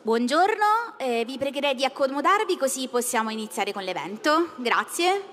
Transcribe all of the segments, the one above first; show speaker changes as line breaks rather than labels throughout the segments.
Buongiorno, eh, vi pregherei di accomodarvi così possiamo iniziare con l'evento. Grazie.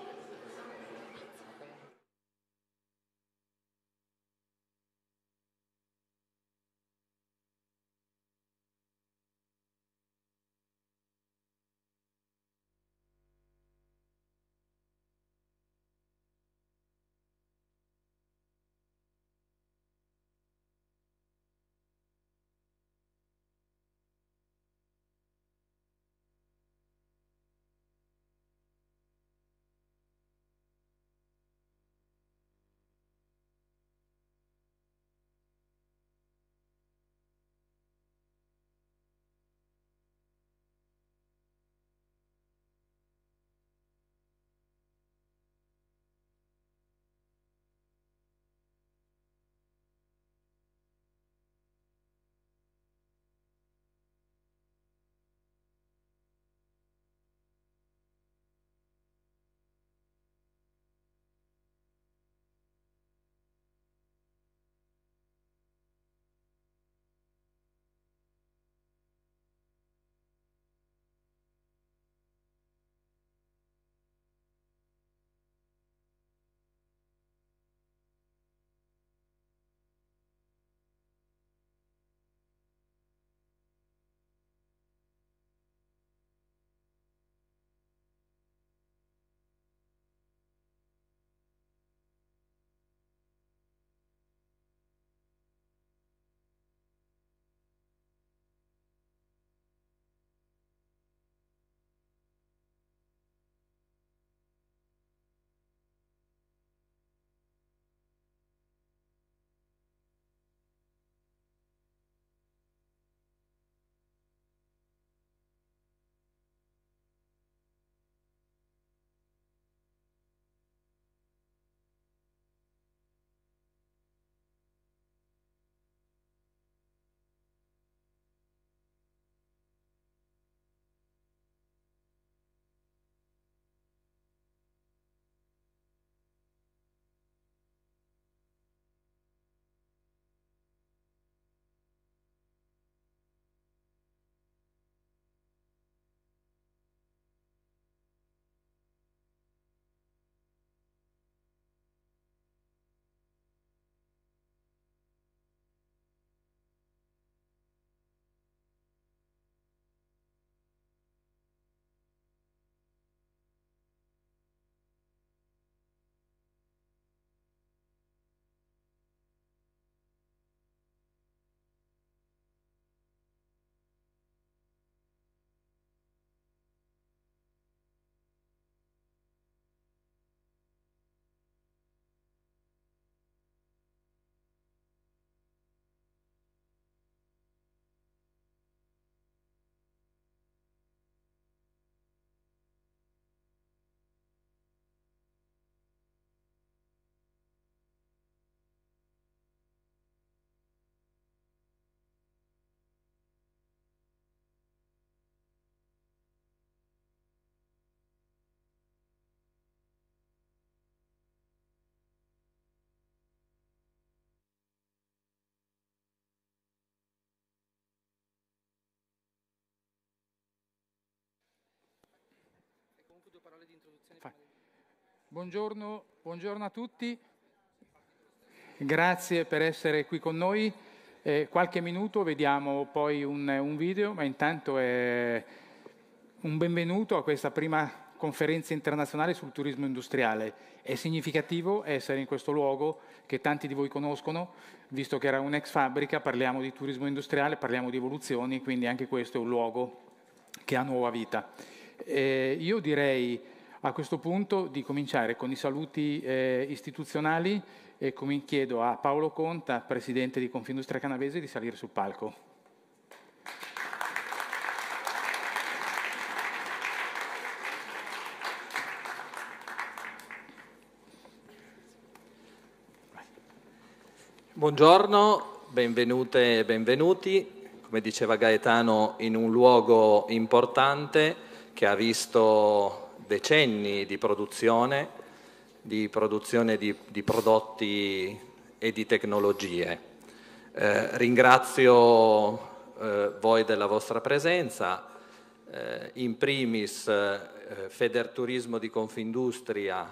Buongiorno, buongiorno, a tutti, grazie per essere qui con noi. Eh, qualche minuto, vediamo poi un, un video, ma intanto è eh, un benvenuto a questa prima conferenza internazionale sul turismo industriale. È significativo essere in questo luogo che tanti di voi conoscono, visto che era un'ex fabbrica, parliamo di turismo industriale, parliamo di evoluzioni, quindi anche questo è un luogo che ha nuova vita. Eh, io direi a questo punto di cominciare con i saluti eh, istituzionali e come chiedo a Paolo Conta, Presidente di Confindustria Canavese, di salire sul palco.
Buongiorno, benvenute e benvenuti. Come diceva Gaetano, in un luogo importante che ha visto decenni di produzione, di produzione di, di prodotti e di tecnologie. Eh, ringrazio eh, voi della vostra presenza, eh, in primis eh, Federturismo di Confindustria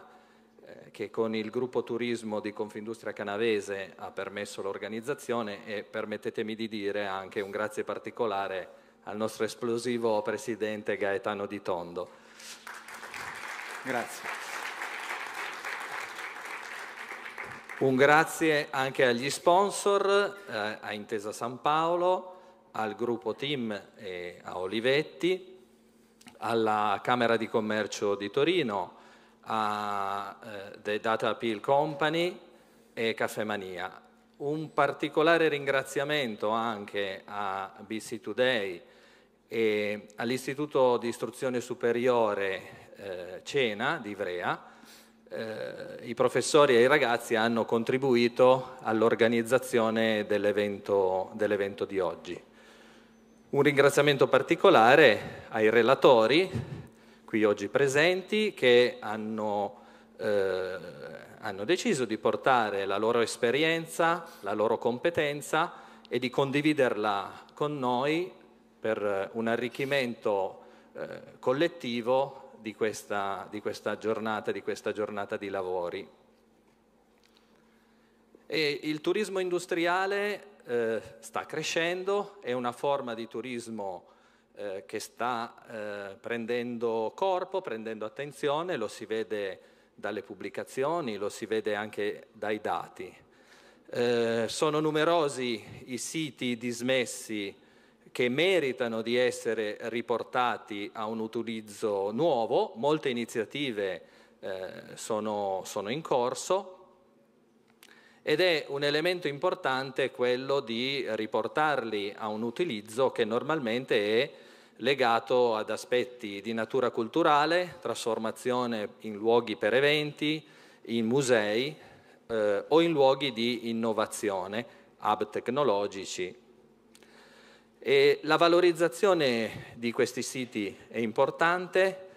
eh, che con il gruppo turismo di Confindustria Canavese ha permesso l'organizzazione e permettetemi di dire anche un grazie particolare al nostro esplosivo presidente Gaetano Di Tondo. Grazie. Un grazie anche agli sponsor, eh, a Intesa San Paolo, al gruppo Team e a Olivetti, alla Camera di Commercio di Torino, a eh, The Data Appeal Company e Caffemania. Un particolare ringraziamento anche a BC Today e all'Istituto di Istruzione Superiore eh, cena di Ivrea, eh, i professori e i ragazzi hanno contribuito all'organizzazione dell'evento, dell'evento di oggi. Un ringraziamento particolare ai relatori qui oggi presenti che hanno, eh, hanno, deciso di portare la loro esperienza, la loro competenza e di condividerla con noi per un arricchimento eh, collettivo di questa, di questa giornata, di questa giornata di lavori. E il turismo industriale eh, sta crescendo, è una forma di turismo eh, che sta eh, prendendo corpo, prendendo attenzione, lo si vede dalle pubblicazioni, lo si vede anche dai dati. Eh, sono numerosi i siti dismessi che meritano di essere riportati a un utilizzo nuovo, molte iniziative eh, sono, sono in corso ed è un elemento importante quello di riportarli a un utilizzo che normalmente è legato ad aspetti di natura culturale, trasformazione in luoghi per eventi, in musei eh, o in luoghi di innovazione, hub tecnologici e la valorizzazione di questi siti è importante,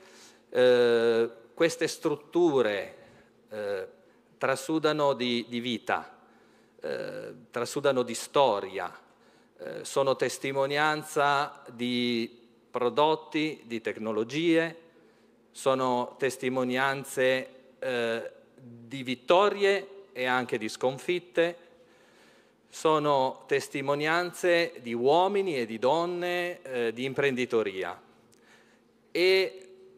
eh, queste strutture eh, trasudano di, di vita, eh, trasudano di storia, eh, sono testimonianza di prodotti, di tecnologie, sono testimonianze eh, di vittorie e anche di sconfitte, sono testimonianze di uomini e di donne eh, di imprenditoria e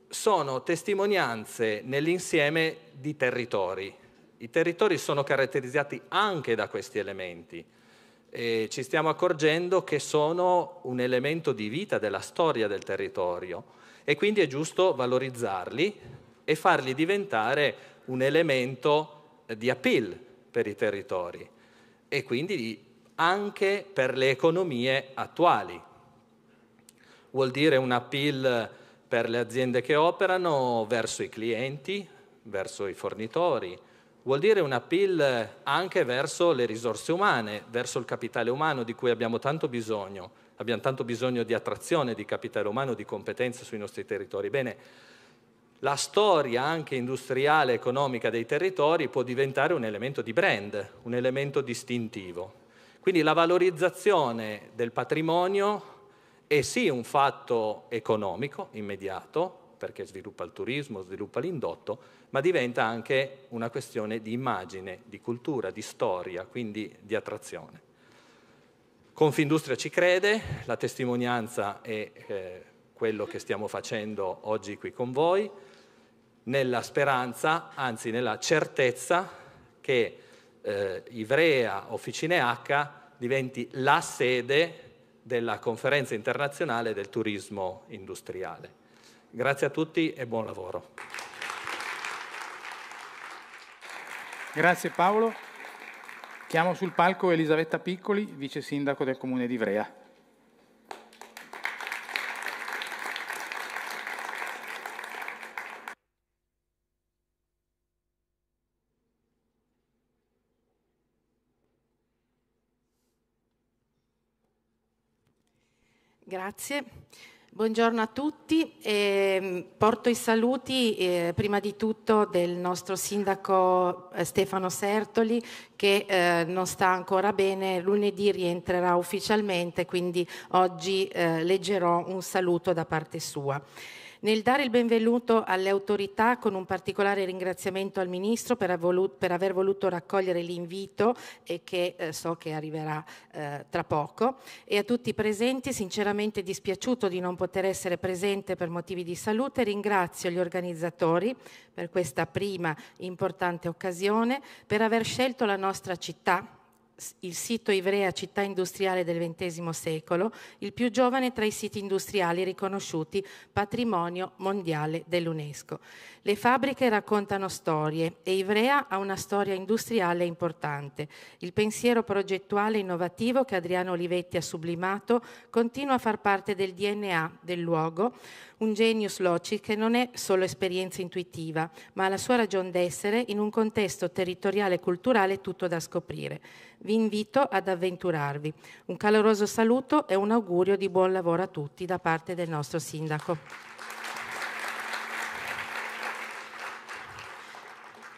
sono testimonianze nell'insieme di territori. I territori sono caratterizzati anche da questi elementi e ci stiamo accorgendo che sono un elemento di vita della storia del territorio e quindi è giusto valorizzarli e farli diventare un elemento eh, di appeal per i territori e quindi anche per le economie attuali. Vuol dire un appeal per le aziende che operano verso i clienti, verso i fornitori, vuol dire un appeal anche verso le risorse umane, verso il capitale umano di cui abbiamo tanto bisogno. Abbiamo tanto bisogno di attrazione di capitale umano, di competenze sui nostri territori. Bene, la storia anche industriale e economica dei territori può diventare un elemento di brand, un elemento distintivo. Quindi la valorizzazione del patrimonio è sì un fatto economico immediato, perché sviluppa il turismo, sviluppa l'indotto, ma diventa anche una questione di immagine, di cultura, di storia, quindi di attrazione. Confindustria ci crede, la testimonianza è eh, quello che stiamo facendo oggi qui con voi nella speranza, anzi nella certezza che eh, Ivrea, Officine H, diventi la sede della conferenza internazionale del turismo industriale. Grazie a tutti
e buon lavoro. Grazie Paolo. Chiamo sul palco Elisabetta Piccoli, vice sindaco del comune di Ivrea.
Grazie. Buongiorno a tutti, eh, porto i saluti eh, prima di tutto del nostro sindaco eh, Stefano Sertoli che eh, non sta ancora bene, lunedì rientrerà ufficialmente, quindi oggi eh, leggerò un saluto da parte sua. Nel dare il benvenuto alle autorità, con un particolare ringraziamento al Ministro per, avolu- per aver voluto raccogliere l'invito e che eh, so che arriverà eh, tra poco, e a tutti i presenti, sinceramente dispiaciuto di non poter essere presente per motivi di salute, ringrazio gli organizzatori per questa prima importante occasione, per aver scelto la nostra città il sito Ivrea città industriale del XX secolo, il più giovane tra i siti industriali riconosciuti patrimonio mondiale dell'UNESCO. Le fabbriche raccontano storie e Ivrea ha una storia industriale importante. Il pensiero progettuale innovativo che Adriano Olivetti ha sublimato continua a far parte del DNA del luogo, un genius loci che non è solo esperienza intuitiva, ma ha la sua ragion d'essere in un contesto territoriale e culturale tutto da scoprire. Vi invito ad avventurarvi. Un caloroso saluto e un augurio di buon lavoro a tutti da parte del nostro sindaco.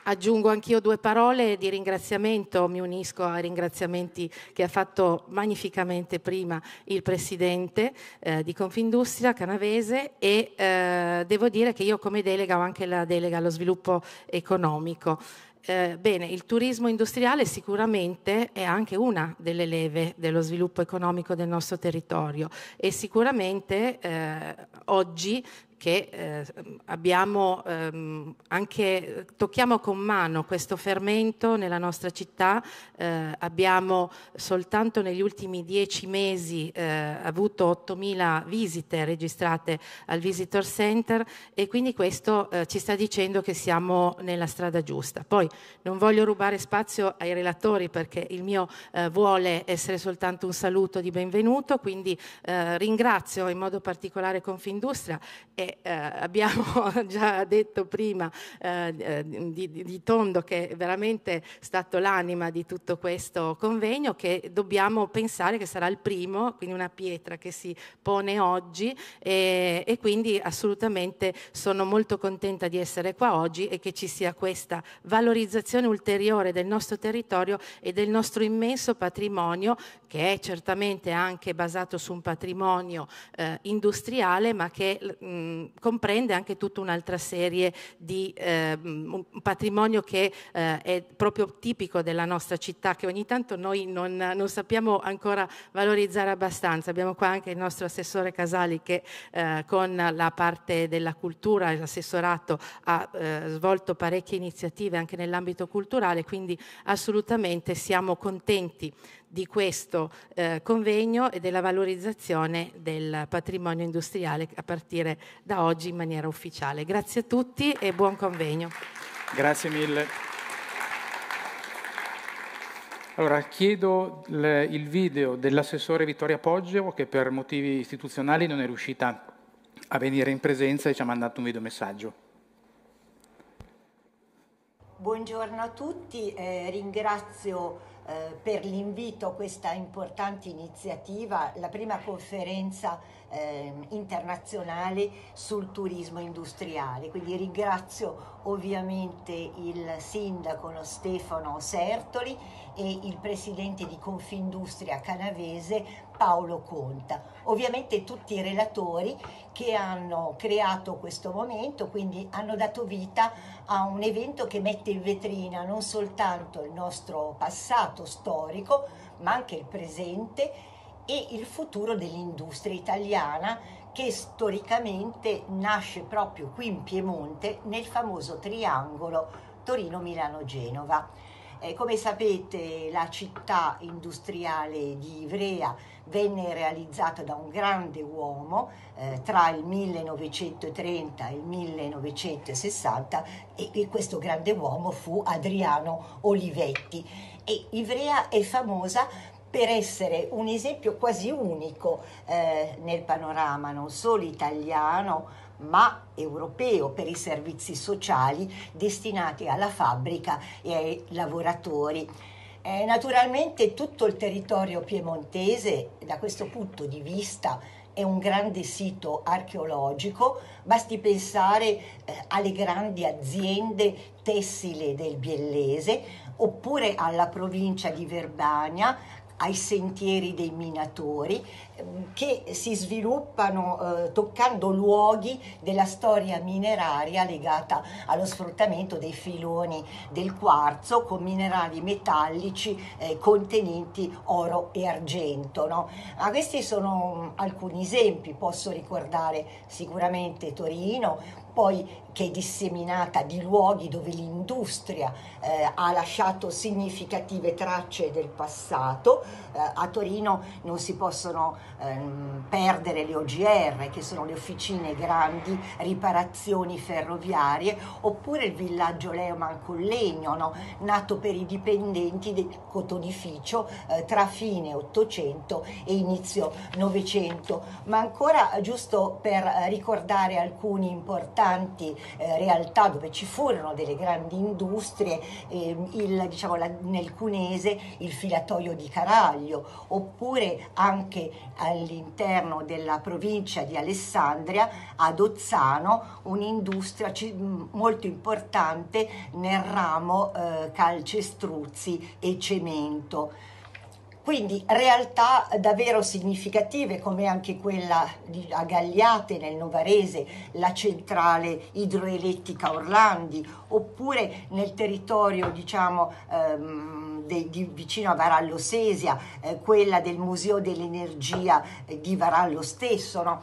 Aggiungo anch'io due parole di ringraziamento, mi unisco ai ringraziamenti che ha fatto magnificamente prima il Presidente eh, di Confindustria canavese e eh, devo dire che io come delega ho anche la delega allo sviluppo economico. Eh, bene, il turismo industriale sicuramente è anche una delle leve dello sviluppo economico del nostro territorio e sicuramente eh, oggi che eh, abbiamo, ehm, anche, tocchiamo con mano questo fermento nella nostra città, eh, abbiamo soltanto negli ultimi dieci mesi eh, avuto 8.000 visite registrate al Visitor Center e quindi questo eh, ci sta dicendo che siamo nella strada giusta. Poi non voglio rubare spazio ai relatori perché il mio eh, vuole essere soltanto un saluto di benvenuto, quindi eh, ringrazio in modo particolare Confindustria e eh, abbiamo già detto prima eh, eh di, di, Tondo che è veramente stato l'anima di tutto questo convegno che dobbiamo pensare che sarà il primo, quindi una pietra che si pone oggi e, e quindi assolutamente sono molto contenta di essere qua oggi e che ci sia questa valorizzazione ulteriore del nostro territorio e del nostro immenso patrimonio che è certamente anche basato su un patrimonio eh, industriale ma che mh, mm, Ehm, comprende anche tutta un'altra serie di ehm, un patrimonio che eh, è proprio tipico della nostra città, che ogni tanto noi non, non, sappiamo ancora valorizzare abbastanza. Abbiamo qua anche il nostro assessore Casali che eh, con la parte della cultura e l'assessorato ha eh, svolto parecchie iniziative anche nell'ambito culturale, quindi assolutamente siamo contenti di questo eh, convegno e della valorizzazione del patrimonio industriale a partire da oggi in maniera ufficiale. Grazie a tutti e buon convegno.
Grazie mille. Allora, chiedo il video dell'assessore Vittoria Poggio che per motivi istituzionali non è riuscita a venire in presenza e ci ha mandato un videomessaggio.
Buongiorno a tutti, eh, ringrazio eh, per l'invito a questa importante iniziativa, la prima conferenza eh, internazionale sul turismo industriale. Quindi ringrazio ovviamente il sindaco Stefano Sertoli e il presidente di Confindustria canavese Paolo Conta. Ovviamente tutti i relatori che hanno creato questo momento, quindi hanno dato vita a un evento che mette in vetrina non soltanto il nostro passato storico, ma anche il presente e il futuro dell'industria italiana che storicamente nasce proprio qui in Piemonte nel famoso triangolo Torino-Milano-Genova. Eh, come sapete la città industriale di Ivrea venne realizzata da un grande uomo eh, tra il 1930 e il 1960 e, e questo grande uomo fu Adriano Olivetti. E Ivrea è famosa per essere un esempio quasi unico eh, nel panorama non solo italiano ma europeo per i servizi sociali destinati alla fabbrica e ai lavoratori. Eh, naturalmente tutto il territorio piemontese da questo punto di vista è un grande sito archeologico, basti pensare eh, alle grandi aziende tessile del Biellese oppure alla provincia di Verbania, ai sentieri dei minatori ehm, che si sviluppano eh, toccando luoghi della storia mineraria legata allo sfruttamento dei filoni del quarzo con minerali metallici eh, contenenti oro e argento. No? Ma questi sono mm, alcuni esempi, posso ricordare sicuramente Torino, poi che è disseminata di luoghi dove l'industria eh, ha lasciato significative tracce del passato. Eh, a Torino non si possono ehm, perdere le OGR, che sono le officine grandi, riparazioni ferroviarie, oppure il villaggio Leoman Collegno, no? nato per i dipendenti del cotonificio eh, tra fine 800 e inizio 900. Ma ancora giusto per eh, ricordare alcuni importanti eh, realtà dove ci furono delle grandi industrie, eh, il, diciamo, la, nel Cunese il filatoio di Caraglio, oppure anche all'interno della provincia di Alessandria, ad Ozzano, un'industria molto importante nel ramo eh, calcestruzzi e cemento. Quindi realtà davvero significative come anche quella di, a Gagliate nel Novarese, la centrale idroelettrica Orlandi, oppure nel territorio diciamo, ehm, de, di, vicino a Varallo Sesia, eh, quella del Museo dell'Energia eh, di Varallo stesso. No?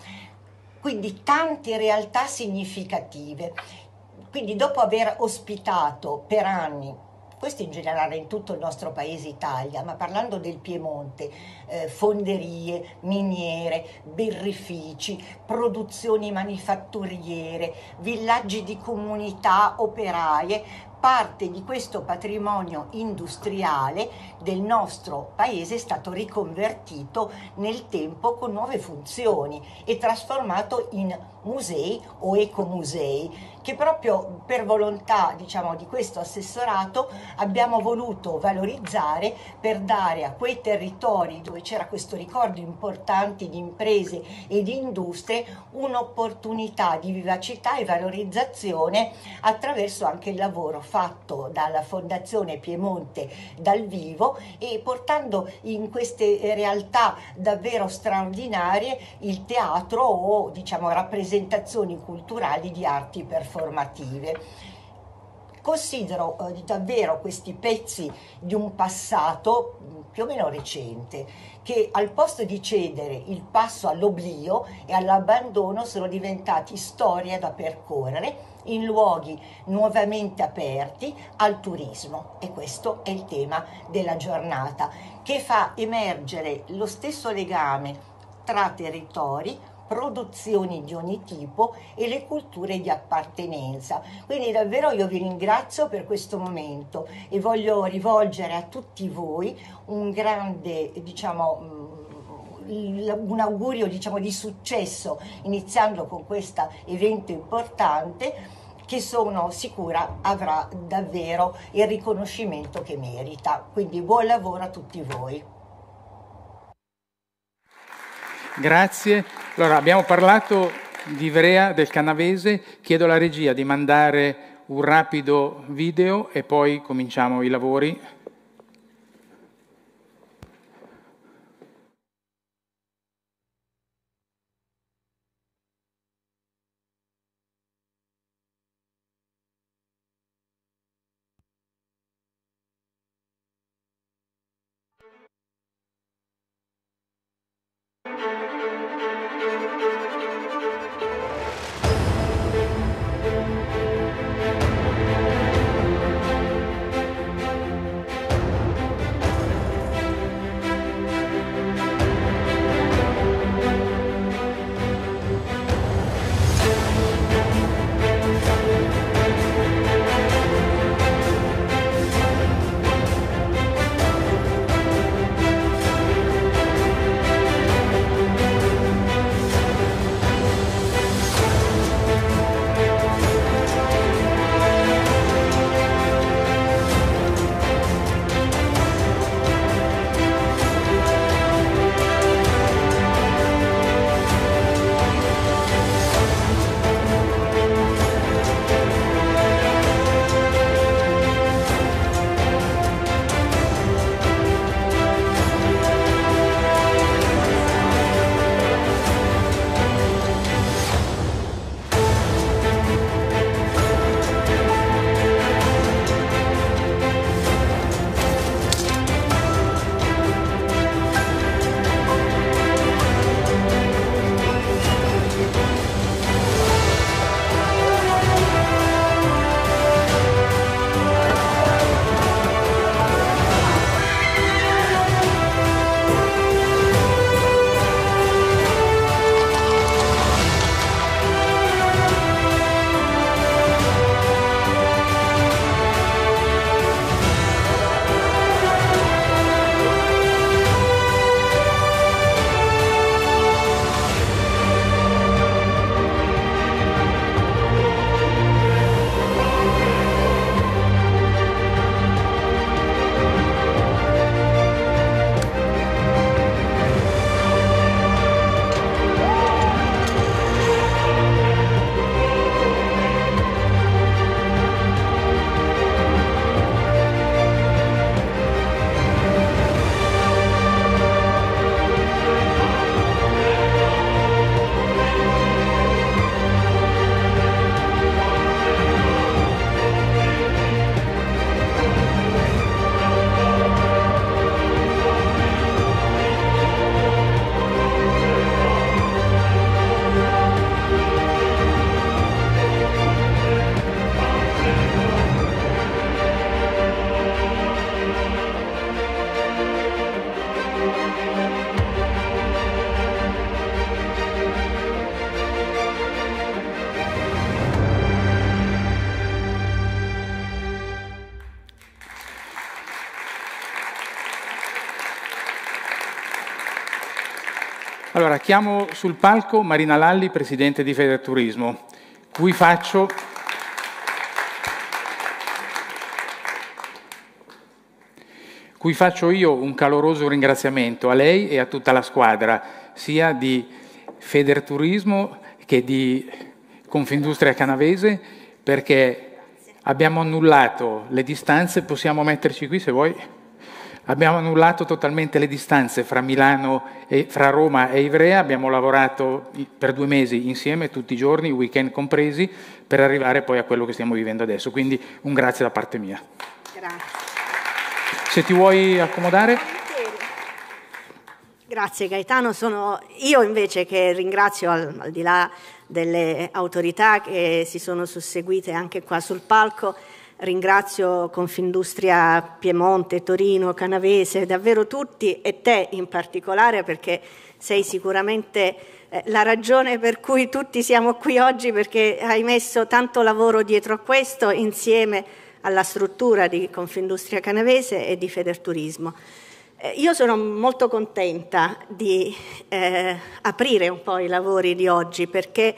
Quindi tante realtà significative. Quindi dopo aver ospitato per anni questo in generale in tutto il nostro paese Italia, ma parlando del Piemonte, eh, fonderie, miniere, birrifici, produzioni manifatturiere, villaggi di comunità operaie, parte di questo patrimonio industriale del nostro paese è stato riconvertito nel tempo con nuove funzioni e trasformato in musei o ecomusei che proprio per volontà diciamo, di questo assessorato abbiamo voluto valorizzare per dare a quei territori dove c'era questo ricordo importante di imprese e di industrie un'opportunità di vivacità e valorizzazione attraverso anche il lavoro fatto dalla Fondazione Piemonte dal vivo e portando in queste eh, realtà davvero straordinarie il teatro o diciamo rappresentazioni culturali di arti performative considero eh, davvero questi pezzi di un passato mm, più o meno recente, che al posto di cedere il passo all'oblio e all'abbandono sono diventati storie da percorrere in luoghi nuovamente aperti al turismo e questo è il tema della giornata che fa emergere lo stesso legame tra territori, produzioni di ogni tipo e le culture di appartenenza. Quindi davvero io vi ringrazio per questo momento e voglio rivolgere a tutti voi un grande, diciamo, un augurio diciamo, di successo iniziando con questo evento importante che sono sicura avrà davvero il riconoscimento che merita. Quindi buon lavoro a tutti voi.
Grazie. Allora, abbiamo parlato di Ivrea del Canavese, chiedo alla regia di mandare un rapido video e poi cominciamo i lavori. Chiamo sul palco Marina Lalli, presidente di Federturismo, cui faccio cui faccio io un caloroso ringraziamento a lei e a tutta la squadra, sia di Federturismo che di Confindustria Canavese, perché abbiamo annullato le distanze, possiamo metterci qui se vuoi. Abbiamo annullato totalmente le distanze fra, Milano e, fra Roma e Ivrea, abbiamo lavorato per due mesi insieme, tutti i giorni, weekend compresi, per arrivare poi a quello che stiamo vivendo adesso. Quindi un grazie da parte mia. Grazie. Se ti vuoi accomodare.
Grazie Gaetano, sono io invece che ringrazio al, al di là delle autorità che si sono susseguite anche qua sul palco. Ringrazio Confindustria Piemonte, Torino, Canavese, davvero tutti e te in particolare perché sei sicuramente eh, la ragione per cui tutti siamo qui oggi perché hai messo tanto lavoro dietro a questo insieme alla struttura di Confindustria Canavese e di Federturismo. Eh, io sono molto contenta di eh, aprire un po' i lavori di oggi perché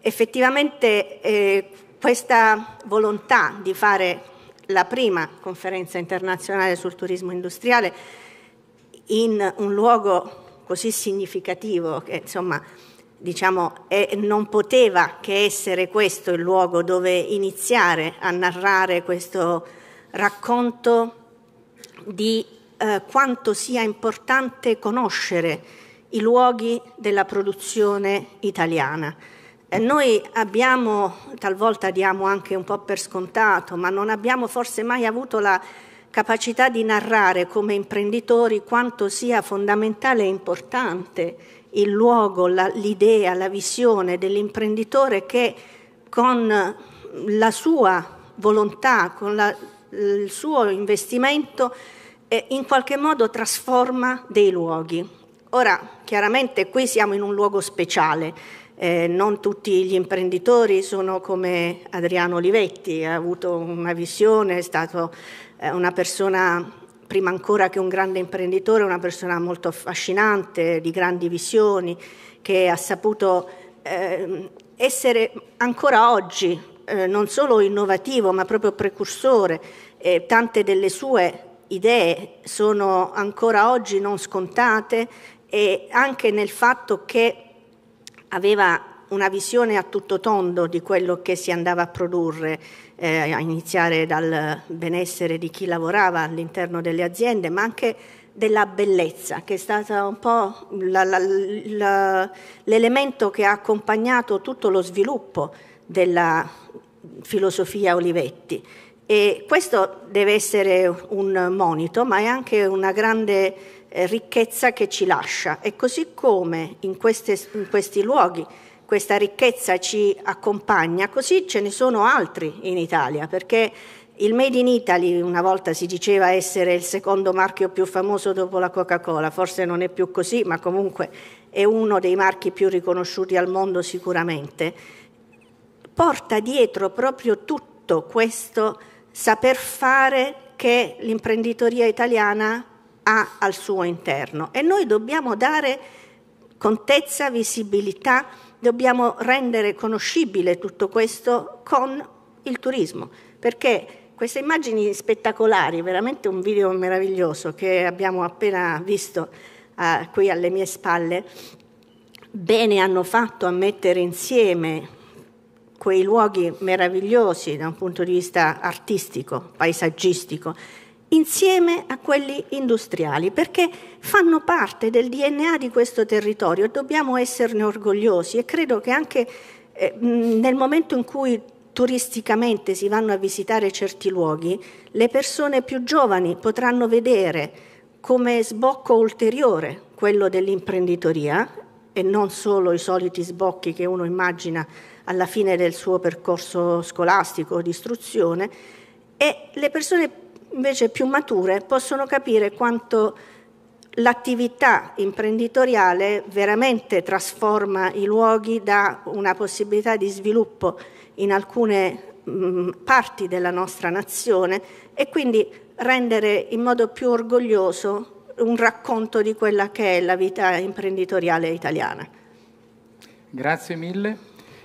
effettivamente eh, questa volontà di fare la prima conferenza internazionale sul turismo industriale in un luogo così significativo che insomma diciamo è, non poteva che essere questo il luogo dove iniziare a narrare questo racconto di eh, quanto sia importante conoscere i luoghi della produzione italiana. Eh, noi abbiamo, talvolta diamo anche un po' per scontato, ma non abbiamo forse mai avuto la capacità di narrare come imprenditori quanto sia fondamentale e importante il luogo, la, l'idea, la visione dell'imprenditore che con la sua volontà, con la, il suo investimento, eh, in qualche modo trasforma dei luoghi. Ora, chiaramente qui siamo in un luogo speciale, eh, non tutti gli imprenditori sono come Adriano Olivetti, ha avuto una visione, è stato eh, una persona, prima ancora che un grande imprenditore, una persona molto affascinante, di grandi visioni, che ha saputo eh, essere ancora oggi eh, non solo innovativo, ma proprio precursore. tante delle sue idee sono ancora oggi non scontate e anche nel fatto che aveva una visione a tutto tondo di quello che si andava a produrre, eh, a iniziare dal benessere di chi lavorava all'interno delle aziende, ma anche della bellezza, che è stato un po' la, la, la, l'elemento che ha accompagnato tutto lo sviluppo della filosofia Olivetti. E questo deve essere un monito, ma è anche una grande eh, ricchezza che ci lascia e così come in, queste, in questi luoghi questa ricchezza ci accompagna, così ce ne sono altri in Italia, perché il Made in Italy una volta si diceva essere il secondo marchio più famoso dopo la Coca-Cola, forse non è più così, ma comunque è uno dei marchi più riconosciuti al mondo sicuramente. Porta dietro proprio tutto questo saper fare che l'imprenditoria italiana ha al suo interno e noi dobbiamo dare contezza, visibilità, dobbiamo rendere conoscibile tutto questo con il turismo, perché queste immagini spettacolari, veramente un video meraviglioso che abbiamo appena visto eh, qui alle mie spalle, bene hanno fatto a mettere insieme quei luoghi meravigliosi da un punto di vista artistico, paesaggistico, insieme a quelli industriali, perché fanno parte del DNA di questo territorio e dobbiamo esserne orgogliosi e credo che anche eh, nel momento in cui turisticamente si vanno a visitare certi luoghi, le persone più giovani potranno vedere come sbocco ulteriore quello dell'imprenditoria e non solo i soliti sbocchi che uno immagina alla fine del suo percorso scolastico o di istruzione, e le persone invece più mature possono capire quanto l'attività imprenditoriale veramente trasforma i luoghi da una possibilità di sviluppo in alcune mh, mm, parti della nostra nazione e quindi rendere in modo più orgoglioso un racconto di quella che è la vita imprenditoriale italiana.
Grazie mille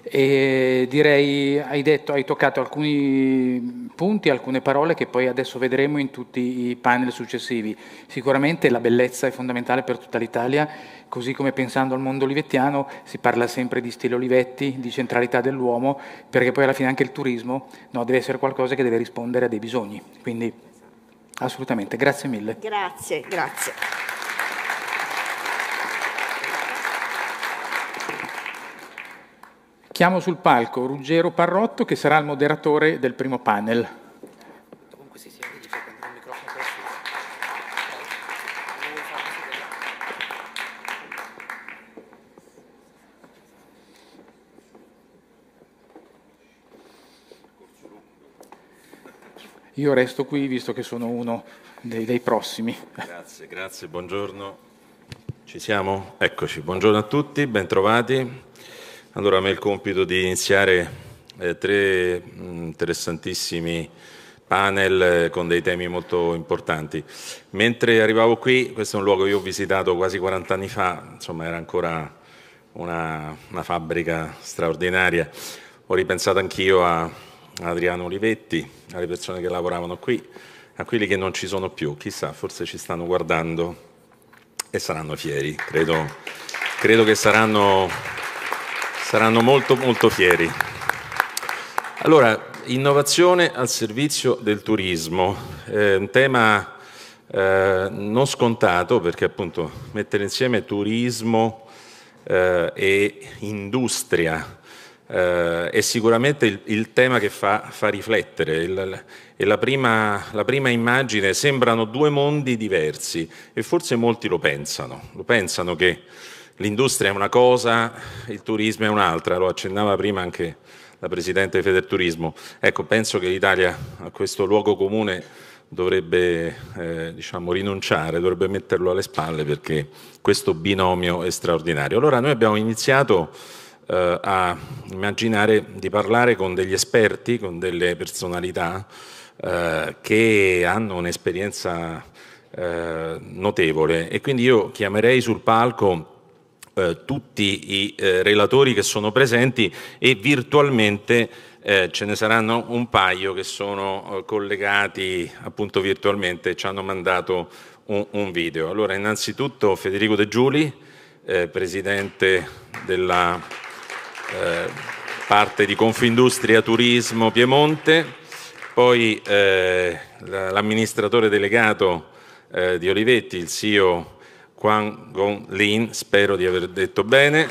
e direi hai, detto, hai toccato alcuni punti, alcune parole che poi adesso vedremo in tutti i panel successivi. Sicuramente la bellezza è fondamentale per tutta l'Italia, così come pensando al mondo olivettiano si parla sempre di stile Olivetti, di centralità dell'uomo, perché poi alla fine anche il turismo no, deve essere qualcosa che deve rispondere a dei bisogni. Quindi assolutamente, grazie mille.
Grazie, grazie.
Chiamo sul palco Ruggero Parrotto che sarà il moderatore del primo panel. Io resto qui visto che sono uno dei, dei prossimi. Grazie, grazie, buongiorno. Ci siamo? Eccoci,
buongiorno a tutti, bentrovati. Allora, a me è il compito di iniziare eh, tre mm, interessantissimi panel eh, con dei temi molto importanti. Mentre arrivavo qui, questo è un luogo che io ho visitato quasi 40 anni fa, insomma era ancora una, una fabbrica straordinaria, ho ripensato anch'io a Adriano Olivetti, alle persone che lavoravano qui, a quelli che non ci sono più, chissà, forse ci stanno guardando e saranno fieri, credo, credo che saranno saranno molto molto fieri. Allora, innovazione al servizio del turismo, eh, un tema eh, non scontato perché appunto mettere insieme turismo eh, e industria eh, è sicuramente il, il tema che fa, fa riflettere il, e la prima, la prima immagine sembrano due mondi diversi e forse molti lo pensano, lo pensano che l'industria è una cosa, il turismo è un'altra, lo accennava prima anche la Presidente di Federturismo. Ecco, penso che l'Italia a questo luogo comune dovrebbe eh, diciamo, rinunciare, dovrebbe metterlo alle spalle perché questo binomio è straordinario. Allora noi abbiamo iniziato eh, a immaginare di parlare con degli esperti, con delle personalità eh, che hanno un'esperienza eh, notevole e quindi io chiamerei sul palco eh, tutti i eh, relatori che sono presenti e virtualmente eh, ce ne saranno un paio che sono eh, collegati appunto virtualmente e ci hanno mandato un, un, video. Allora innanzitutto Federico De Giuli, eh, Presidente della parte di Confindustria Turismo Piemonte, poi l'amministratore delegato di Olivetti, il CEO Quan Gong Lin, spero di aver detto bene,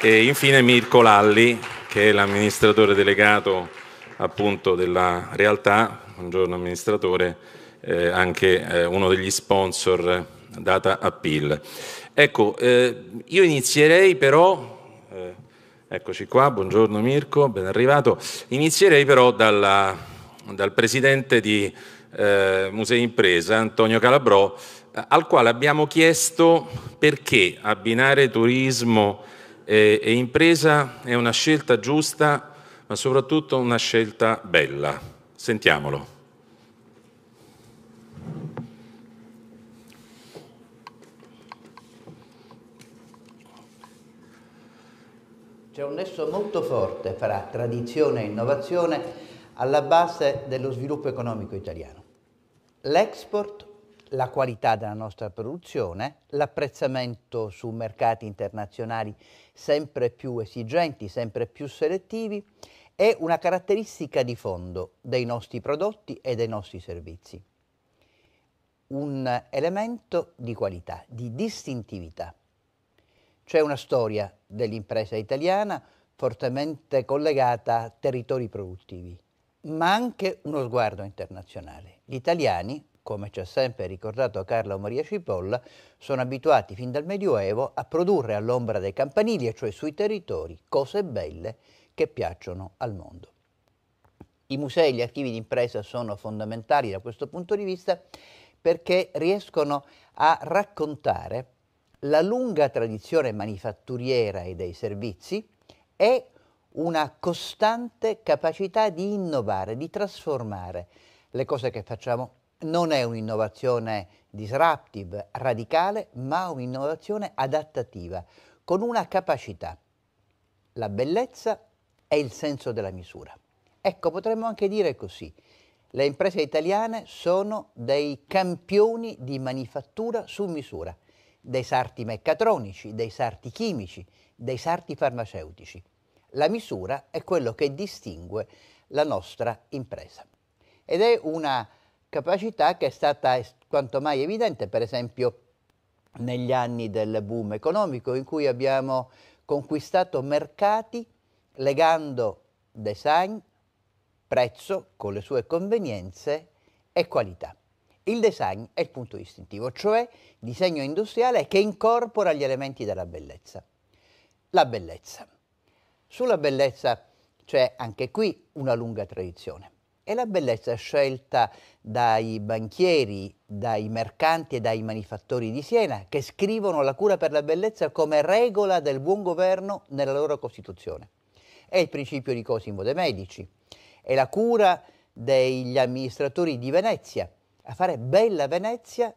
e infine Mirko Lalli, che è l'amministratore delegato appunto della realtà, buongiorno amministratore, eh, anche eh, uno degli sponsor Data Appeal. Ecco, eh, io inizierei però, eh, eccoci qua, buongiorno Mirko, ben arrivato, inizierei però dalla, dal presidente di eh, Musei Impresa, Antonio Calabrò, eh, al quale abbiamo chiesto perché abbinare turismo e, e impresa è una scelta giusta, ma soprattutto una scelta bella. Sentiamolo.
C'è un nesso molto forte fra tradizione e innovazione alla base dello sviluppo economico italiano. L'export la qualità della nostra produzione, l'apprezzamento su mercati internazionali sempre più esigenti, sempre più selettivi, è una caratteristica di fondo dei nostri prodotti e dei nostri servizi. Un elemento di qualità, di distintività. C'è una storia dell'impresa italiana fortemente collegata a territori produttivi, ma anche uno sguardo internazionale. Gli italiani, come ci ha sempre ricordato Carla Maria Cipolla, sono abituati fin dal Medioevo a produrre all'ombra dei campanili, e cioè sui territori, cose belle che piacciono al mondo. I musei e gli archivi d'impresa sono fondamentali da questo punto di vista perché riescono a raccontare la lunga tradizione manifatturiera e dei servizi e una costante capacità di innovare, di trasformare le cose che facciamo non è un'innovazione disruptive, radicale, ma un'innovazione adattativa, con una capacità. La bellezza è il senso della misura. Ecco, potremmo anche dire così. Le imprese italiane sono dei campioni di manifattura su misura, dei sarti meccatronici, dei sarti chimici, dei sarti farmaceutici. La misura è quello che distingue la nostra impresa ed è una capacità che è stata quanto mai evidente, per esempio, negli anni del boom economico in cui abbiamo conquistato mercati legando design, prezzo con le sue convenienze e qualità. Il design è il punto distintivo, cioè disegno industriale che incorpora gli elementi della bellezza. La bellezza. Sulla bellezza c'è anche qui una lunga tradizione è la bellezza scelta dai banchieri, dai mercanti e dai manifattori di Siena, che scrivono la cura per la bellezza come regola del buon governo nella loro Costituzione. È il principio di Cosimo de' Medici, è la cura degli amministratori di Venezia, a fare bella Venezia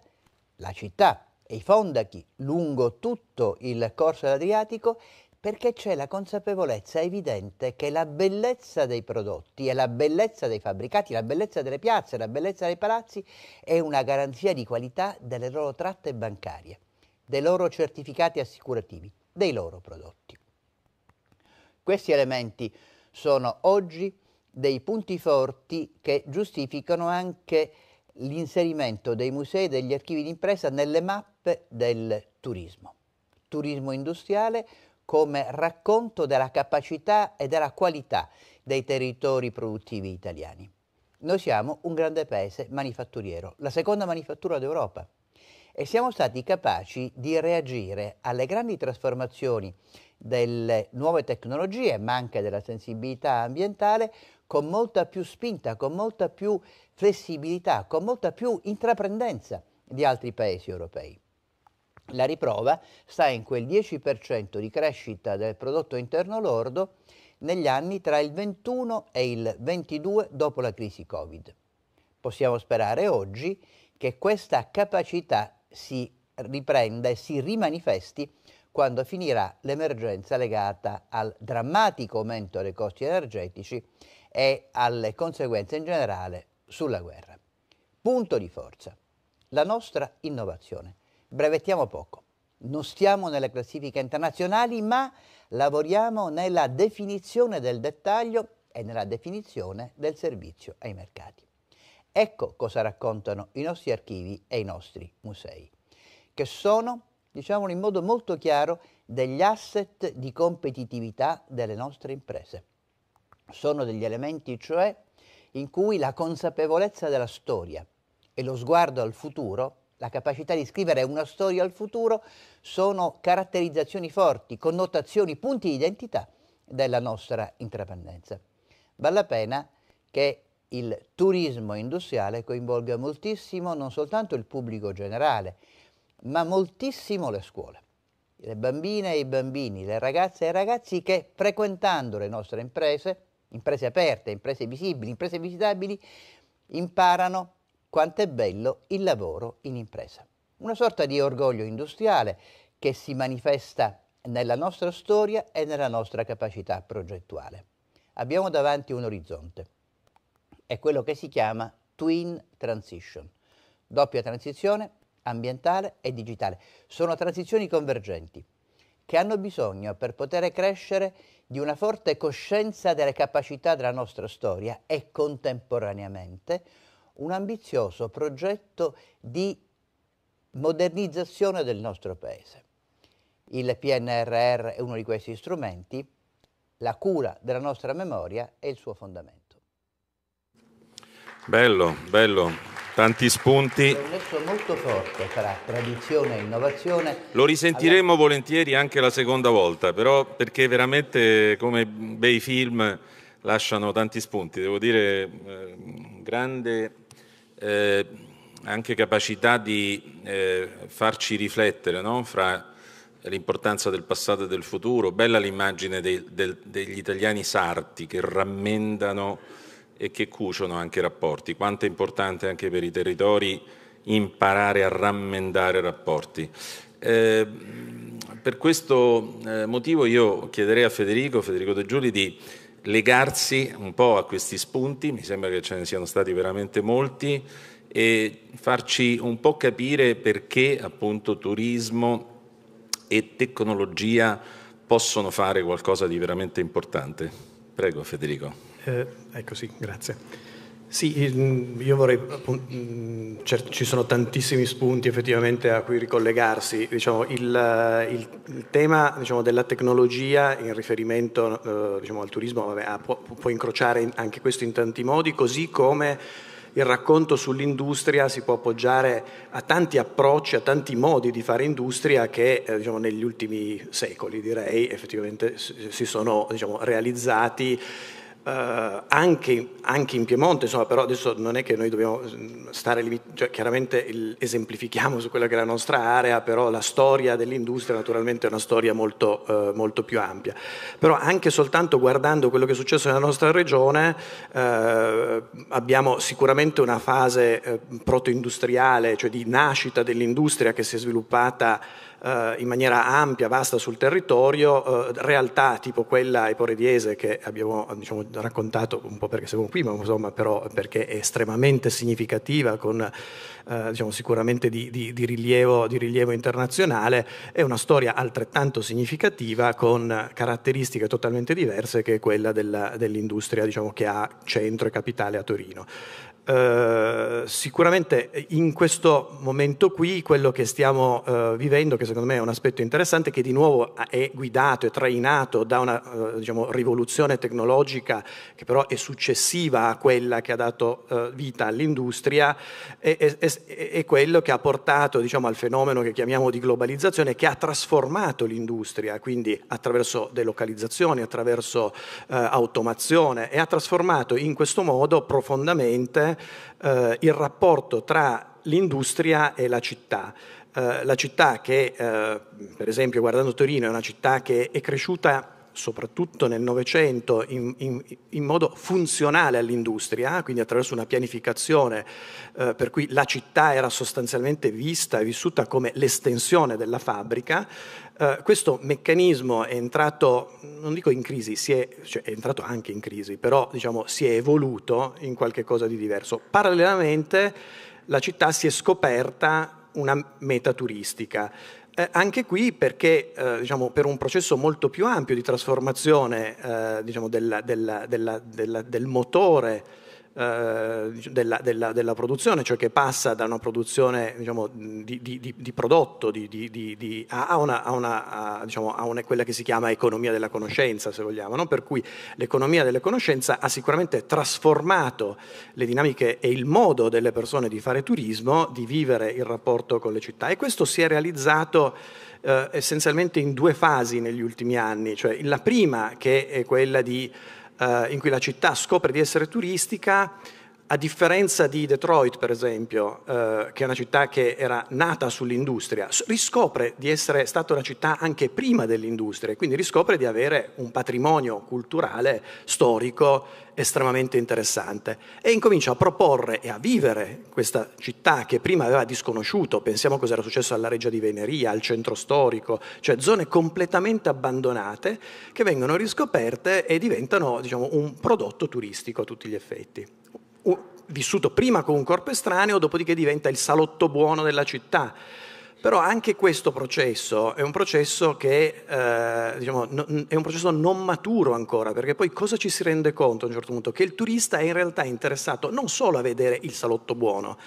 la città e i fondachi lungo tutto il corso dell'Adriatico perché c'è la consapevolezza evidente che la bellezza dei prodotti e la bellezza dei fabbricati, la bellezza delle piazze, la bellezza dei palazzi è una garanzia di qualità delle loro tratte bancarie, dei loro certificati assicurativi, dei loro prodotti. Questi elementi sono oggi dei punti forti che giustificano anche l'inserimento dei musei e degli archivi d'impresa nelle mappe del turismo. Turismo industriale, come racconto della capacità e della qualità dei territori produttivi italiani. Noi siamo un grande paese manifatturiero, la seconda manifattura d'Europa e siamo stati capaci di reagire alle grandi trasformazioni delle nuove tecnologie, ma anche della sensibilità ambientale, con molta più spinta, con molta più flessibilità, con molta più intraprendenza di altri paesi europei. La riprova sta in quel 10% di crescita del prodotto interno lordo negli anni tra il 21 e il 22 dopo la crisi Covid. Possiamo sperare oggi che questa capacità si riprenda e si rimanifesti quando finirà l'emergenza legata al drammatico aumento dei costi energetici e alle conseguenze in generale sulla guerra. Punto di forza, la nostra innovazione brevettiamo poco. Non stiamo nelle classifiche internazionali, ma lavoriamo nella definizione del dettaglio e nella definizione del servizio ai mercati. Ecco cosa raccontano i nostri archivi e i nostri musei, che sono, diciamo in modo molto chiaro, degli asset di competitività delle nostre imprese. Sono degli elementi, cioè, in cui la consapevolezza della storia e lo sguardo al futuro la capacità di scrivere una storia al futuro sono caratterizzazioni forti, connotazioni, punti di identità della nostra intraprendenza. Vale la pena che il turismo industriale coinvolga moltissimo non soltanto il pubblico generale, ma moltissimo le scuole. Le bambine e i bambini, le ragazze e i ragazzi che frequentando le nostre imprese, imprese aperte, imprese visibili, imprese visitabili, imparano quanto è bello il lavoro in impresa. Una sorta di orgoglio industriale che si manifesta nella nostra storia e nella nostra capacità progettuale. Abbiamo davanti un orizzonte, è quello che si chiama Twin Transition, doppia transizione ambientale e digitale. Sono transizioni convergenti che hanno bisogno per poter crescere di una forte coscienza delle capacità della nostra storia e contemporaneamente un ambizioso progetto di modernizzazione del nostro paese. Il PNRR è uno di questi strumenti, la cura della nostra memoria è il suo fondamento.
Bello, bello, tanti spunti. È un
nesso molto forte tra tradizione e innovazione. Lo risentiremo
allora... volentieri anche la seconda volta, però perché veramente come bei film lasciano tanti spunti, devo dire eh, grande eh, anche capacità di eh, farci riflettere no? fra l'importanza del passato e del futuro. Bella l'immagine degli italiani sarti che rammendano e che cuciono anche i rapporti. Quanto è importante anche per i territori imparare a rammendare rapporti. Eh, per questo eh, motivo io chiederei a Federico, Federico De Giuli, di legarsi un po' a questi spunti, mi sembra che ce ne siano stati veramente molti, e farci un po' capire perché appunto turismo e tecnologia possono fare qualcosa di veramente importante. Prego Federico.
Eh, ecco sì, grazie. Sì, io vorrei, mm, ci sono tantissimi spunti effettivamente a cui ricollegarsi. Diciamo, il, il, eh, il, tema diciamo, della tecnologia in riferimento eh, diciamo, al turismo vabbè, ah, può, può incrociare anche questo in tanti modi, così come il racconto sull'industria si può appoggiare a tanti approcci, a tanti modi di fare industria che eh, diciamo, negli ultimi secoli direi effettivamente si sono diciamo, realizzati eh, anche, anche, in Piemonte, insomma, però adesso non è che noi dobbiamo mm, stare lì, cioè, chiaramente il, esemplifichiamo su quella che è la nostra area, però la storia dell'industria naturalmente è una storia molto, eh, molto più ampia. Però anche soltanto guardando quello che è successo nella nostra regione eh, abbiamo sicuramente una fase eh, proto-industriale, cioè di nascita dell'industria che si è sviluppata eh, in maniera ampia, vasta sul territorio, eh, realtà tipo quella iporediese che abbiamo diciamo, raccontato un po' perché siamo qui, ma insomma però perché è estremamente significativa, con eh, diciamo, sicuramente di, di, di, rilievo, di rilievo internazionale, è una storia altrettanto significativa con caratteristiche totalmente diverse che è quella della, dell'industria diciamo, che ha centro e capitale a Torino. Eh, sicuramente eh, in questo momento qui quello che stiamo uh, vivendo, che secondo me è un aspetto interessante, che di nuovo ah, è guidato e trainato da una uh, diciamo, rivoluzione tecnologica che però è successiva a quella che ha dato vita all'industria, è, è, è, quello che ha portato diciamo, al fenomeno che chiamiamo di globalizzazione, che ha trasformato l'industria, quindi attraverso delocalizzazioni, attraverso automazione e ha trasformato in questo modo profondamente eh, il rapporto tra l'industria e la città. Eh, la città che, eh, per esempio, guardando Torino, è una città che è cresciuta soprattutto nel Novecento, in, in, in, modo funzionale all'industria, quindi attraverso una pianificazione eh, per cui la città era sostanzialmente vista e vissuta come l'estensione della fabbrica, eh, questo meccanismo è entrato, non dico in crisi, è, cioè è entrato anche in crisi, però diciamo, si è evoluto in qualche cosa di diverso. Parallelamente la città si è scoperta una meta turistica. Eh, anche qui perché eh, diciamo, per un processo molto più ampio di trasformazione eh, diciamo, della, della, della, del motore eh, della, della, della, produzione, cioè che passa da una produzione diciamo, di, di, di, prodotto di, a, una, a, una, a, diciamo, a una, quella che si chiama economia della conoscenza, se vogliamo, no? per cui l'economia della conoscenza ha sicuramente trasformato le dinamiche e il modo delle persone di fare turismo, di vivere il rapporto con le città e questo si è realizzato eh, essenzialmente in due fasi negli ultimi anni, cioè la prima che è quella di eh, in cui la città scopre di essere turistica a differenza di Detroit, per esempio, eh, che è una città che era nata sull'industria, riscopre di essere stata una città anche prima dell'industria, quindi riscopre di avere un patrimonio culturale, storico, estremamente interessante e incomincia a proporre e a vivere questa città che prima aveva disconosciuto, pensiamo cosa era successo alla Reggia di Veneria, al centro storico, cioè zone completamente abbandonate che vengono riscoperte e diventano diciamo, un prodotto turistico a tutti gli effetti vissuto prima con un corpo estraneo, dopodiché diventa il salotto buono della città. Però anche questo processo è un processo che eh, diciamo, no, è un processo non maturo ancora, perché poi cosa ci si rende conto a un certo punto? Che il turista è in realtà interessato non solo a vedere il salotto buono,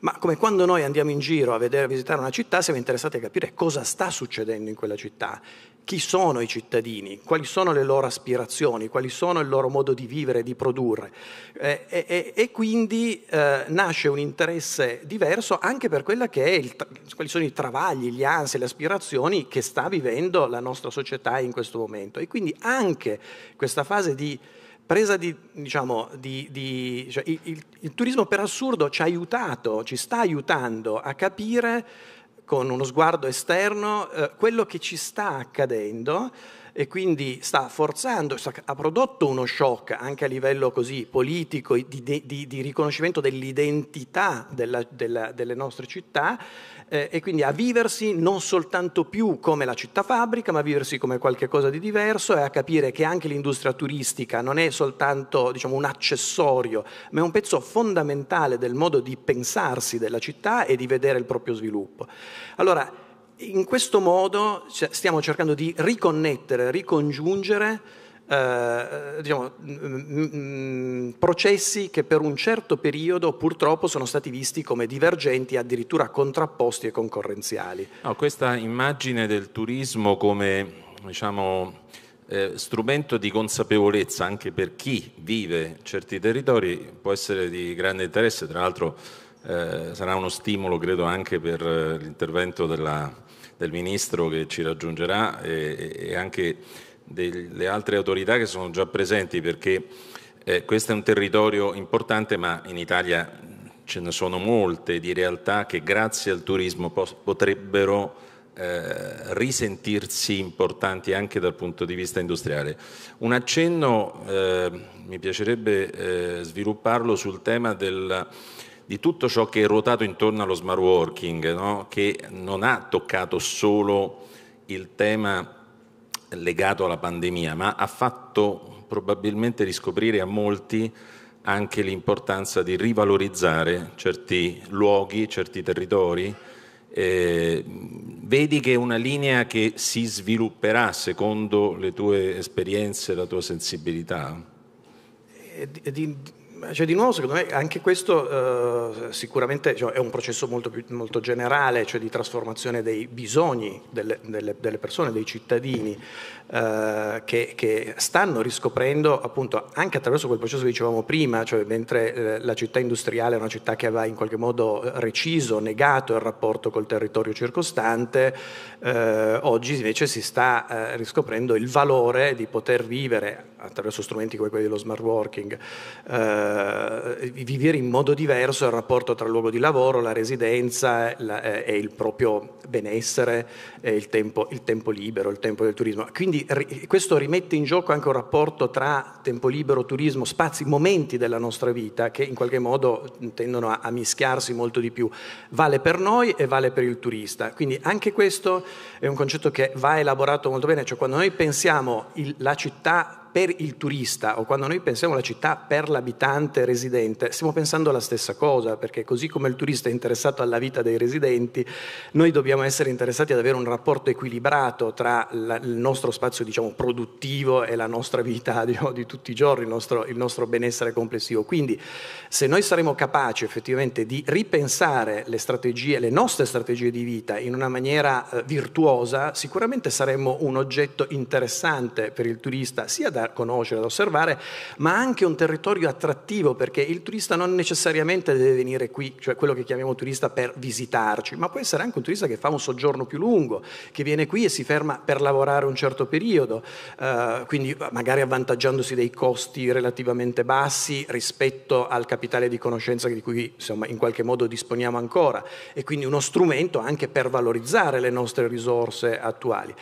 ma come quando noi andiamo in giro a, vedere, a visitare una città, siamo interessati a capire cosa sta succedendo in quella città chi sono i cittadini, quali sono le loro aspirazioni, quali sono il loro modo di vivere, di produrre. Eh, e, e, e quindi eh, nasce un interesse diverso anche per il, quali sono i travagli, gli ansie, le aspirazioni che sta vivendo la nostra società in questo momento. E quindi anche questa fase di presa di, diciamo, di, di cioè il, il, il turismo per assurdo ci ha aiutato, ci sta aiutando a capire con uno sguardo esterno eh, quello che ci sta accadendo e quindi sta forzando, sta, ha prodotto uno shock anche a livello così politico di, di, di riconoscimento dell'identità della, della, delle nostre città eh, e quindi a viversi non soltanto più come la città fabbrica ma a viversi come qualcosa di diverso e a capire che anche l'industria turistica non è soltanto diciamo, un accessorio ma è un pezzo fondamentale del modo di pensarsi della città e di vedere il proprio sviluppo. Allora, in questo modo cioè, stiamo cercando di riconnettere, ricongiungere eh, diciamo, mm, mm, processi che per un certo periodo purtroppo sono stati visti come divergenti, addirittura contrapposti e concorrenziali.
No, questa immagine del turismo come diciamo, eh, strumento di consapevolezza anche per chi vive certi territori può essere di grande interesse, tra l'altro eh, sarà uno stimolo credo anche per eh, l'intervento della del Ministro che ci raggiungerà e, e anche delle altre autorità che sono già presenti perché eh, questo è un territorio importante ma in Italia ce ne sono molte di realtà che grazie al turismo potrebbero eh, risentirsi importanti anche dal punto di vista industriale. Un accenno eh, mi piacerebbe eh, svilupparlo sul tema del di tutto ciò che è ruotato intorno allo smart working, no? che non ha toccato solo il tema legato alla pandemia, ma ha fatto probabilmente riscoprire a molti anche l'importanza di rivalorizzare certi luoghi, certi territori. Eh, vedi che è una linea che si svilupperà secondo le tue esperienze, la tua sensibilità?
Ed, ed in cioè, di nuovo, secondo me, anche questo eh, sicuramente cioè, è un processo molto, più, molto generale, cioè di trasformazione dei bisogni delle, delle, delle persone, dei cittadini, eh, che, che, stanno riscoprendo, appunto, anche attraverso quel processo che dicevamo prima, cioè mentre eh, la città industriale è una città che aveva in qualche modo eh, reciso, negato il rapporto col territorio circostante, eh, oggi invece si sta eh, riscoprendo il valore di poter vivere attraverso strumenti come quelli dello smart working eh, vivere in modo diverso il rapporto tra il luogo di lavoro, la residenza la, eh, e il proprio benessere, eh, il, tempo, il, tempo, libero, il tempo del turismo. Quindi ri, questo rimette in gioco anche un rapporto tra tempo libero, turismo, spazi, momenti della nostra vita che in qualche modo tendono a, a mischiarsi molto di più. Vale per noi e vale per il turista. Quindi anche questo è un concetto che va elaborato molto bene, cioè quando noi pensiamo il, la città per il turista o quando noi pensiamo alla città per l'abitante residente, stiamo pensando alla stessa cosa, perché così come il turista è interessato alla vita dei residenti, noi dobbiamo essere interessati ad avere un rapporto equilibrato tra la, il nostro spazio diciamo, produttivo e la nostra vita diciamo, di tutti i giorni, il nostro, il nostro benessere complessivo. Quindi se noi saremo capaci effettivamente di ripensare le strategie, le nostre strategie di vita in una maniera eh, virtuosa, sicuramente saremmo un oggetto interessante per il turista, sia da conoscere, da osservare, ma anche un territorio attrattivo perché il turista non necessariamente deve venire qui, cioè quello che chiamiamo turista per visitarci, ma può essere anche un turista che fa un soggiorno più lungo, che viene qui e si ferma per lavorare un certo periodo, eh, quindi magari avvantaggiandosi dei costi relativamente bassi rispetto al capitale di conoscenza di cui insomma, in qualche modo disponiamo ancora e quindi uno strumento anche per valorizzare le nostre risorse attuali.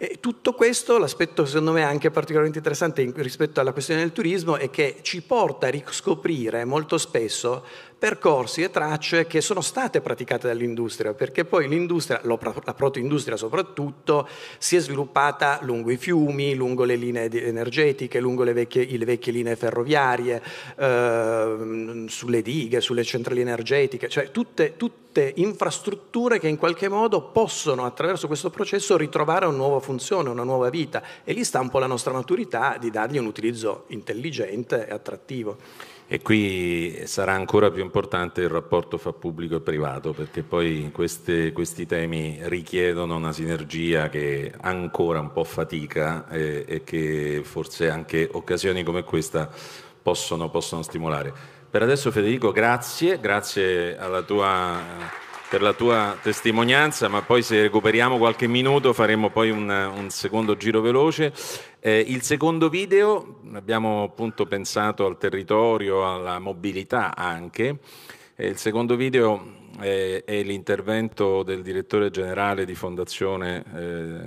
E tutto questo, l'aspetto secondo me anche particolarmente interessante rispetto alla questione del turismo, è che ci porta a riscoprire molto spesso percorsi e tracce che sono state praticate dall'industria, perché poi l'industria, la protoindustria soprattutto, si è sviluppata lungo i fiumi, lungo le linee energetiche, lungo le vecchie, le vecchie linee ferroviarie, eh, sulle dighe, sulle centrali energetiche, cioè tutte, tutte infrastrutture che in qualche modo possono attraverso questo processo ritrovare una nuova funzione, una nuova vita e lì sta un po' la nostra maturità di dargli un utilizzo intelligente e attrattivo.
E qui sarà ancora più importante il rapporto fra pubblico e privato, perché poi queste, questi temi richiedono una sinergia che ancora un po' fatica e, eh, e che forse anche occasioni come questa possono, possono stimolare. Per adesso Federico, grazie, grazie alla tua per la tua testimonianza, ma poi se recuperiamo qualche minuto faremo poi una, un secondo giro veloce. Eh, il secondo video, abbiamo appunto pensato al territorio, alla mobilità anche, eh, il secondo video è, eh, è, l'intervento del direttore generale di Fondazione eh,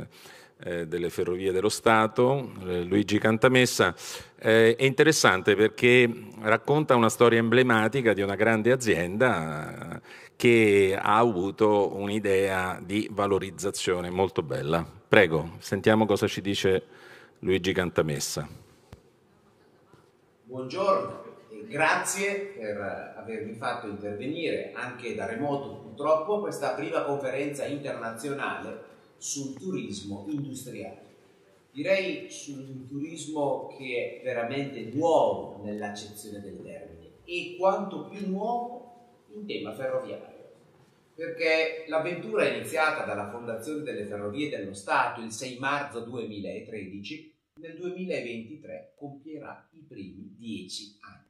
eh delle Ferrovie dello Stato, eh, Luigi Cantamessa. è interessante perché racconta una storia emblematica di una grande azienda che ha avuto un'idea di valorizzazione molto bella. Prego, sentiamo cosa ci dice Luigi Cantamessa.
Buongiorno e grazie per avermi fatto intervenire anche da remoto purtroppo questa prima conferenza internazionale sul turismo industriale. Direi un turismo che è veramente nuovo nell'accezione del termine e quanto più nuovo in tema ferroviario, perché l'avventura è iniziata dalla fondazione delle Ferrovie dello Stato il 6 marzo 2013, nel 2023 compierà i primi dieci anni.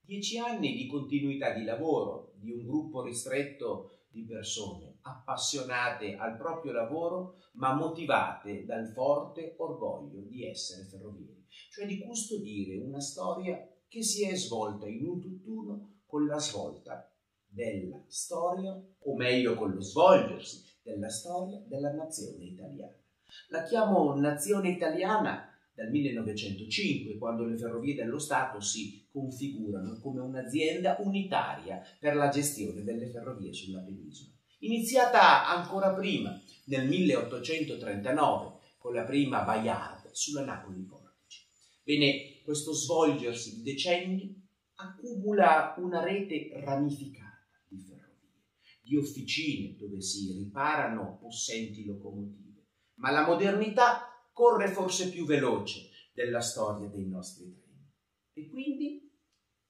Dieci anni di continuità di lavoro di un gruppo ristretto di persone appassionate al proprio lavoro ma motivate dal forte orgoglio di essere ferrovieri, cioè di custodire una storia che si è svolta in un
tutt'uno
con la svolta della storia, o meglio con lo svolgersi della storia della nazione italiana. La chiamo nazione italiana dal 1905, quando le ferrovie dello Stato si configurano come un'azienda unitaria per la gestione delle ferrovie sulla penisola. Iniziata ancora prima, nel 1839, con la prima Bayard sulla Napoli Portici. Bene, questo svolgersi di decenni accumula una rete ramificata di officine dove si riparano possenti locomotive, ma la modernità corre forse più veloce della storia dei nostri treni. E quindi,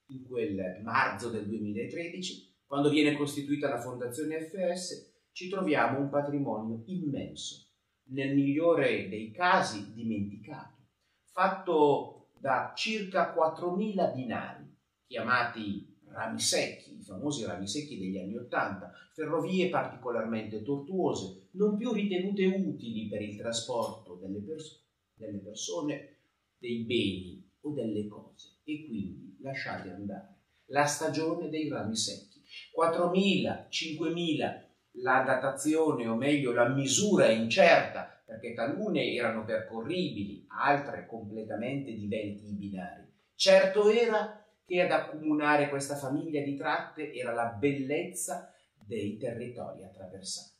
in quel marzo del 2013, quando viene costituita la Fondazione FS, ci troviamo un patrimonio immenso, nel migliore dei casi dimenticato, fatto da circa 4.000 binari, chiamati rami secchi, i famosi rami secchi degli anni Ottanta, ferrovie particolarmente tortuose, non più ritenute utili per il trasporto delle, pers- delle persone, dei beni o delle cose, e quindi lasciate andare. La stagione dei rami secchi. 4.000, 5.000, la datazione o meglio la misura è incerta perché talune erano percorribili, altre completamente diventi i binari. Certo era e ad accomunare questa famiglia di tratte era la bellezza dei territori attraversati,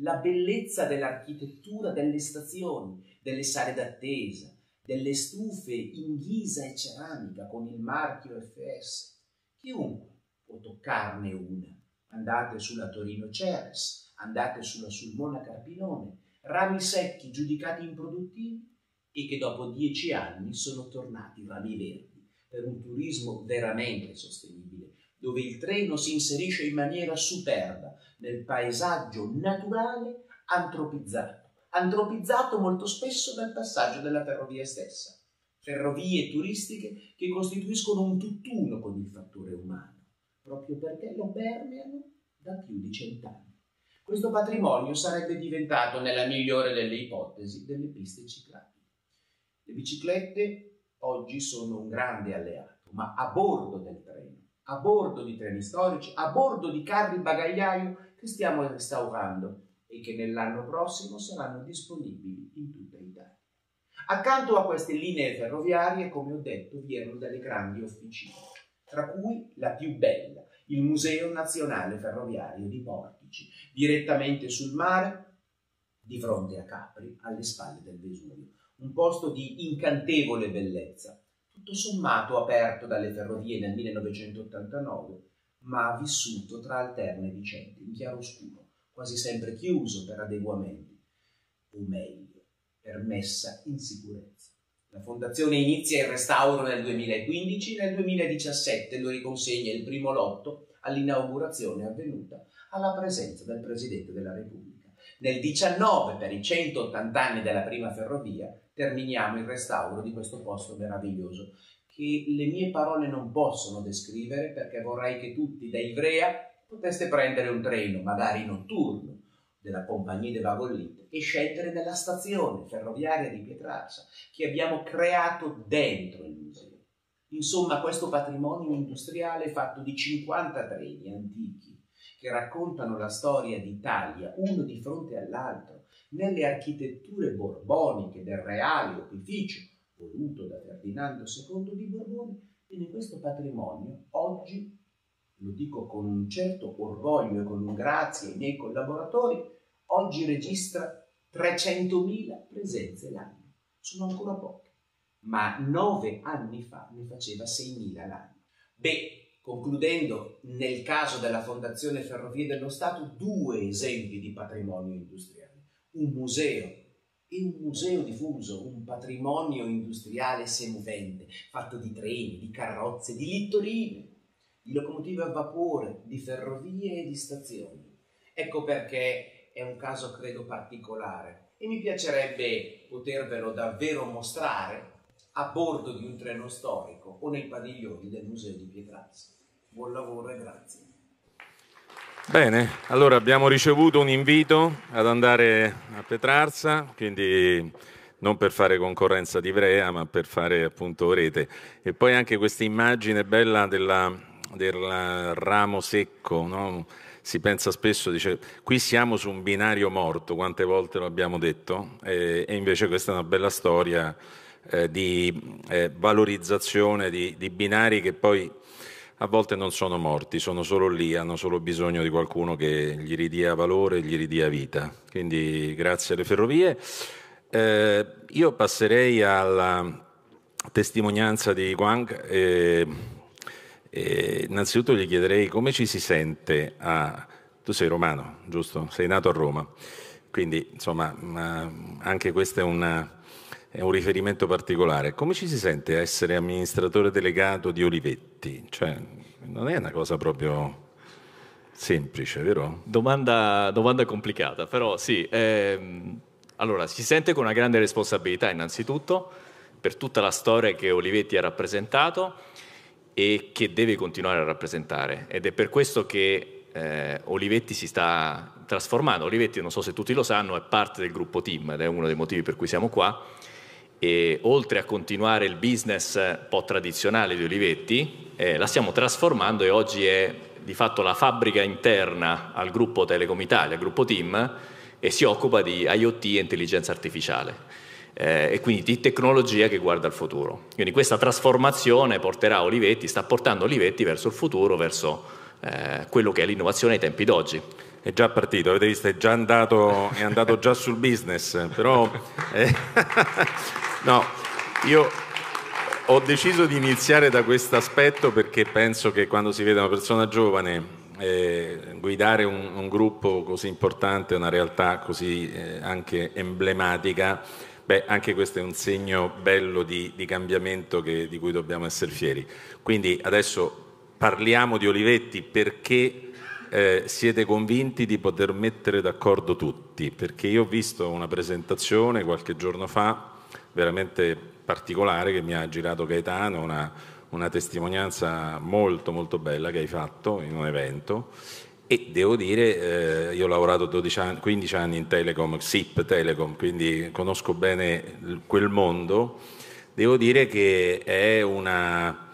la bellezza dell'architettura delle stazioni, delle sale d'attesa, delle stufe in ghisa e ceramica con il marchio FS. Chiunque può toccarne una. Andate sulla Torino Ceres, andate sulla Sulmona Carpinone, rami secchi giudicati improduttivi e che dopo dieci anni sono tornati rami verdi per un turismo veramente sostenibile, dove il treno si inserisce in maniera superba nel paesaggio naturale antropizzato, antropizzato molto spesso dal passaggio della ferrovia stessa. Ferrovie turistiche che costituiscono un tutt'uno con il fattore umano, proprio perché lo
permeano
da più di cent'anni. Questo patrimonio sarebbe diventato, nella migliore delle ipotesi, delle piste ciclabili. Le biciclette oggi sono un grande alleato, ma a bordo del treno, a bordo di treni storici, a bordo di carri bagagliaio che stiamo restaurando e che nell'anno prossimo saranno disponibili in tutta Italia. Accanto a queste linee ferroviarie, come ho detto, vi erano delle grandi officine, tra cui la più bella, il Museo Nazionale Ferroviario di Portici, direttamente sul mare, di fronte a Capri, alle spalle del Vesuvio un posto di incantevole bellezza, tutto sommato aperto dalle ferrovie nel 1989, ma vissuto tra alterne vicende, in chiaroscuro, quasi sempre chiuso per adeguamenti, o meglio, per messa in sicurezza. La fondazione inizia il restauro nel 2015 e nel 2017 lo riconsegna il primo lotto all'inaugurazione avvenuta alla presenza del Presidente della Repubblica. Nel 19, per i 180 anni della prima ferrovia, terminiamo il restauro di questo posto meraviglioso che le mie parole non possono descrivere perché vorrei che tutti da Ivrea poteste prendere un treno, magari notturno, della compagnia de Vagollite e scendere dalla stazione ferroviaria di Pietrarsa che abbiamo creato dentro il museo. Insomma, questo patrimonio industriale fatto di 50 treni antichi che raccontano la storia d'Italia uno di fronte all'altro, nelle architetture borboniche del reale opificio voluto da Ferdinando II di Borbone, e in questo patrimonio oggi, lo dico con un certo orgoglio e con un grazie ai miei collaboratori, oggi registra 300.000 presenze l'anno. Sono ancora poche, ma nove anni fa ne faceva 6.000 l'anno. Beh, Concludendo, nel caso della Fondazione Ferrovie dello Stato, due esempi di patrimonio industriale. Un museo e un museo diffuso, un patrimonio industriale semovente, fatto di treni, di carrozze, di littorine, di locomotive a vapore, di ferrovie e di stazioni. Ecco perché è un caso credo particolare e mi piacerebbe potervelo davvero mostrare a bordo di un treno storico o nei padiglioni del Museo di Pietrazza. Buon lavoro e grazie.
Bene, allora abbiamo ricevuto un invito ad andare a Petrarza, quindi non per fare concorrenza di Ivrea, ma per fare appunto rete. E poi anche questa immagine bella della, del ramo secco, no? si pensa spesso, dice, qui siamo su un binario morto, quante volte lo abbiamo detto, e, e invece questa è una bella storia eh, di eh, valorizzazione di, di, binari che poi a volte non sono morti, sono solo lì, hanno solo bisogno di qualcuno che gli ridia valore, gli ridia vita. Quindi grazie alle ferrovie. Eh, io passerei alla testimonianza di Guang. Eh, eh, innanzitutto gli chiederei come ci si sente a... Tu sei romano, giusto? Sei nato a Roma. Quindi, insomma, anche questa è una, è un riferimento particolare. Come ci si sente a essere amministratore delegato di Olivetti? Cioè, non è una cosa proprio semplice, vero?
Domanda, domanda complicata, però sì. Ehm, allora, si sente con una grande responsabilità innanzitutto per tutta la storia che Olivetti ha rappresentato e che deve continuare a rappresentare. Ed è per questo che eh, Olivetti si sta trasformando. Olivetti, non so se tutti lo sanno, è parte del gruppo Team ed è uno dei motivi per cui siamo qua e oltre a continuare il business eh, un po' tradizionale di Olivetti, eh, la stiamo trasformando e oggi è di fatto la fabbrica interna al gruppo Telecom Italia, al gruppo Team, e si occupa di IoT e intelligenza artificiale. Eh, e quindi di tecnologia che guarda al futuro. Quindi questa trasformazione porterà Olivetti, sta portando Olivetti verso il futuro, verso eh, quello che è l'innovazione ai tempi d'oggi è già partito, avete visto, è già andato, è andato già sul business, però eh,
no, io ho deciso di iniziare da questo aspetto perché penso che quando si vede una persona giovane eh, guidare un, un, gruppo così importante, una realtà così eh, anche emblematica, beh, anche questo è un segno bello di, di cambiamento che, di cui dobbiamo essere fieri. Quindi adesso parliamo di Olivetti perché eh, siete convinti di poter mettere d'accordo tutti, perché io ho visto una presentazione qualche giorno fa, veramente particolare, che mi ha girato Gaetano, una, una testimonianza molto molto bella che hai fatto in un evento e devo dire, eh, io ho lavorato 12 anni, 15 anni in Telecom, SIP Telecom, quindi conosco bene quel mondo, devo dire che è una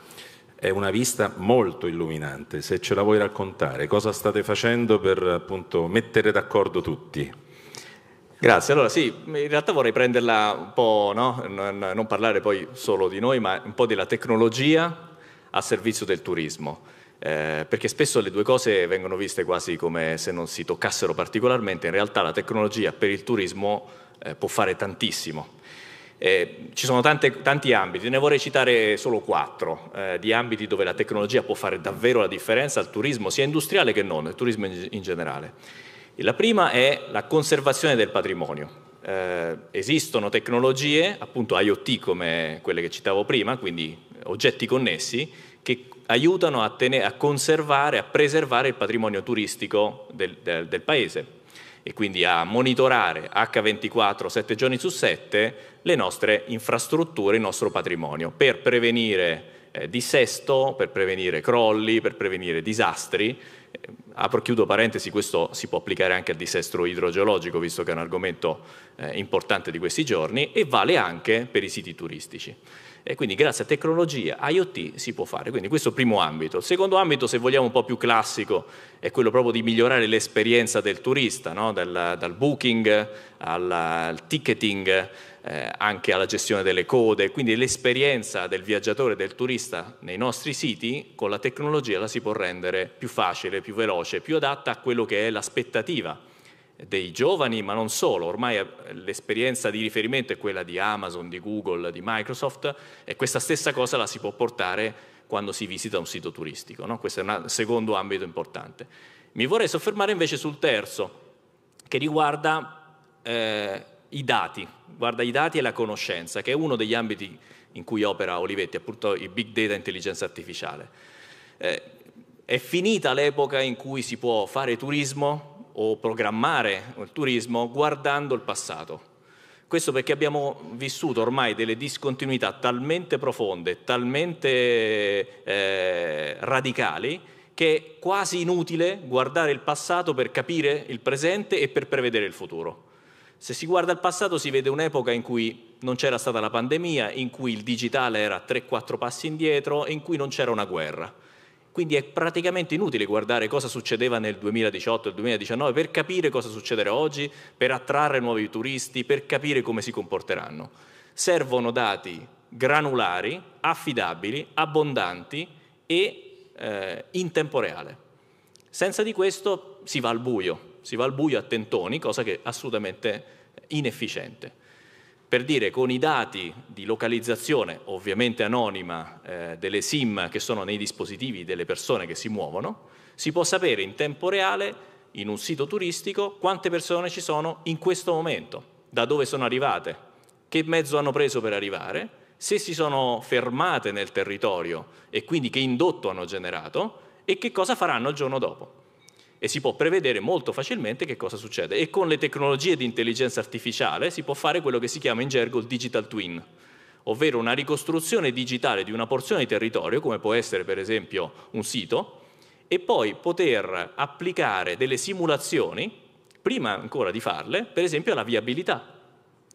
è una vista molto illuminante. Se ce la vuoi raccontare, cosa state facendo per appunto mettere d'accordo tutti?
Grazie, allora sì, in realtà vorrei prenderla un po', no? non parlare poi solo di noi, ma un po' della tecnologia a servizio del turismo. Eh, perché spesso le due cose vengono viste quasi come se non si toccassero particolarmente, in realtà la tecnologia per il turismo eh, può fare tantissimo. Eh, ci sono tante, tanti ambiti, ne vorrei citare solo quattro, eh, di ambiti dove la tecnologia può fare davvero la differenza al turismo, sia industriale che non, al turismo in, in generale. E la prima è la conservazione del patrimonio. Eh, esistono tecnologie, appunto IoT come quelle che citavo prima, quindi oggetti connessi, che aiutano a, tenere, a conservare, a preservare il patrimonio turistico del, del, del paese e quindi a monitorare H24 7 giorni su 7 le nostre infrastrutture, il nostro patrimonio, per prevenire eh, dissesto, per prevenire crolli, per prevenire disastri. Eh, apro chiudo parentesi, questo si può applicare anche al dissesto idrogeologico, visto che è un argomento eh, importante di questi giorni, e vale anche per i siti turistici. E quindi grazie a tecnologia, IoT, si può fare. Quindi questo è il primo ambito. Il secondo ambito, se vogliamo un po' più classico, è quello proprio di migliorare l'esperienza del turista, no? dal, dal, booking al, al ticketing, eh, anche alla gestione delle code, quindi l'esperienza del viaggiatore, del turista nei nostri siti con la tecnologia la si può rendere più facile, più veloce, più adatta a quello che è l'aspettativa dei giovani, ma non solo, ormai eh, l'esperienza di riferimento è quella di Amazon, di Google, di Microsoft e questa stessa cosa la si può portare quando si visita un sito turistico, no? questo è un secondo ambito importante. Mi vorrei soffermare invece sul terzo, che riguarda eh, i dati, guarda i dati e la conoscenza, che è uno degli ambiti in cui opera Olivetti, appunto i big data e intelligenza artificiale. Eh, è finita l'epoca in cui si può fare turismo o programmare il turismo guardando il passato. Questo perché abbiamo vissuto ormai delle discontinuità talmente profonde, talmente eh, radicali, che è quasi inutile guardare il passato per capire il presente e per prevedere il futuro. Se si guarda il passato si vede un'epoca in cui non c'era stata la pandemia, in cui il digitale era 3-4 passi indietro e in cui non c'era una guerra. Quindi è praticamente inutile guardare cosa succedeva nel 2018 e 2019 per capire cosa succederà oggi, per attrarre nuovi turisti, per capire come si comporteranno. Servono dati granulari, affidabili, abbondanti e eh, in tempo reale. Senza di questo si va al buio, si va al buio a tentoni, cosa che è assolutamente inefficiente. Per dire con i dati di localizzazione, ovviamente anonima, eh, delle SIM che sono nei dispositivi delle persone che si muovono, si può sapere in tempo reale, in un sito turistico, quante persone ci sono in questo momento, da dove sono arrivate, che mezzo hanno preso per arrivare, se si sono fermate nel territorio e quindi che indotto hanno generato e che cosa faranno il giorno dopo e si può prevedere molto facilmente che cosa succede. E con le tecnologie di intelligenza artificiale si può fare quello che si chiama in gergo il digital twin, ovvero una ricostruzione digitale di una porzione di territorio, come può essere per esempio un sito, e poi poter applicare delle simulazioni, prima ancora di farle, per esempio alla viabilità,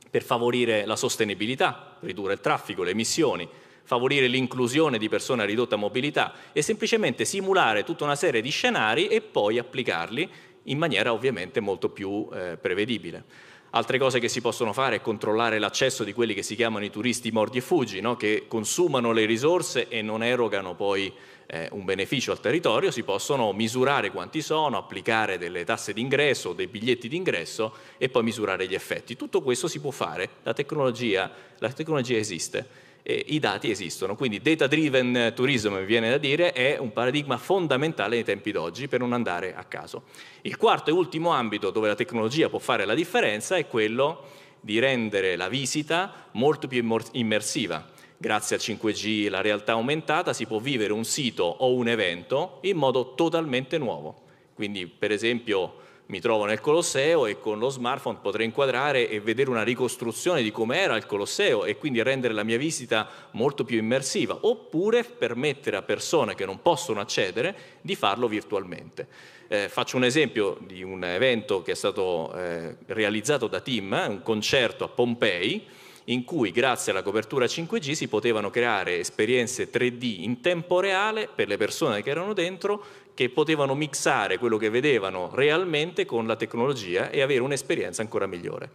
per favorire la sostenibilità, ridurre il traffico, le emissioni, favorire l'inclusione di persone a ridotta mobilità e semplicemente simulare tutta una serie di scenari e poi applicarli in maniera ovviamente molto più eh, prevedibile. Altre cose che si possono fare è controllare l'accesso di quelli che si chiamano i turisti mordi e fuggi, no? che consumano le risorse e non erogano poi eh, un beneficio al territorio, si possono misurare quanti sono, applicare delle tasse d'ingresso, dei biglietti d'ingresso e poi misurare gli effetti. Tutto questo si può fare, la tecnologia, la tecnologia esiste eh, i dati esistono. Quindi data driven tourism, mi viene da dire, è un paradigma fondamentale nei tempi d'oggi per non andare a caso. Il quarto e ultimo ambito dove la tecnologia può fare la differenza è quello di rendere la visita molto più immersiva. Grazie al 5G la realtà aumentata si può vivere un sito o un evento in modo totalmente nuovo. Quindi per esempio mi trovo nel Colosseo e con lo smartphone potrei inquadrare e vedere una ricostruzione di come era il Colosseo e quindi rendere la mia visita molto più immersiva, oppure permettere a persone che non possono accedere di farlo virtualmente. Eh, faccio un esempio di un evento che è stato eh, realizzato da Tim, eh, un concerto a Pompei, in cui grazie alla copertura 5G si potevano creare esperienze 3D in tempo reale per le persone che erano dentro che potevano mixare quello che vedevano realmente con la tecnologia e avere un'esperienza ancora migliore.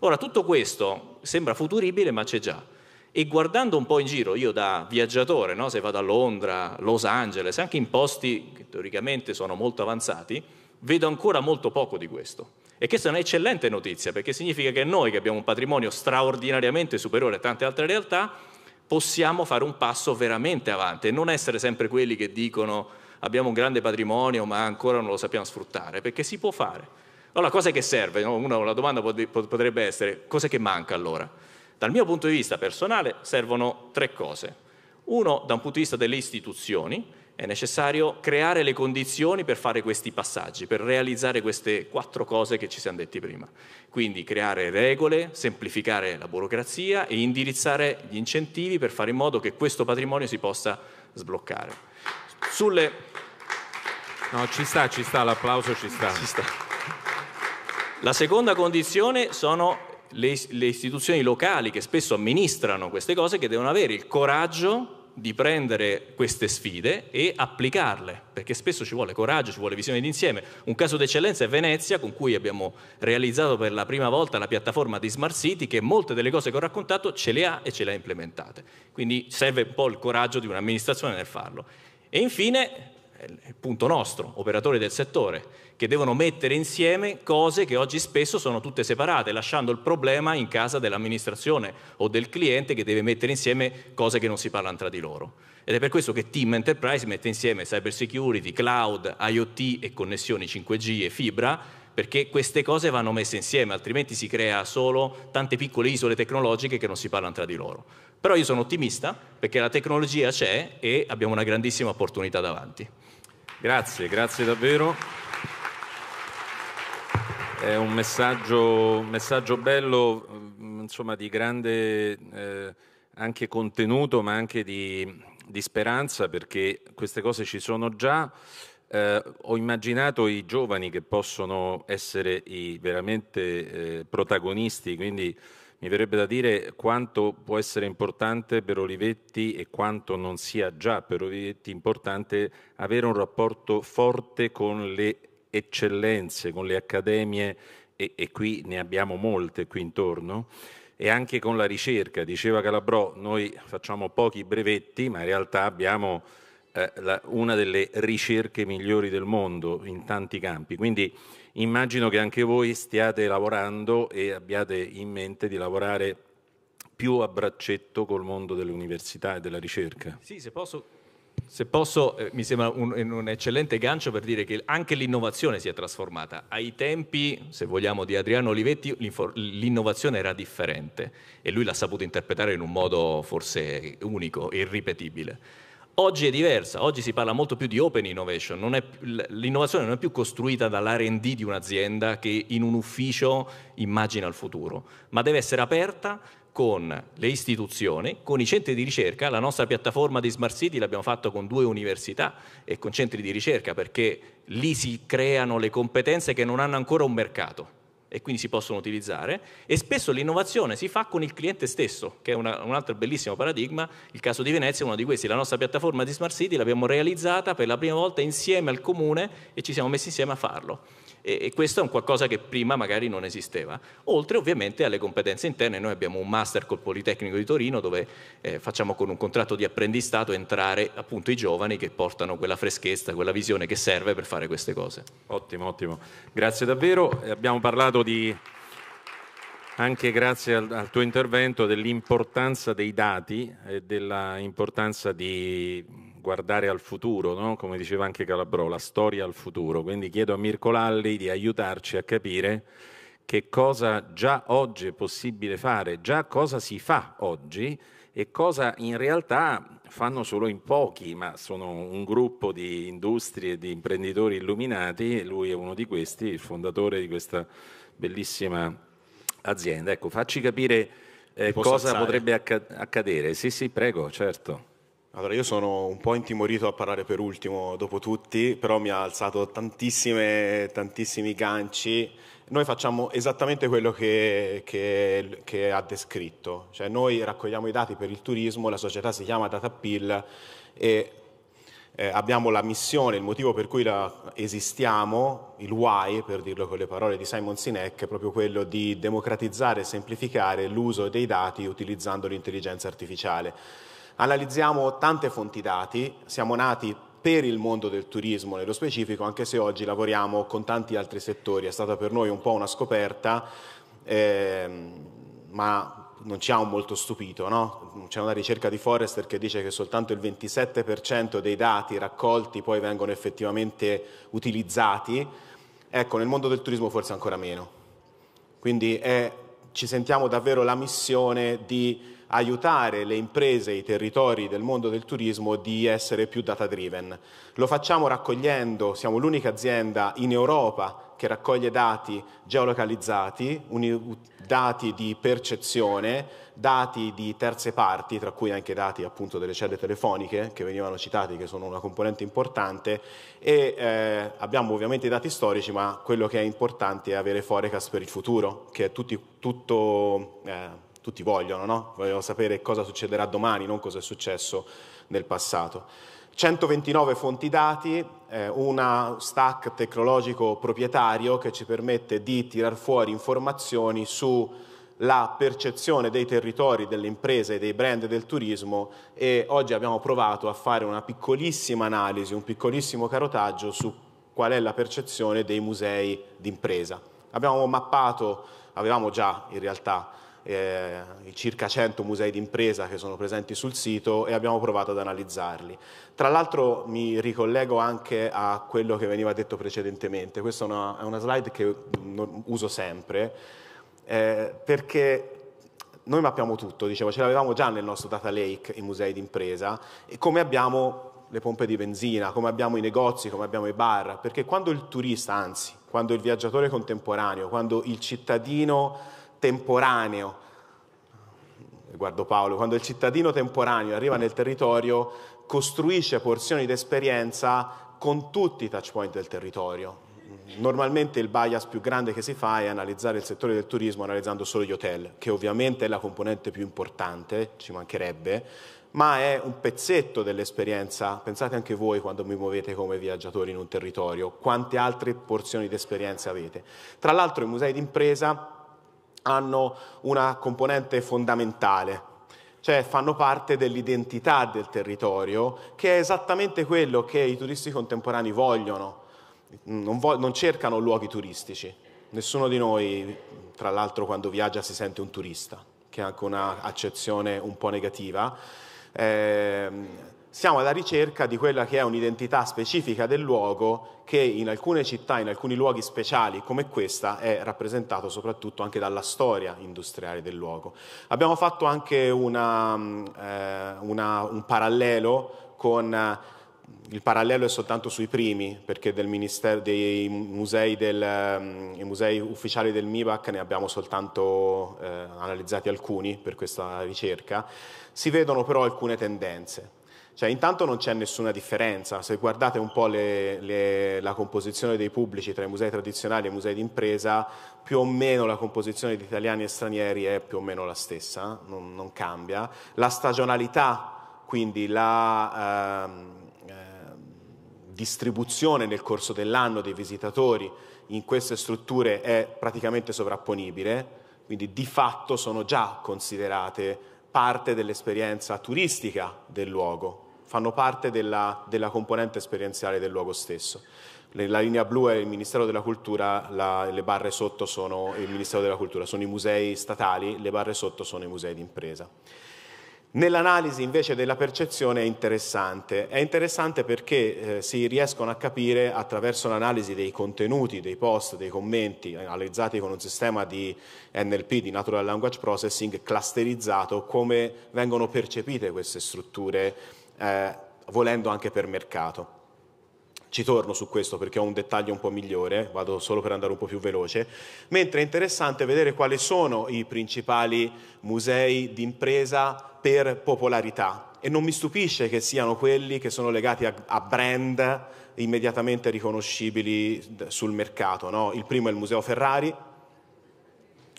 Ora, tutto questo sembra futuribile, ma c'è già. E guardando un po' in giro, io da viaggiatore, no? se vado a Londra, Los Angeles, anche in posti che teoricamente sono molto avanzati, vedo ancora molto poco di questo. E questa è un'eccellente notizia, perché significa che noi, che abbiamo un patrimonio straordinariamente superiore a tante altre realtà, possiamo fare un passo veramente avanti e non essere sempre quelli che dicono abbiamo un grande patrimonio ma ancora non lo sappiamo sfruttare, perché si può fare. Allora, cosa che serve? Una, una domanda potrebbe essere, cosa che manca allora? Dal mio punto di vista personale servono tre cose. Uno, da un punto di vista delle istituzioni, è necessario creare le condizioni per fare questi passaggi, per realizzare queste quattro cose che ci siamo detti prima. Quindi creare regole, semplificare la burocrazia e indirizzare gli incentivi per fare in modo che questo patrimonio si possa sbloccare sulle... No, ci sta, ci sta, l'applauso ci sta. Ci sta. La seconda condizione sono le, le istituzioni locali che spesso amministrano queste cose che devono avere il coraggio di prendere queste sfide e applicarle, perché spesso ci vuole coraggio, ci vuole visione d'insieme. Un caso d'eccellenza è Venezia, con cui abbiamo realizzato per la prima volta la piattaforma di Smart City, che molte delle cose che ho raccontato ce le ha e ce le ha implementate. Quindi serve un po' il coraggio di un'amministrazione nel farlo. E infine il punto nostro, operatori del settore, che devono mettere insieme cose che oggi spesso sono tutte separate, lasciando il problema in casa dell'amministrazione o del cliente che deve mettere insieme cose che non si parlano tra di loro. Ed è per questo che Team Enterprise mette insieme cyber security, cloud, IoT e connessioni 5G e fibra perché queste cose vanno messe insieme, altrimenti si crea solo tante piccole isole tecnologiche che non si parlano tra di loro. Però io sono ottimista perché la tecnologia c'è e abbiamo una grandissima opportunità davanti. Grazie, grazie davvero. È
un messaggio, messaggio bello, mm, insomma, di grande eh, anche contenuto, ma anche di, di speranza, perché queste cose ci sono già. Eh, ho immaginato i giovani che possono essere i veramente eh, protagonisti, quindi mi verrebbe da dire quanto può essere importante per Olivetti e quanto non sia già per Olivetti importante avere un rapporto forte con le eccellenze, con le accademie e, e qui ne abbiamo molte qui intorno e anche con la ricerca. Diceva Calabrò, noi facciamo pochi brevetti, ma in realtà abbiamo eh, la, una delle ricerche migliori del mondo in tanti campi. Quindi immagino che anche voi stiate lavorando e abbiate in mente di lavorare più a braccetto
col mondo dell'università e della ricerca. Sì, se posso se posso, eh, mi sembra un, un, eccellente gancio per dire che anche l'innovazione si è trasformata. Ai tempi, se vogliamo, di Adriano Olivetti, l'innovazione era differente e lui l'ha saputo interpretare in un modo forse unico, irripetibile. Oggi è diversa, oggi si parla molto più di open innovation, non è, l'innovazione non è più costruita dall'RD di un'azienda che in un ufficio immagina il futuro, ma deve essere aperta con le istituzioni, con i centri di ricerca, la nostra piattaforma di Smart City l'abbiamo fatta con due università e con centri di ricerca perché lì si creano le competenze che non hanno ancora un mercato e quindi si possono utilizzare e spesso l'innovazione si fa con il cliente stesso, che è una, un altro bellissimo paradigma, il caso di Venezia è uno di questi, la nostra piattaforma di Smart City l'abbiamo realizzata per la prima volta insieme al comune e ci siamo messi insieme a farlo e, e questo è un qualcosa che prima magari non esisteva. Oltre ovviamente alle competenze interne, noi abbiamo un master col Politecnico di Torino dove eh, facciamo con un contratto di apprendistato entrare appunto i giovani che portano quella freschezza, quella visione che serve per fare queste cose. Ottimo, ottimo. Grazie davvero. Abbiamo
parlato di anche grazie al, al, tuo intervento dell'importanza dei dati e dell'importanza di guardare al futuro, no? come diceva anche Calabro, la storia al futuro. Quindi chiedo a Mirko Lalli di aiutarci a capire che cosa già oggi è possibile fare, già cosa si fa oggi e cosa in realtà fanno solo in pochi, ma sono un gruppo di industrie e di imprenditori illuminati, e lui è uno di questi, il fondatore di questa bellissima azienda. Ecco, facci capire eh, cosa alzare. potrebbe acc-
accadere. Sì, sì, prego, certo. Allora, io sono un po' intimorito a parlare per ultimo dopo tutti, però mi ha alzato tantissimi ganci. Noi facciamo esattamente quello che, che, che, ha descritto, cioè noi raccogliamo i dati per il turismo, la società si chiama Datapill e eh, abbiamo la missione, il motivo per cui esistiamo, il why, per dirlo con le parole di Simon Sinek, è proprio quello di democratizzare e semplificare l'uso dei dati utilizzando l'intelligenza artificiale Analizziamo tante fonti dati, siamo nati per il mondo del turismo nello specifico, anche se oggi lavoriamo con tanti altri settori, è stata per noi un po' una scoperta, ehm, ma non ci ha molto stupito. No? C'è una ricerca di Forrester che dice che soltanto il 27% dei dati raccolti poi vengono effettivamente utilizzati. Ecco, nel mondo del turismo forse ancora meno. Quindi è, ci sentiamo davvero la missione di aiutare le imprese e i territori del mondo del turismo di essere più data driven. Lo facciamo raccogliendo, siamo l'unica azienda in Europa che raccoglie dati geolocalizzati, dati di percezione, dati di terze parti, tra cui anche dati appunto delle celle telefoniche che venivano citati, che sono una componente importante, e eh, abbiamo ovviamente i dati storici, ma quello che è importante è avere forecast per il futuro, che è tutti, tutto... Eh, tutti vogliono, no? Vogliono sapere cosa succederà domani, non cosa è successo nel passato. 129 fonti dati, eh, una stack tecnologico proprietario che ci permette di tirar fuori informazioni su la percezione dei territori, delle imprese, dei brand del turismo e oggi abbiamo provato a fare una piccolissima analisi, un piccolissimo carotaggio su qual è la percezione dei musei d'impresa. Abbiamo mappato, avevamo già in realtà eh, i circa 100 musei d'impresa che sono presenti sul sito e abbiamo provato ad analizzarli. Tra l'altro mi ricollego anche a quello che veniva detto precedentemente, questa è una, è una slide che uso sempre, eh, perché noi mappiamo tutto, dicevo, ce l'avevamo già nel nostro data lake i musei d'impresa e come abbiamo le pompe di benzina, come abbiamo i negozi, come abbiamo i bar, perché quando il turista, anzi, quando il viaggiatore contemporaneo, quando il cittadino temporaneo. Guardo Paolo, quando il cittadino temporaneo arriva nel territorio, costruisce porzioni di esperienza con tutti i touch point del territorio. Normalmente il bias più grande che si fa è analizzare il settore del turismo analizzando solo gli hotel, che ovviamente è la componente più importante, ci mancherebbe, ma è un pezzetto dell'esperienza. Pensate anche voi quando vi muovete come viaggiatori in un territorio, quante altre porzioni di esperienza avete. Tra l'altro i musei d'impresa hanno una componente fondamentale, cioè fanno parte dell'identità del territorio, che è esattamente quello che i turisti contemporanei vogliono. Non, vo- non cercano luoghi turistici. Nessuno di noi, tra l'altro, quando viaggia si sente un turista, che è anche un'accezione un po' negativa. Eh, siamo alla ricerca di quella che è un'identità specifica del luogo che in alcune città, in alcuni luoghi speciali come questa, è rappresentato soprattutto anche dalla storia industriale del luogo. Abbiamo fatto anche una, eh, una, un parallelo con eh, il parallelo è soltanto sui primi, perché dei musei, del, eh, musei, ufficiali del MIBAC ne abbiamo soltanto eh, analizzati alcuni per questa ricerca, si vedono però alcune tendenze. Cioè, intanto non c'è nessuna differenza, se guardate un po' le, le, la composizione dei pubblici tra i musei tradizionali e i musei d'impresa, più o meno la composizione di italiani e stranieri è più o meno la stessa, non, non cambia. La stagionalità, quindi la ehm, ehm distribuzione nel corso dell'anno dei visitatori in queste strutture è praticamente sovrapponibile, quindi di fatto sono già considerate parte dell'esperienza turistica del luogo, fanno parte della, della componente esperienziale del luogo stesso. La linea blu è il Ministero della Cultura, la, le barre sotto sono il Ministero della Cultura, sono i musei statali, le barre sotto sono i musei d'impresa. Nell'analisi invece della percezione è interessante, è interessante perché eh, si riescono a capire attraverso l'analisi dei contenuti, dei post, dei commenti, eh, analizzati con un sistema di NLP, di Natural Language Processing, clusterizzato, come vengono percepite queste strutture eh, volendo anche per mercato. Ci torno su questo perché ho un dettaglio un po' migliore, vado solo per andare un po' più veloce, mentre è interessante vedere quali sono i principali musei d'impresa per popolarità e non mi stupisce che siano quelli che sono legati a, a brand immediatamente riconoscibili sul mercato. No? Il primo è il Museo Ferrari,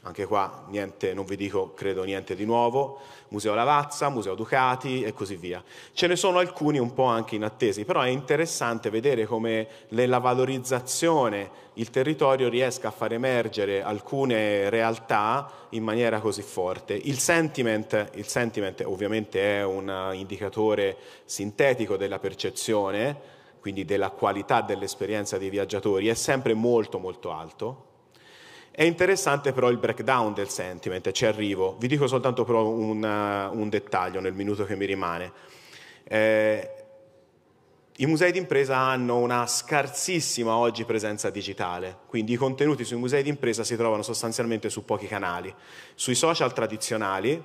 anche qua niente, non vi dico credo niente di nuovo, Museo Lavazza, Museo Ducati e così via. Ce ne sono alcuni un po' anche inattesi, però è interessante vedere come nella valorizzazione il territorio riesca a far emergere alcune realtà in maniera così forte. Il sentiment, il sentiment ovviamente è un indicatore sintetico della percezione, quindi della qualità dell'esperienza dei viaggiatori, è sempre molto molto alto, è interessante però il breakdown del sentiment, ci arrivo. Vi dico soltanto però un, eh, un dettaglio nel minuto che mi rimane. Eh, i musei d'impresa hanno una scarsissima oggi presenza digitale, quindi i contenuti sui musei d'impresa si trovano sostanzialmente su pochi canali. Sui social tradizionali,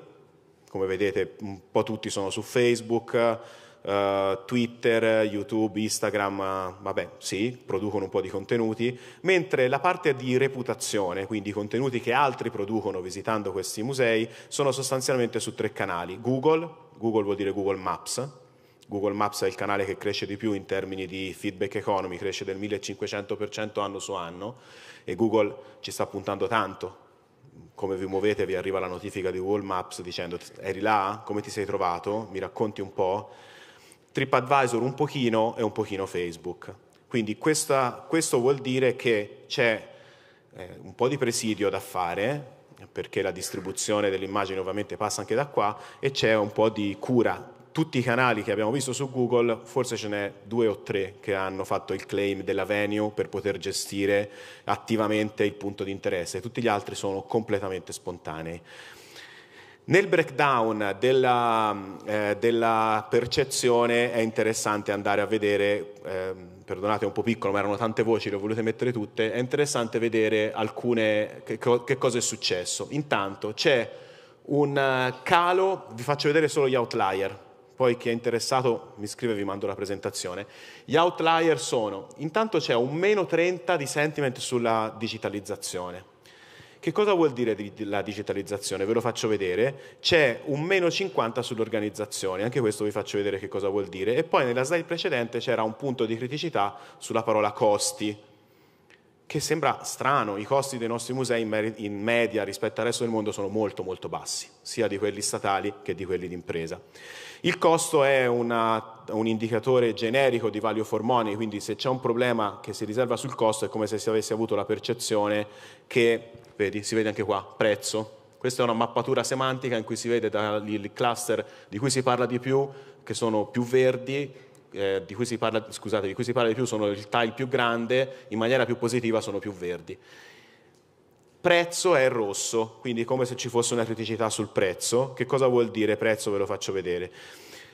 come vedete un po' tutti sono su Facebook, uh, Twitter, YouTube, Instagram, eh, vabbè sì, producono un po' di contenuti, mentre la parte di reputazione, quindi i contenuti che altri producono visitando questi musei, sono sostanzialmente su tre canali. Google, Google vuol dire Google Maps, Google Maps è il canale che cresce di più in termini di feedback economy, cresce del 1500% anno su anno e Google ci sta puntando tanto. Come vi muovete vi arriva la notifica di Google Maps dicendo eri là? Come ti sei trovato? Mi racconti un po'? TripAdvisor un pochino e un pochino Facebook. Quindi questa, questo vuol dire che c'è eh, un po' di presidio da fare, perché la distribuzione dell'immagine ovviamente passa anche da qua, e c'è un po' di cura. Tutti i canali che abbiamo visto su Google, forse ce n'è due o tre che hanno fatto il claim della venue per poter gestire attivamente il punto di interesse, tutti gli altri sono completamente spontanei. Nel breakdown della, eh, della, percezione è interessante andare a vedere, eh, perdonate è un po' piccolo ma erano tante voci, le ho volute mettere tutte, è interessante vedere alcune, che, che cosa è successo. Intanto c'è un eh, calo, vi faccio vedere solo gli outlier, poi chi è interessato mi scrive e vi mando la presentazione. Gli outlier sono, intanto c'è un meno 30 di sentiment sulla digitalizzazione che cosa vuol dire la digitalizzazione? Ve lo faccio vedere. C'è un meno 50 sull'organizzazione, anche questo vi faccio vedere che cosa vuol dire. E poi nella slide precedente c'era un punto di criticità sulla parola costi, che sembra strano, i costi dei nostri musei in media rispetto al resto del mondo sono molto molto bassi, sia di quelli statali che di quelli d'impresa. Il costo è una, un indicatore generico di value for money, quindi se c'è un problema che si riserva sul costo è come se si avesse avuto la percezione che, vedi, si vede anche qua, prezzo. Questa è una mappatura semantica in cui si vede dal cluster di cui si parla di più, che sono più verdi, eh, di, cui parla, scusate, di cui si parla di più sono il tile più grande, in maniera più positiva sono più verdi prezzo è rosso, quindi come se ci fosse una criticità sul prezzo. Che cosa vuol dire prezzo? Ve lo faccio vedere.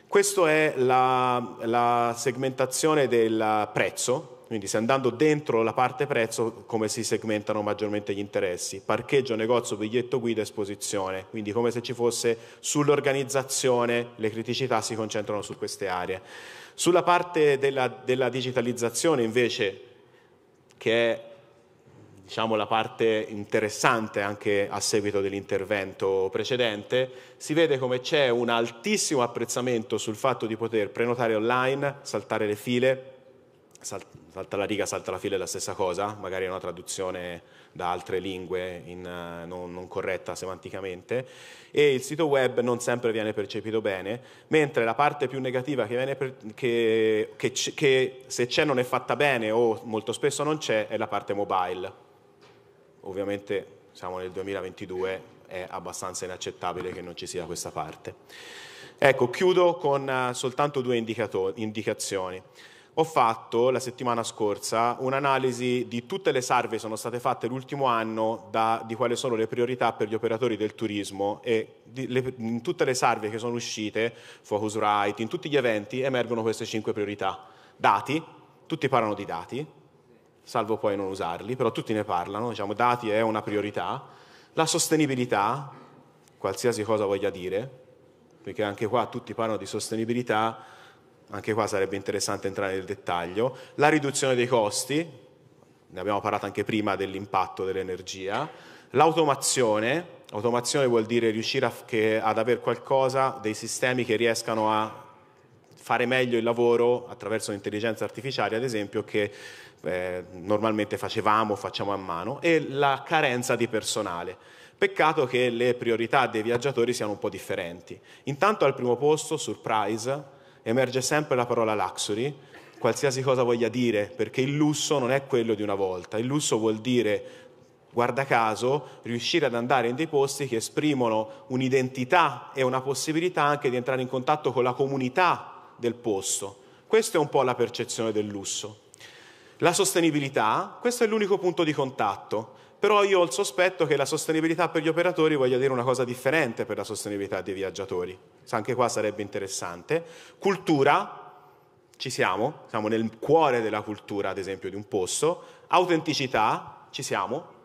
Questa è la, la, segmentazione del prezzo, quindi se andando dentro la parte prezzo come si segmentano maggiormente gli interessi, parcheggio, negozio, biglietto guida, esposizione, quindi come se ci fosse sull'organizzazione le criticità si concentrano su queste aree. Sulla parte della, della digitalizzazione invece, che è diciamo, la parte interessante anche a seguito dell'intervento precedente, si vede come c'è un altissimo apprezzamento sul fatto di poter prenotare online, saltare le file, sal- salta la riga, salta la fila è la stessa cosa, magari è una traduzione da altre lingue in, uh, non, non, corretta semanticamente, e il sito web non sempre viene percepito bene, mentre la parte più negativa che, per, che, che, che se c'è non è fatta bene o molto spesso non c'è è la parte mobile ovviamente siamo nel 2022, è abbastanza inaccettabile che non ci sia questa parte. Ecco, chiudo con eh, soltanto due indicazioni. Ho fatto la settimana scorsa un'analisi di tutte le salve che sono state fatte l'ultimo anno da, di quali sono le priorità per gli operatori del turismo e di, le, in tutte le salve che sono uscite, Focusrite, in tutti gli eventi, emergono queste cinque priorità. Dati, tutti parlano di dati, salvo poi non usarli, però tutti ne parlano, diciamo dati è una priorità, la sostenibilità, qualsiasi cosa voglia dire, perché anche qua tutti parlano di sostenibilità, anche qua sarebbe interessante entrare nel dettaglio, la riduzione dei costi, ne abbiamo parlato anche prima dell'impatto dell'energia, l'automazione, automazione vuol dire riuscire a, che, ad avere qualcosa, dei sistemi che riescano a fare meglio il lavoro attraverso l'intelligenza artificiale, ad esempio, che eh, normalmente facevamo, facciamo a mano, e la carenza di personale. Peccato che le priorità dei viaggiatori siano un po' differenti. Intanto al primo posto, surprise, emerge sempre la parola luxury, qualsiasi cosa voglia dire, perché il lusso non è quello di una volta, il lusso vuol dire, guarda caso, riuscire ad andare in dei posti che esprimono un'identità e una possibilità anche di entrare in contatto con la comunità del posto. Questa è un po' la percezione del lusso. La sostenibilità, questo è l'unico punto di contatto, però io ho il sospetto che la sostenibilità per gli operatori voglia dire una cosa differente per la sostenibilità dei viaggiatori, anche qua sarebbe interessante. Cultura, ci siamo, siamo nel cuore della cultura ad esempio di un posto, autenticità, ci siamo,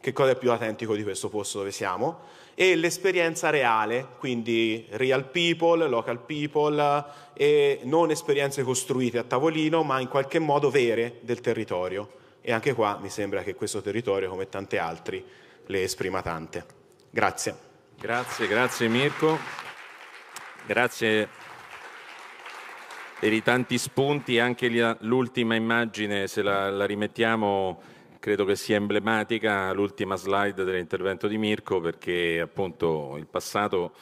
che cosa è più autentico di questo posto dove siamo? e l'esperienza reale, quindi real people, local people e non esperienze costruite a tavolino, ma in qualche modo vere del territorio. E anche qua mi sembra che questo territorio, come tanti altri, le esprima tante. Grazie.
Grazie, grazie Mirko. Grazie per i tanti spunti, anche ah, l'ultima immagine, se la, la rimettiamo Credo che sia emblematica l'ultima slide dell'intervento di Mirko perché appunto il passato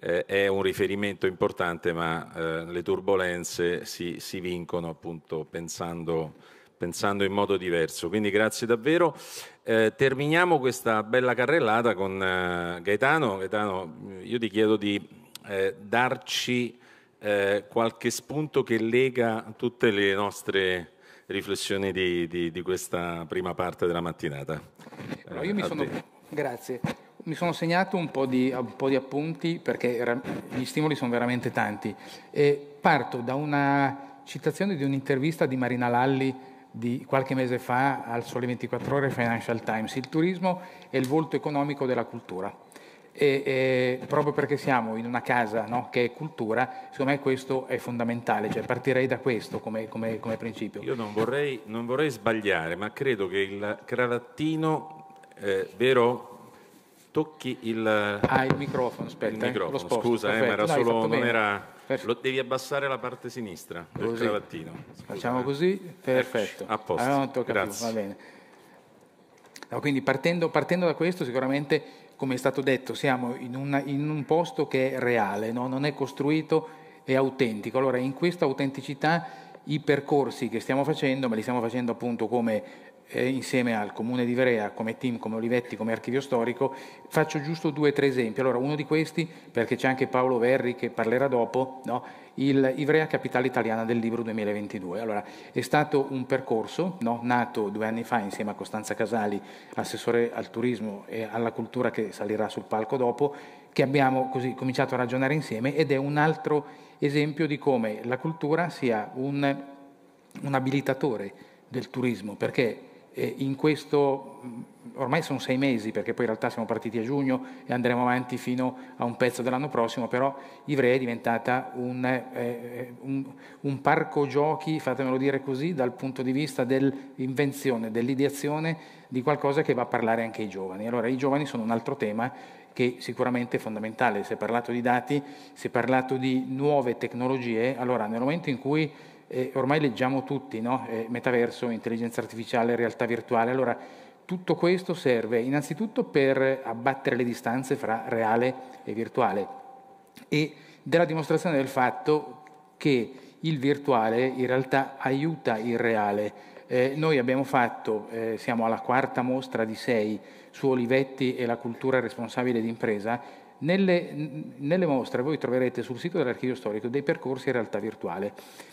eh, è un riferimento importante ma eh, le turbulenze si, si vincono appunto pensando, pensando, in modo diverso. Quindi grazie davvero. Eh, terminiamo questa bella carrellata con eh, Gaetano. Gaetano, io ti chiedo di eh, darci eh, qualche spunto che lega tutte le nostre riflessioni di, di, di questa prima parte della mattinata.
Allora, io mi eh, sono, grazie. Mi sono segnato un po, di, un po' di appunti perché gli stimoli sono veramente tanti. E parto da una citazione di un'intervista di Marina Lalli di qualche mese fa al Sole 24 Ore Financial Times. Il turismo è il volto economico della cultura. E, e, proprio perché siamo in una casa no, che è cultura, secondo me questo è fondamentale, cioè partirei da questo come, come, come principio. Io non
vorrei, non vorrei, sbagliare, ma credo che il cravattino, eh, vero? Tocchi il, ah, il microfono, aspetta, il eh, microfono. Eh, sposto, scusa, eh, ma era no, non era, lo devi abbassare la parte sinistra così. del cravattino.
Scusa, Facciamo così, eh. perfetto. Eccoci, a posto. Allora ah, non Grazie. più, va bene. No, quindi partendo, partendo da questo sicuramente come è stato detto, siamo in, una, in un posto che è reale, no? non è costruito, è autentico. Allora in questa autenticità i percorsi che stiamo facendo, ma li stiamo facendo appunto come eh, insieme al Comune di Ivrea, come team, come Olivetti, come archivio storico. Faccio giusto due o tre esempi. Allora, uno di questi, perché c'è anche Paolo Verri che parlerà dopo, no? il Ivrea Capitale Italiana del Libro 2022. Allora, è stato un percorso no? nato due anni fa insieme a Costanza Casali, assessore al turismo e alla cultura che salirà sul palco dopo, che abbiamo così cominciato a ragionare insieme ed è un altro esempio di come la cultura sia un, un abilitatore del turismo, perché in questo, mm, ormai sono sei mesi perché poi in realtà siamo partiti a giugno e andremo avanti fino a un pezzo dell'anno prossimo, però Ivrea è diventata un, eh, eh, un, un parco giochi, fatemelo dire così, dal punto di vista dell'invenzione, dell'ideazione di qualcosa che va a parlare anche ai giovani. Allora i giovani sono un altro tema che sicuramente è fondamentale, si è parlato di dati, si è parlato di nuove tecnologie, allora nel momento in cui eh, ormai leggiamo tutti, no? eh, metaverso, intelligenza artificiale, realtà virtuale. Allora, tutto questo serve innanzitutto per abbattere le distanze fra reale e virtuale e della dimostrazione del fatto che il virtuale in realtà aiuta il reale. Eh, noi abbiamo fatto, eh, siamo alla quarta mostra di sei su Olivetti e la cultura responsabile d'impresa nelle, nelle, mostre voi troverete sul sito dell'archivio storico dei percorsi in realtà virtuale.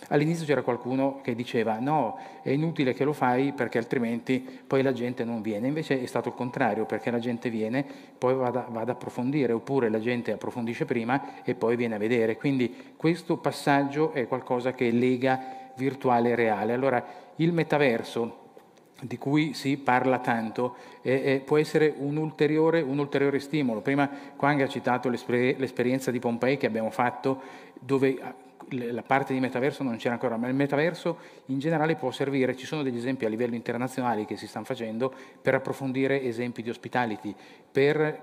All'inizio c'era qualcuno che diceva no, è inutile che lo fai perché altrimenti poi la gente non viene. Invece è stato il contrario, perché la gente viene, poi va ad approfondire, oppure la gente approfondisce prima e poi viene a vedere. Quindi questo passaggio è qualcosa che lega virtuale e reale. Allora il metaverso di cui si parla tanto eh, eh, può essere un ulteriore, un ulteriore, stimolo. Prima Quang ha citato l'esper- l'esperienza di Pompei che abbiamo fatto dove ah, la parte di metaverso non c'era ancora, ma il metaverso in generale può servire, ci sono degli esempi a livello internazionale che si stanno facendo per approfondire esempi di hospitality, per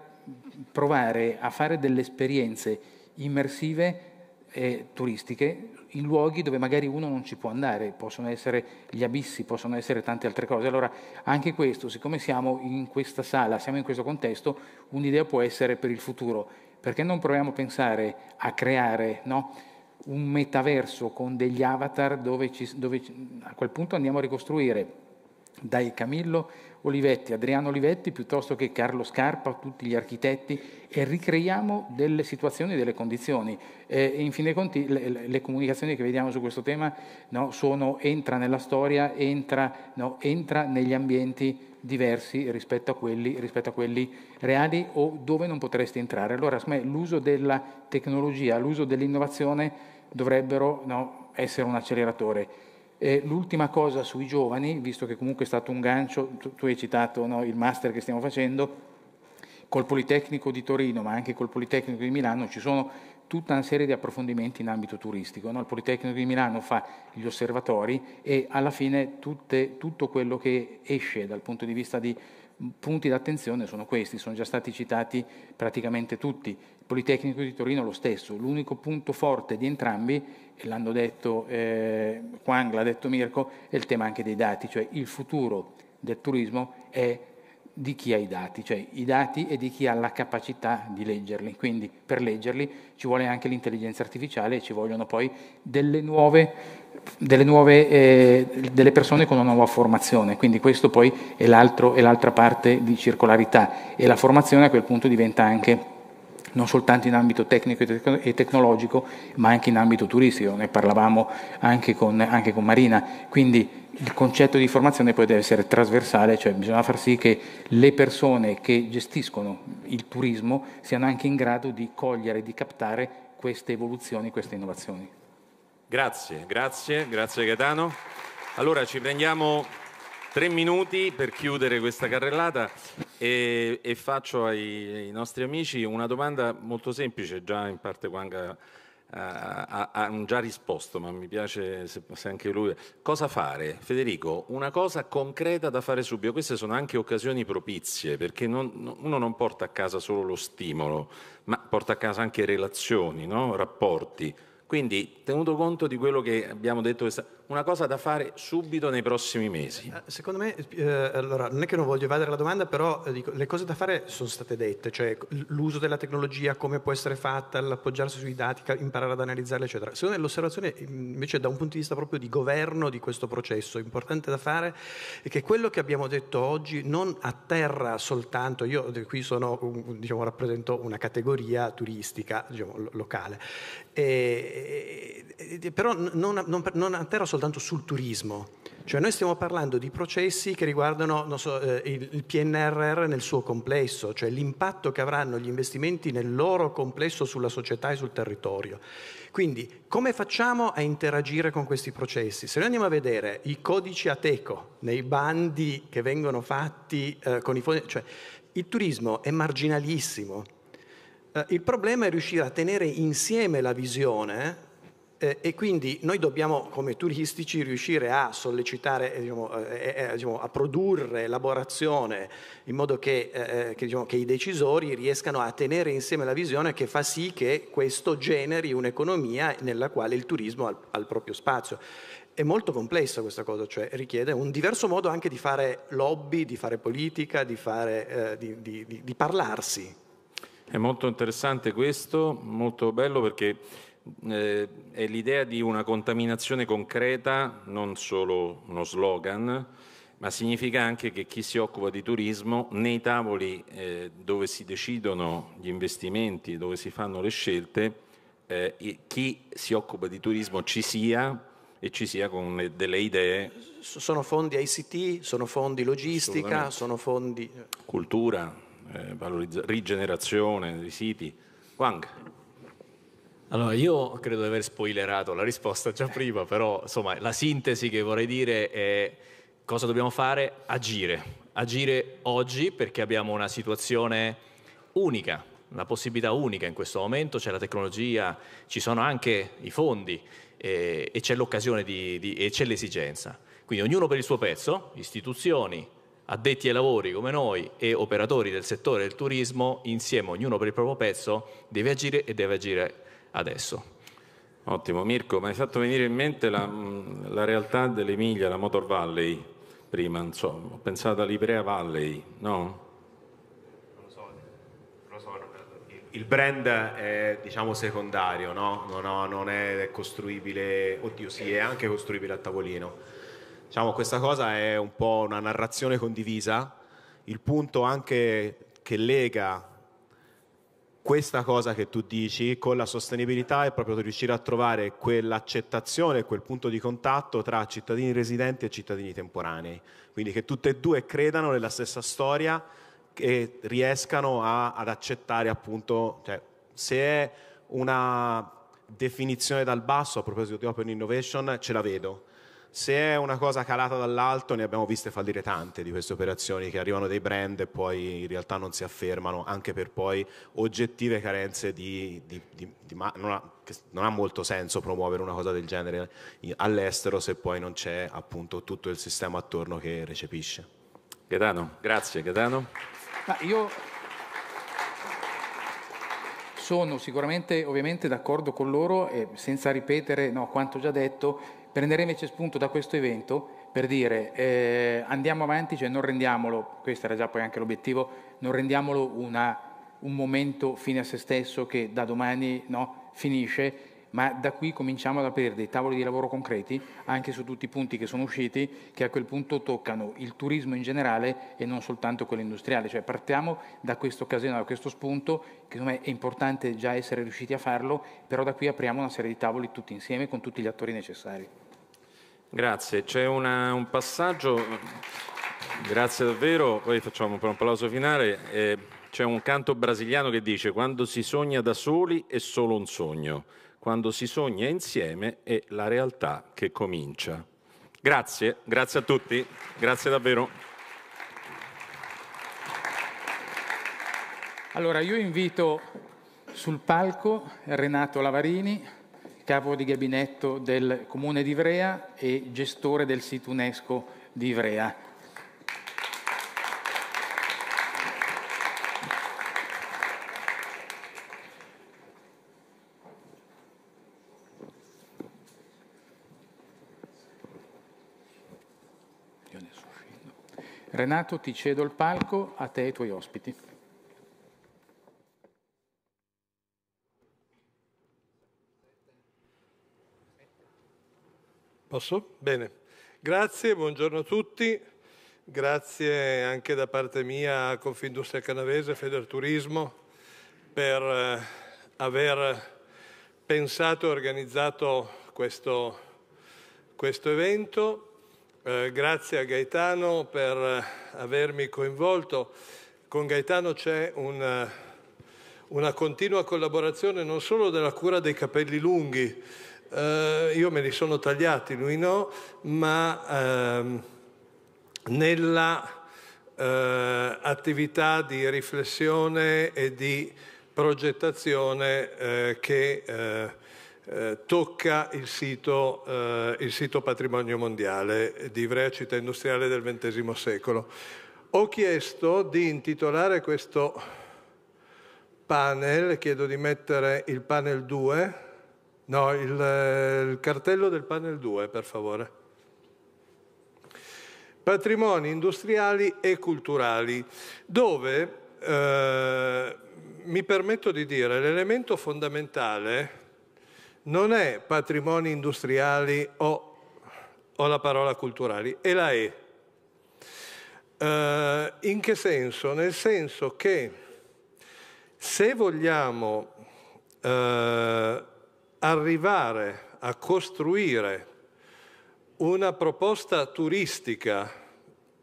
provare a fare delle esperienze immersive eh, turistiche, i luoghi dove magari uno non ci può andare, possono essere gli abissi, possono essere tante altre cose. Allora, anche questo, siccome siamo in questa sala, siamo in questo contesto, un'idea può essere per il futuro. Perché non proviamo a pensare a creare no, un metaverso con degli avatar dove, ci, dove, a quel punto andiamo a ricostruire dai Camillo Olivetti, Adriano Olivetti piuttosto che Carlo Scarpa, tutti gli architetti e ricreiamo delle situazioni, delle condizioni. Eh, in fin dei conti le, le, comunicazioni che vediamo su questo tema no, sono entra nella storia, entra, no, entra negli ambienti diversi rispetto a, quelli, rispetto a, quelli, reali o dove non potreste entrare. Allora, me, l'uso della tecnologia, l'uso dell'innovazione dovrebbero no, essere un acceleratore. Eh, l'ultima cosa sui giovani, visto che comunque è stato un gancio, tu, tu hai citato no, il master che stiamo facendo, col Politecnico di Torino, ma anche col Politecnico di Milano, ci sono tutta una serie di approfondimenti in ambito turistico. No? Il Politecnico di Milano fa gli osservatori e alla fine tutte, tutto quello che esce dal punto di vista di punti d'attenzione sono questi, sono già stati citati praticamente tutti. Il Politecnico di Torino lo stesso, l'unico punto forte di entrambi e l'hanno detto eh, Quang, l'ha detto Mirko, è il tema anche dei dati, cioè il futuro del turismo è di chi ha i dati, cioè i dati e di chi ha la capacità di leggerli. Quindi per leggerli ci vuole anche l'intelligenza artificiale e ci vogliono poi delle nuove, delle, nuove, eh, delle persone con una nuova formazione. Quindi questo poi è, è l'altra parte di circolarità e la formazione a quel punto diventa anche non soltanto in ambito tecnico e tecnologico, ma anche in ambito turistico, ne parlavamo anche con, anche con Marina. Quindi il concetto di formazione poi deve essere trasversale, cioè bisogna far sì che le persone che gestiscono il turismo siano anche in grado di cogliere, di captare queste evoluzioni, queste innovazioni.
Grazie, grazie, grazie Gaetano. Allora ci prendiamo Tre minuti per chiudere questa carrellata e, e faccio ai, ai, nostri amici una domanda molto semplice, già in parte Quanga ha, già risposto, ma mi piace se, se, anche lui. Cosa fare? Federico, una cosa concreta da fare subito. Queste sono anche occasioni propizie, perché non, uno non porta a casa solo lo stimolo, ma porta a casa anche relazioni, no? rapporti. Quindi, tenuto conto di quello che abbiamo detto, una cosa da fare subito nei prossimi mesi.
Eh, secondo me, eh, allora, non è che non voglio evadere la domanda, però eh, dico, le cose da fare sono state dette, cioè l'uso della tecnologia, come può essere fatta, l'appoggiarsi sui dati, imparare ad analizzarli, eccetera. Secondo me l'osservazione, mm, invece, da un punto di vista proprio di governo di questo processo, importante da fare è che quello che abbiamo detto oggi non atterra soltanto, io eh, qui sono, diciamo, rappresento una categoria turistica diciamo, locale, e, eh, eh, eh, però non, non, non atterra soltanto sul turismo, cioè noi stiamo parlando di processi che riguardano so, eh, il PNRR nel suo complesso, cioè l'impatto che avranno gli investimenti nel loro complesso sulla società e sul territorio. Quindi come facciamo a interagire con questi processi? Se noi andiamo a vedere i codici ateco nei bandi che vengono fatti eh, con i fondi, cioè il turismo è marginalissimo. Eh, il problema è riuscire a tenere insieme la visione eh, e quindi noi dobbiamo come turistici riuscire a sollecitare, eh, diciamo, eh, eh, eh diciamo, a produrre elaborazione in modo che, eh, che, diciamo, che, i decisori riescano a tenere insieme la visione che fa sì che questo generi un'economia nella quale il turismo ha, ha il proprio spazio. È molto complessa questa cosa, cioè richiede un diverso modo anche di fare lobby, di fare politica, di, fare, di, di, di parlarsi
è molto interessante questo, molto bello perché eh, è l'idea di una contaminazione concreta, non solo uno slogan, ma significa anche che chi si occupa di turismo nei tavoli eh, dove si decidono gli investimenti, dove si fanno le scelte, eh, chi si occupa di turismo ci sia e ci sia con delle idee. Sono
fondi ICT, sono fondi logistica, sono fondi... Eh,
Cultura
eh, rigenerazione dei siti. Wang. Allora, io credo di aver spoilerato la risposta già prima, però insomma, la sintesi che vorrei dire è cosa dobbiamo fare? Agire. Agire oggi perché abbiamo una situazione unica, una possibilità unica in questo momento, c'è la tecnologia, ci sono anche i fondi eh, e c'è l'occasione di, di, e c'è l'esigenza. Quindi ognuno per il suo pezzo, istituzioni, addetti ai lavori come noi e operatori del settore del turismo, insieme, ognuno per il proprio pezzo, deve agire e deve agire adesso. Ottimo, Mirko, mi hai fatto venire in mente la, mm, la realtà dell'Emilia, la Motor
Valley, prima, insomma, ho pensato a Librea Valley, no?
il brand è diciamo secondario, no? No, no, non è costruibile, oddio sì, è anche costruibile a tavolino Diciamo, questa cosa è un po' una narrazione condivisa, il punto anche che lega questa cosa che tu dici con la sostenibilità è proprio riuscire a trovare quell'accettazione, quel punto di contatto tra cittadini residenti e cittadini temporanei. Quindi che tutte e due credano nella stessa storia e riescano a, ad accettare appunto, cioè, se è una definizione dal basso a proposito di Open Innovation, ce la vedo se è una cosa calata dall'alto, ne abbiamo viste fallire tante di queste operazioni che arrivano dai brand e poi in realtà non si affermano, anche per poi oggettive carenze di... di, di, di ma, non, ha, non ha molto senso promuovere una cosa del genere all'estero se poi non c'è appunto tutto il sistema attorno che recepisce. Gaetano, grazie Gaetano.
Ma io sono sicuramente ovviamente d'accordo con loro e senza ripetere no, quanto già detto, Prenderei invece spunto da questo evento per dire eh, andiamo avanti, cioè non rendiamolo, questo era già poi anche l'obiettivo, non rendiamolo una, un momento fine a se stesso che da domani no, finisce, ma da qui cominciamo ad aprire dei tavoli di lavoro concreti anche su tutti i punti che sono usciti, che a quel punto toccano il turismo in generale e non soltanto quello industriale. Cioè partiamo da questa occasione, da questo spunto, che secondo me è importante già essere riusciti a farlo, però da qui apriamo una serie di tavoli tutti insieme con tutti gli attori necessari.
Grazie, c'è una, un passaggio, grazie davvero, poi facciamo un applauso finale. Eh, c'è un canto brasiliano che dice quando si sogna da soli è solo un sogno, quando si sogna insieme è la realtà che comincia. Grazie, grazie a tutti, grazie davvero.
Allora io invito sul palco Renato Lavarini, capo di gabinetto del Comune di Ivrea e gestore del sito UNESCO di Ivrea. Renato, ti cedo il palco a te e ai tuoi ospiti.
Posso? Bene. Grazie, buongiorno a tutti. Grazie anche da parte mia a Confindustria Canavese, Federturismo, per eh, aver pensato e organizzato questo, questo evento eh, grazie a Gaetano per eh, avermi coinvolto. Con Gaetano c'è un, eh, una continua collaborazione non solo della cura dei capelli lunghi, eh, io me li sono tagliati, lui no, ma ehm, nella eh, attività di riflessione e di progettazione eh, che eh, tocca il sito, eh, il sito, patrimonio mondiale di Ivrea città industriale del XX secolo. Ho chiesto di intitolare questo panel, chiedo di mettere il panel 2, no, il, eh, il cartello del panel 2 per favore. Patrimoni industriali e culturali, dove eh, mi permetto di dire l'elemento fondamentale non è patrimoni industriali o, o la parola culturali, e la è. Uh, eh, in che senso? Nel senso che se vogliamo uh, arrivare a costruire una proposta turistica,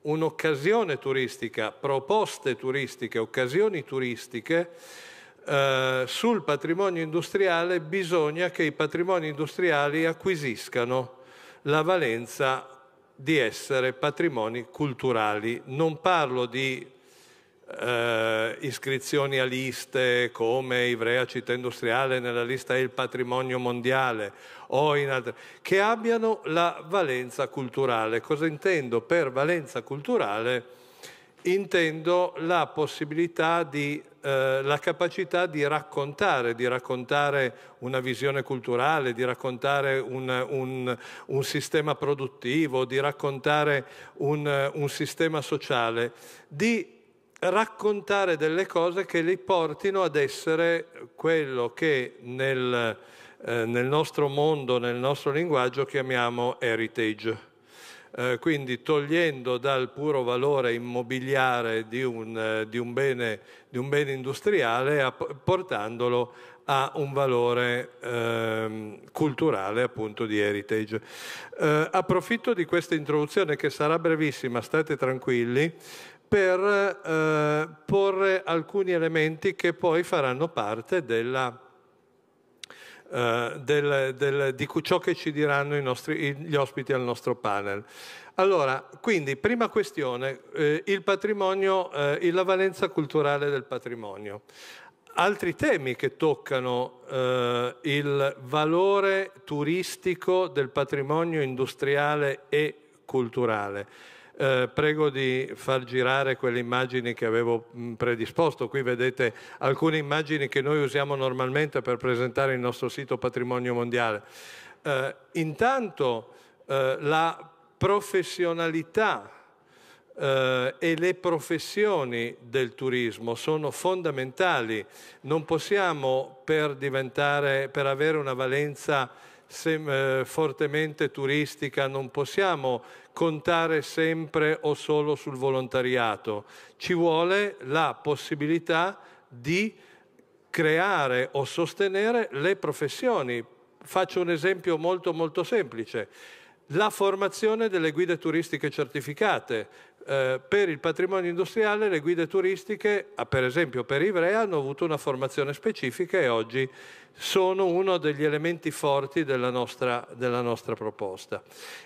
un'occasione turistica, proposte turistiche, occasioni turistiche, eh, sul patrimonio industriale bisogna che i patrimoni industriali acquisiscano la valenza di essere patrimoni culturali. Non parlo di eh, iscrizioni a liste come Ivrea Città Industriale nella lista Il Patrimonio Mondiale o in altre, che abbiano la valenza culturale. Cosa intendo per valenza culturale? intendo la possibilità di, eh, la capacità di raccontare, di raccontare una visione culturale, di raccontare un, un, un sistema produttivo, di raccontare un, un sistema sociale, di raccontare delle cose che li portino ad essere quello che nel, eh, nel nostro mondo, nel nostro linguaggio chiamiamo heritage. Eh, quindi togliendo dal puro valore immobiliare di un, eh, di un, bene, di un bene, industriale a, portandolo a un valore eh, culturale appunto di heritage. Eh, approfitto di questa introduzione che sarà brevissima, state tranquilli, per eh, porre alcuni elementi che poi faranno parte della eh, del, del, di ciò che ci diranno nostri, gli ospiti al nostro panel. Allora, quindi, prima questione, eh, il patrimonio, eh, la valenza culturale del patrimonio. Altri temi che toccano eh, il valore turistico del patrimonio industriale e culturale eh, prego di far girare quelle immagini che avevo mh, predisposto. Qui vedete alcune immagini che noi usiamo normalmente per presentare il nostro sito patrimonio mondiale. Eh, intanto eh, la professionalità Uh, e le professioni del turismo sono fondamentali. Non possiamo, per, per avere una valenza sem- eh, fortemente turistica, non possiamo contare sempre o solo sul volontariato. Ci vuole la possibilità di creare o sostenere le professioni. Faccio un esempio molto molto semplice. La formazione delle guide turistiche certificate. Eh, per il patrimonio industriale le guide turistiche, ah, per esempio per Ivrea, hanno avuto una formazione specifica e oggi sono uno degli elementi forti della nostra, della nostra proposta.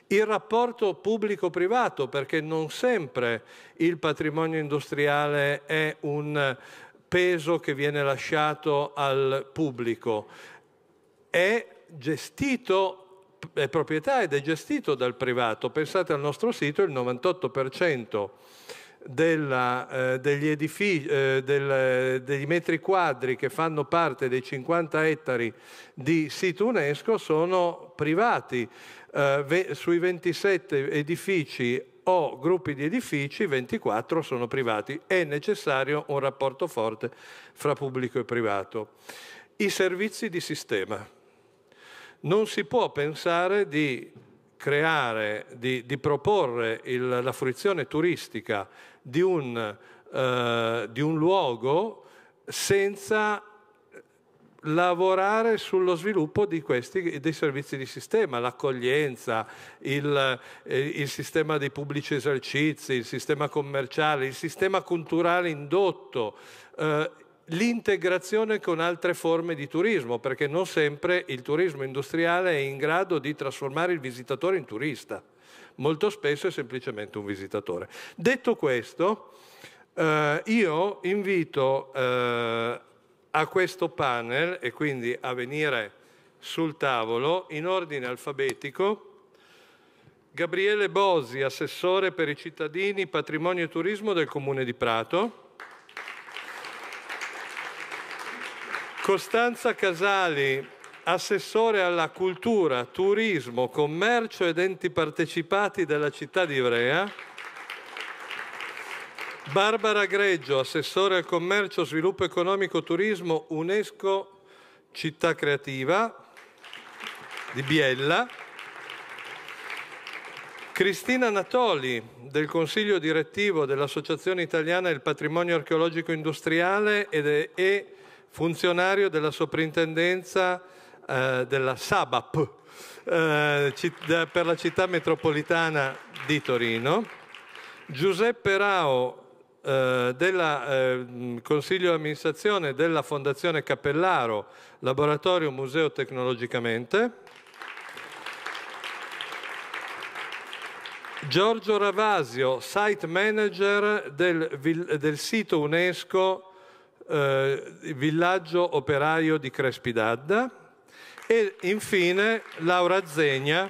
Il rapporto pubblico-privato, perché non sempre il patrimonio industriale è un peso che viene lasciato al pubblico, è gestito è proprietà ed è gestito dal privato. Pensate al nostro sito, il 98% della, eh, degli, edifici, eh, del, degli metri quadri che fanno parte dei 50 ettari di sito UNESCO sono privati. Eh, ve, sui 27 edifici o gruppi di edifici, 24 sono privati. È necessario un rapporto forte fra pubblico e privato. I servizi di sistema non si può pensare di creare, di, di proporre il, la fruizione turistica di un, eh, di un luogo senza lavorare sullo sviluppo di questi, dei servizi di sistema, l'accoglienza, il, eh, il, sistema dei pubblici esercizi, il sistema commerciale, il sistema culturale indotto, eh, l'integrazione con altre forme di turismo, perché non sempre il turismo industriale è in grado di trasformare il visitatore in turista, molto spesso è semplicemente un visitatore. Detto questo, eh, io invito eh, a questo panel e quindi a venire sul tavolo in ordine alfabetico. Gabriele Bosi, assessore per i cittadini, patrimonio e turismo del Comune di Prato. Costanza Casali, assessore alla cultura, turismo, commercio ed enti partecipati della città di Ivrea. Barbara Greggio, assessore al commercio, sviluppo economico, turismo, UNESCO, città creativa di Biella. Cristina Natoli, del Consiglio direttivo dell'Associazione Italiana del Patrimonio Archeologico Industriale e funzionario della soprintendenza eh, della SABAP eh, per la città metropolitana di Torino, Giuseppe Rao eh, del ehm, Consiglio di amministrazione della Fondazione Cappellaro, Laboratorio Museo Tecnologicamente, Giorgio Ravasio, site manager del, del sito UNESCO eh, villaggio operaio di Crespidadda e infine Laura Zegna,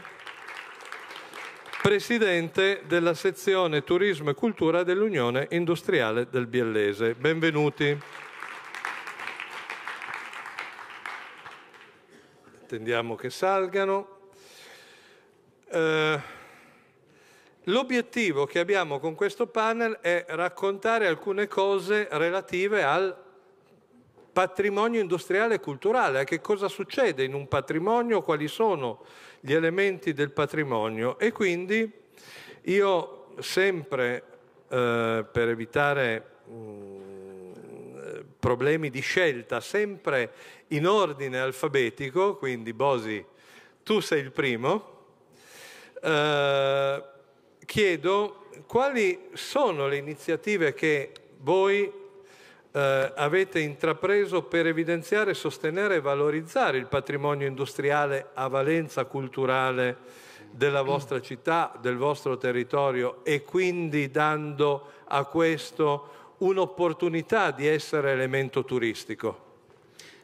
presidente della sezione Turismo e Cultura dell'Unione Industriale del Biellese. Benvenuti. Attendiamo che salgano. Eh, L'obiettivo che abbiamo con questo panel è raccontare alcune cose relative al patrimonio industriale e culturale. Eh, che cosa succede in un patrimonio? Quali sono gli elementi del patrimonio? E quindi io sempre, eh, per evitare mm, problemi di scelta, sempre in ordine alfabetico, quindi Bosi, tu sei il primo, eh, chiedo quali sono le iniziative che voi eh, avete intrapreso per evidenziare, sostenere e valorizzare il patrimonio industriale a valenza culturale della vostra città, del vostro territorio e quindi dando a questo un'opportunità di essere elemento turistico.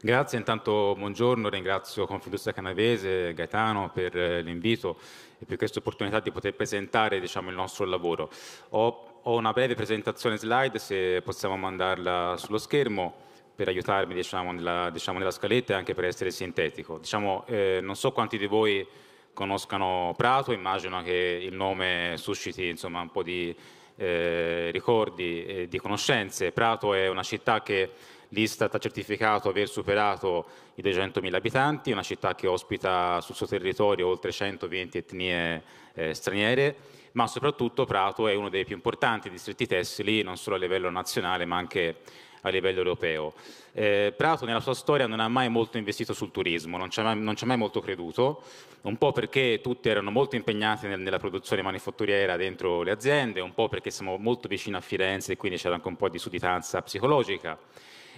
Grazie, intanto buongiorno, ringrazio Confindustria Canavese, Gaetano per eh, l'invito e per questa opportunità di poter presentare diciamo, il nostro lavoro. Ho ho una breve presentazione slide, se possiamo mandarla sullo schermo per aiutarmi diciamo, nella, diciamo, nella, scaletta e anche per essere sintetico. Diciamo, eh, non so quanti di voi conoscano Prato, immagino che il nome susciti insomma, un po' di eh, ricordi e di conoscenze. Prato è una città che l'Istat ha certificato aver superato i 200.000 abitanti, una città che ospita sul suo territorio oltre 120 etnie eh, straniere ma soprattutto Prato è uno dei più importanti distretti tessili, non solo a livello nazionale, ma anche a livello europeo. Eh, Prato nella sua storia non ha mai molto investito sul turismo, non ci ha mai, mai, molto creduto, un po' perché tutti erano molto impegnati nel, nella produzione manifatturiera dentro le aziende, un po' perché siamo molto vicini a Firenze e quindi c'era anche un po' di sudditanza psicologica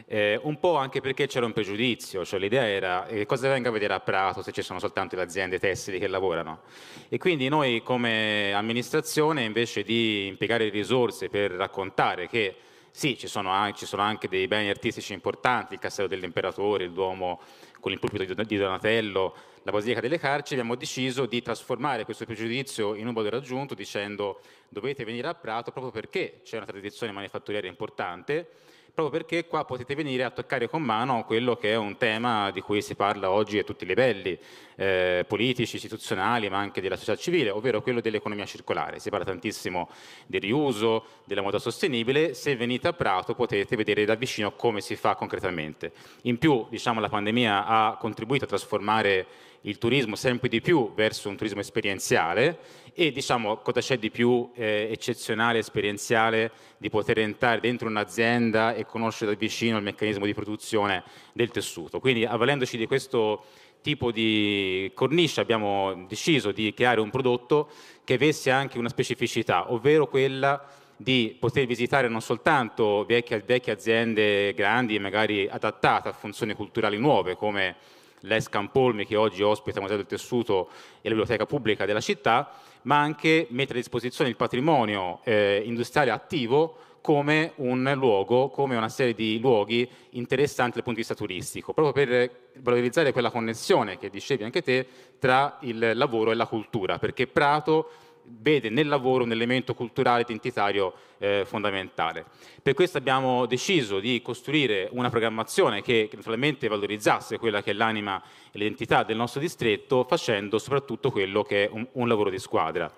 eh, un po' anche perché c'era un pregiudizio, cioè l'idea era eh, cosa venga a vedere a Prato se ci sono soltanto le aziende tessili che lavorano. E quindi noi come amministrazione invece di impiegare risorse per raccontare che sì, ci sono, anche, ci sono, anche, dei beni artistici importanti, il Castello dell'Imperatore, il Duomo con il pulpito di Donatello, la Basilica delle Carceri, abbiamo deciso di trasformare questo pregiudizio in un valore aggiunto dicendo dovete venire a Prato proprio perché c'è una tradizione manifatturiera importante proprio perché qua potete venire a toccare con mano quello che è un tema di cui si parla oggi a tutti i livelli, eh, politici, istituzionali, ma anche della società civile, ovvero quello dell'economia circolare. Si parla tantissimo del riuso, della moda sostenibile, se venite a Prato potete vedere da vicino come si fa concretamente. In più, diciamo, la pandemia ha contribuito a trasformare il turismo sempre di più verso un turismo esperienziale, e diciamo cosa c'è di più eh, eccezionale, esperienziale di poter entrare dentro un'azienda e conoscere da vicino il meccanismo di produzione del tessuto. Quindi avvalendoci di questo tipo di cornice abbiamo deciso di creare un prodotto che avesse anche una specificità, ovvero quella di poter visitare non soltanto vecchie, vecchie aziende grandi, magari adattate a funzioni culturali nuove come l'Escampolmi che oggi ospita il Museo del Tessuto e la Biblioteca Pubblica della città, ma anche mettere a disposizione il patrimonio eh, industriale attivo come un luogo, come una serie di luoghi interessanti dal punto di vista turistico, proprio per valorizzare quella connessione che dicevi anche te tra il lavoro e la cultura, perché Prato vede nel lavoro un elemento culturale identitario eh, fondamentale. Per questo abbiamo deciso di costruire una programmazione che, naturalmente valorizzasse quella che è l'anima e l'identità del nostro distretto, facendo soprattutto quello che è un, un lavoro di squadra,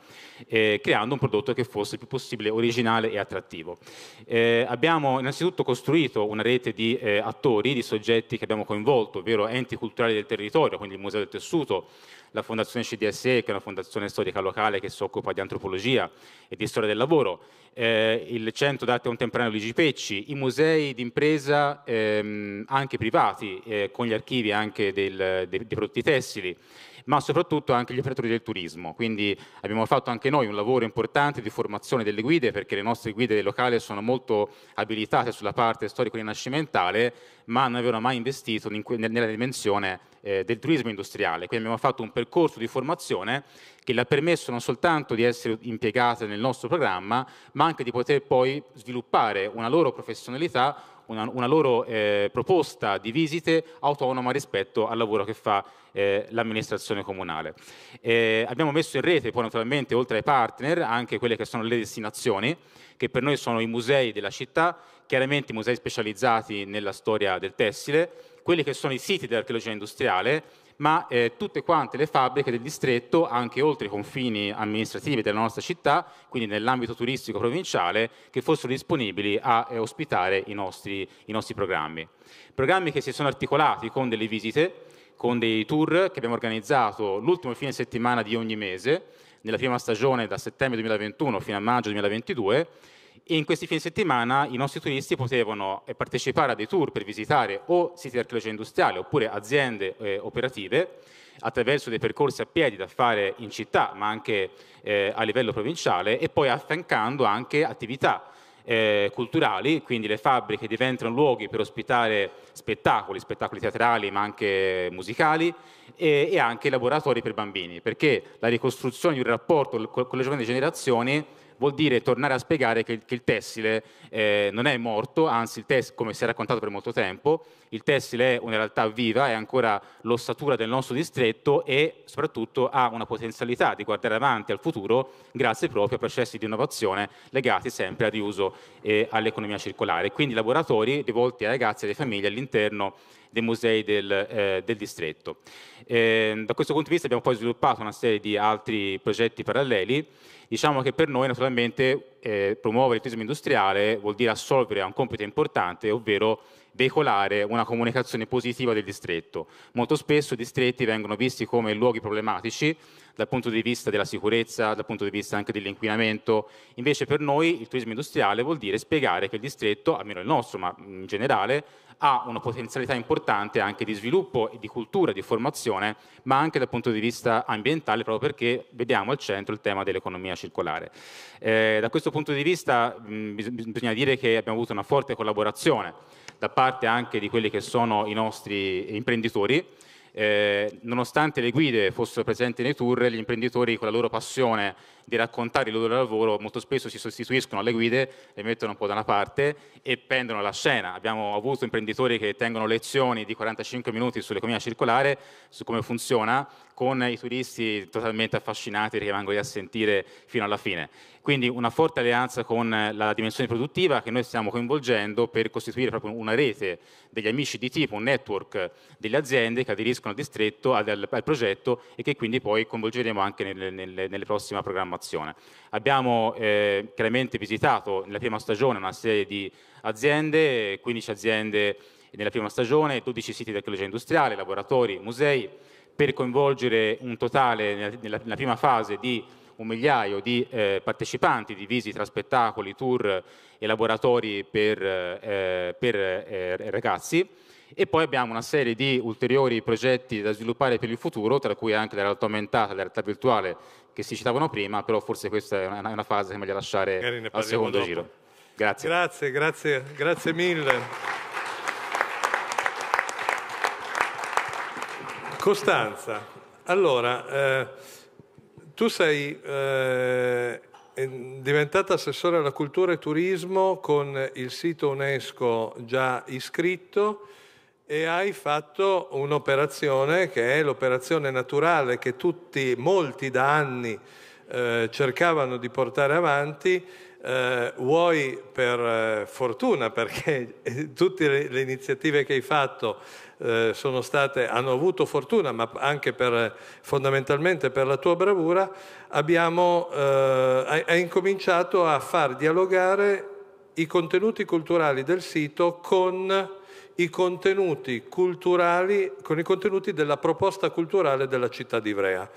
eh, creando un prodotto che fosse il più possibile originale e attrattivo. Eh, abbiamo innanzitutto costruito una rete di eh, attori, di soggetti che abbiamo coinvolto, ovvero enti culturali del territorio, quindi il Museo del Tessuto, la Fondazione CDSE, che è una fondazione storica locale che si occupa di antropologia e di storia del lavoro, eh, eh, il Centro d'arte contemporanea Luigi Pecci, i musei d'impresa ehm, anche privati, eh, con gli archivi anche del, dei, dei prodotti tessili, ma soprattutto anche gli operatori del turismo. Quindi abbiamo fatto anche noi un lavoro importante di formazione delle guide perché le nostre guide locali sono molto abilitate sulla parte storico-rinascimentale, ma non avevano mai investito nella dimensione eh, del turismo industriale. Quindi abbiamo fatto un percorso di formazione che le ha permesso non soltanto di essere impiegate nel nostro programma, ma anche di poter poi sviluppare una loro professionalità una, una loro eh, proposta di visite autonoma rispetto al lavoro che fa eh, l'amministrazione comunale. Eh, abbiamo messo in rete poi naturalmente oltre ai partner anche quelle che sono le destinazioni che per noi sono i musei della città, chiaramente i musei specializzati nella storia del tessile, quelli che sono i siti dell'archeologia industriale ma eh, tutte quante le fabbriche del distretto, anche oltre i confini amministrativi della nostra città, quindi nell'ambito turistico provinciale, che fossero disponibili a eh, ospitare i nostri, i nostri programmi. Programmi che si sono articolati con delle visite, con dei tour che abbiamo organizzato l'ultimo fine settimana di ogni mese, nella prima stagione da settembre 2021 fino a maggio 2022, in questi fine settimana i nostri turisti potevano eh, partecipare a dei tour per visitare o siti di archeologia industriale oppure aziende eh, operative attraverso dei percorsi a piedi da fare in città ma anche eh, a livello provinciale e poi affiancando anche attività eh, culturali, quindi le fabbriche diventano luoghi per ospitare spettacoli, spettacoli teatrali ma anche musicali e, e anche laboratori per bambini, perché la ricostruzione di un rapporto con le giovani generazioni vuol dire tornare a spiegare che, che il tessile eh, non è morto, anzi il tessile, come si è raccontato per molto tempo, il tessile è una realtà viva, è ancora l'ossatura del nostro distretto e soprattutto ha una potenzialità di guardare avanti al futuro grazie proprio a processi di innovazione legati sempre al riuso e eh, all'economia circolare. Quindi laboratori rivolti ai ragazzi e alle famiglie all'interno dei musei del, eh, del distretto. Eh, da questo punto di vista abbiamo poi sviluppato una serie di altri progetti paralleli. Diciamo che per noi naturalmente eh, promuovere il turismo industriale vuol dire assolvere a un compito importante, ovvero veicolare una comunicazione positiva del distretto. Molto spesso i distretti vengono visti come luoghi problematici dal punto di vista della sicurezza, dal punto di vista anche dell'inquinamento. Invece per noi il turismo industriale vuol dire spiegare che il distretto, almeno il nostro, ma in generale, ha una potenzialità importante anche di sviluppo e di cultura, di formazione, ma anche dal punto di vista ambientale, proprio perché vediamo al centro il tema dell'economia circolare. Eh, da questo punto di vista mh, mm, bisogna dire che abbiamo avuto una forte collaborazione da parte anche di quelli che sono i nostri imprenditori, eh, nonostante le guide fossero presenti nei tour, gli imprenditori con la loro passione di raccontare il loro lavoro molto spesso si sostituiscono alle guide, le mettono un po' da una parte e pendono la scena. Abbiamo avuto imprenditori che tengono lezioni di 45 minuti sull'economia circolare, su come funziona, con i turisti totalmente affascinati che rimangono lì a sentire fino alla fine. Quindi una forte alleanza con la dimensione produttiva che noi stiamo coinvolgendo per costituire proprio una rete degli amici di tipo, un network delle aziende che aderiscono aderiscono al distretto, al, al progetto e che quindi poi coinvolgeremo anche nel, nel, nella prossima programmazione. Abbiamo eh, chiaramente visitato nella prima stagione una serie di aziende, 15 aziende nella prima stagione, 12 siti di archeologia industriale, laboratori, musei, per coinvolgere un totale nella, nella, nella prima fase di un migliaio di eh, partecipanti divisi tra spettacoli, tour e laboratori per, eh, per eh, ragazzi e poi abbiamo una serie di ulteriori progetti da sviluppare per il futuro, tra cui anche la realtà aumentata, la realtà virtuale che si citavano prima, però forse questa è una, una fase che voglio lasciare al secondo dopo. giro. Grazie.
Grazie, grazie, grazie mille. Costanza, allora, eh, tu sei eh, diventata assessore alla cultura e turismo con il sito UNESCO già iscritto e hai fatto un'operazione che è l'operazione naturale che tutti, molti da anni eh, cercavano di portare avanti, eh, vuoi per eh, fortuna perché tutte le, le, iniziative che hai fatto eh, state, hanno avuto fortuna, ma anche per, fondamentalmente per la tua bravura, abbiamo, eh, hai, hai incominciato a far dialogare i contenuti culturali del sito con i contenuti culturali, con i contenuti della proposta culturale della città di Ivrea.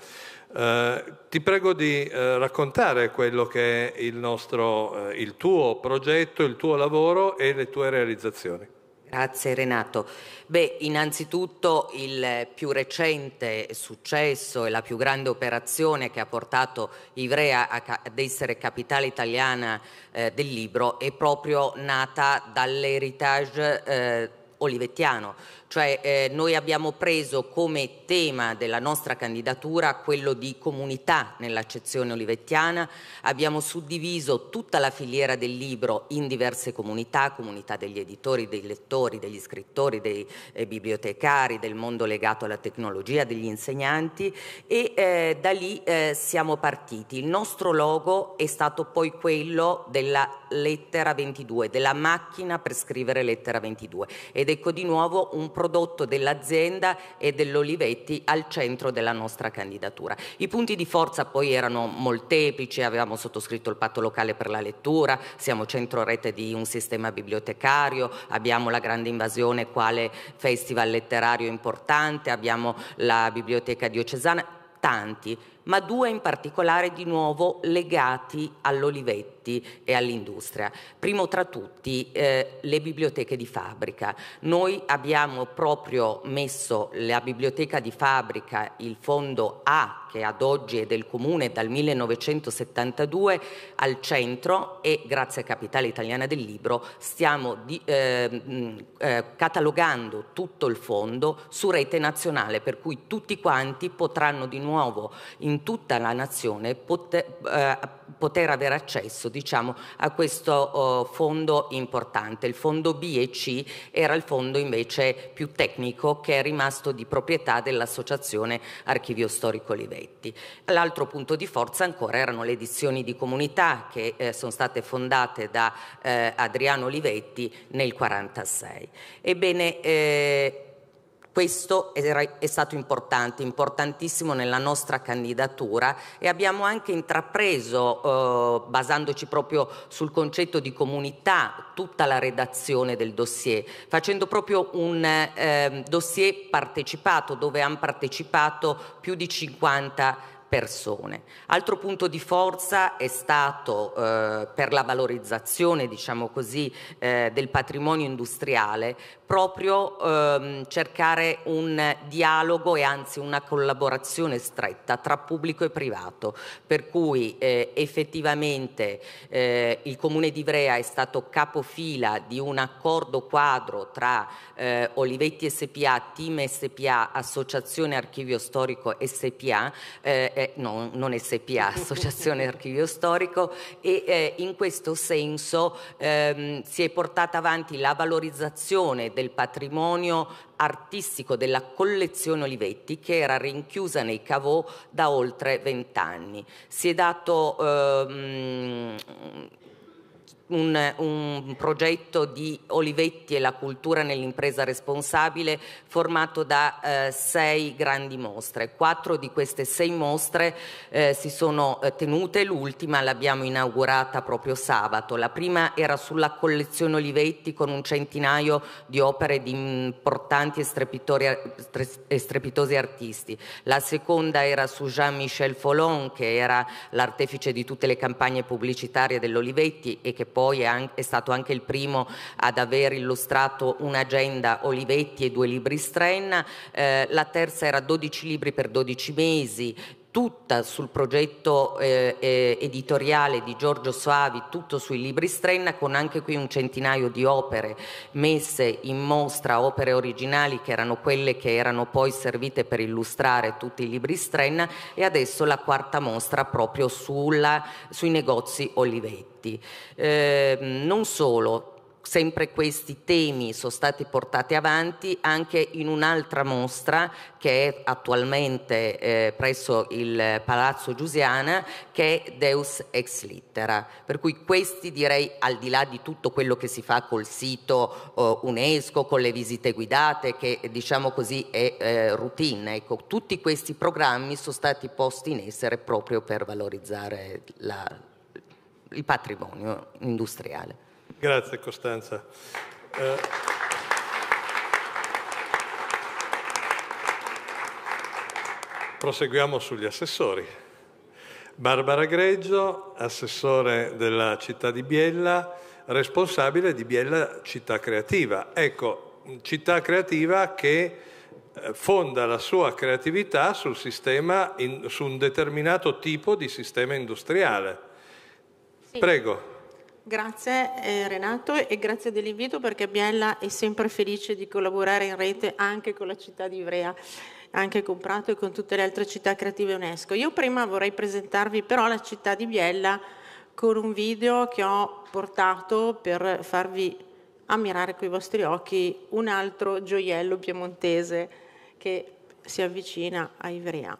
Eh, ti prego di eh, raccontare quello che è il, nostro, eh, il tuo progetto, il tuo lavoro e le tue realizzazioni.
Grazie Renato. Beh, innanzitutto il più recente successo e la più grande operazione che ha portato Ivrea ad essere capitale italiana eh, del libro è proprio nata dall'heritage eh, Olivettiano cioè eh, noi abbiamo preso come tema della nostra candidatura quello di comunità nell'accezione olivettiana, abbiamo suddiviso tutta la filiera del libro in diverse comunità, comunità degli editori, dei lettori, degli scrittori, dei eh, bibliotecari, del mondo legato alla tecnologia, degli insegnanti e eh, da lì eh, siamo partiti. Il nostro logo è stato poi quello della lettera 22, della macchina per scrivere lettera 22 ed ecco di nuovo un prodotto dell'azienda e dell'Olivetti al centro della nostra candidatura. I punti di forza poi erano molteplici, avevamo sottoscritto il patto locale per la lettura, siamo centro rete di un sistema bibliotecario, abbiamo la grande invasione quale festival letterario importante, abbiamo la biblioteca diocesana, tanti ma due in particolare di nuovo legati all'Olivetti e all'industria. Primo tra tutti eh, le biblioteche di fabbrica. Noi abbiamo proprio messo la biblioteca di fabbrica, il fondo A, che ad oggi è del comune dal 1972, al centro e grazie a Capitale Italiana del Libro stiamo di, eh, eh, catalogando tutto il fondo su rete nazionale, per cui tutti quanti potranno di nuovo in tutta la nazione poter, eh, poter avere accesso diciamo, a questo eh, fondo importante. Il fondo B e C era il fondo invece più tecnico che è rimasto di proprietà dell'Associazione Archivio Storico Olivetti. L'altro punto di forza ancora erano le edizioni di comunità che eh, sono state fondate da eh, Adriano Olivetti nel 1946. Ebbene, eh, questo è, stato importante, importantissimo nella nostra candidatura e abbiamo anche intrapreso, eh, basandoci proprio sul concetto di comunità, tutta la redazione del dossier, facendo proprio un eh, dossier partecipato dove hanno partecipato più di 50 persone. Altro punto di forza è stato eh, per la valorizzazione diciamo così, eh, del patrimonio industriale proprio ehm, cercare un dialogo e anzi una collaborazione stretta tra pubblico e privato, per cui eh, effettivamente eh, il Comune di Ivrea è stato capofila di un accordo quadro tra eh, Olivetti SPA, Team SPA, Associazione Archivio Storico SPA, eh, eh, no, non SPA, Associazione Archivio Storico e eh, in questo senso ehm, si è portata avanti la valorizzazione del patrimonio artistico della collezione Olivetti che era rinchiusa nei cavò da oltre vent'anni. Si è dato ehm, un, un, progetto di Olivetti e la cultura nell'impresa responsabile formato da eh, sei grandi mostre. Quattro di queste sei mostre eh, si sono eh, tenute, l'ultima l'abbiamo inaugurata proprio sabato. La prima era sulla collezione Olivetti con un centinaio di opere di importanti e strepitosi artisti. La seconda era su Jean-Michel Folon che era l'artefice di tutte le campagne pubblicitarie dell'Olivetti e che poi è, è stato anche il primo ad aver illustrato un'agenda Olivetti e due libri Strenna, eh, la terza era 12 libri per 12 mesi, tutta sul progetto eh, eh, editoriale di Giorgio Soavi, tutto sui libri Strenna, con anche qui un centinaio di opere messe in mostra, opere originali che erano quelle che erano poi servite per illustrare tutti i libri Strenna e adesso la quarta mostra proprio sulla, sui negozi Olivetti. Eh, non solo, sempre questi temi sono stati portati avanti anche in un'altra mostra che è attualmente eh, presso il Palazzo Giusiana che è Deus Ex Littera. Per cui questi direi al di là di tutto quello che si fa col sito eh, UNESCO, con le visite guidate che diciamo così è eh, routine, ecco, tutti questi programmi sono stati posti in essere proprio per valorizzare la, il patrimonio industriale.
Grazie Costanza. Eh, proseguiamo sugli assessori. Barbara Greggio, assessore della città di Biella, responsabile di Biella Città Creativa. Ecco, città creativa che eh, fonda la sua creatività sul sistema, in, su un determinato tipo di sistema industriale. Sì. Prego.
Grazie eh, Renato e grazie dell'invito perché Biella è sempre felice di collaborare in rete anche con la città di Ivrea anche con Prato e con tutte le altre città creative UNESCO. Io prima vorrei presentarvi però la città di Biella con un video che ho portato per farvi ammirare coi vostri occhi un altro gioiello piemontese che si avvicina a Ivrea.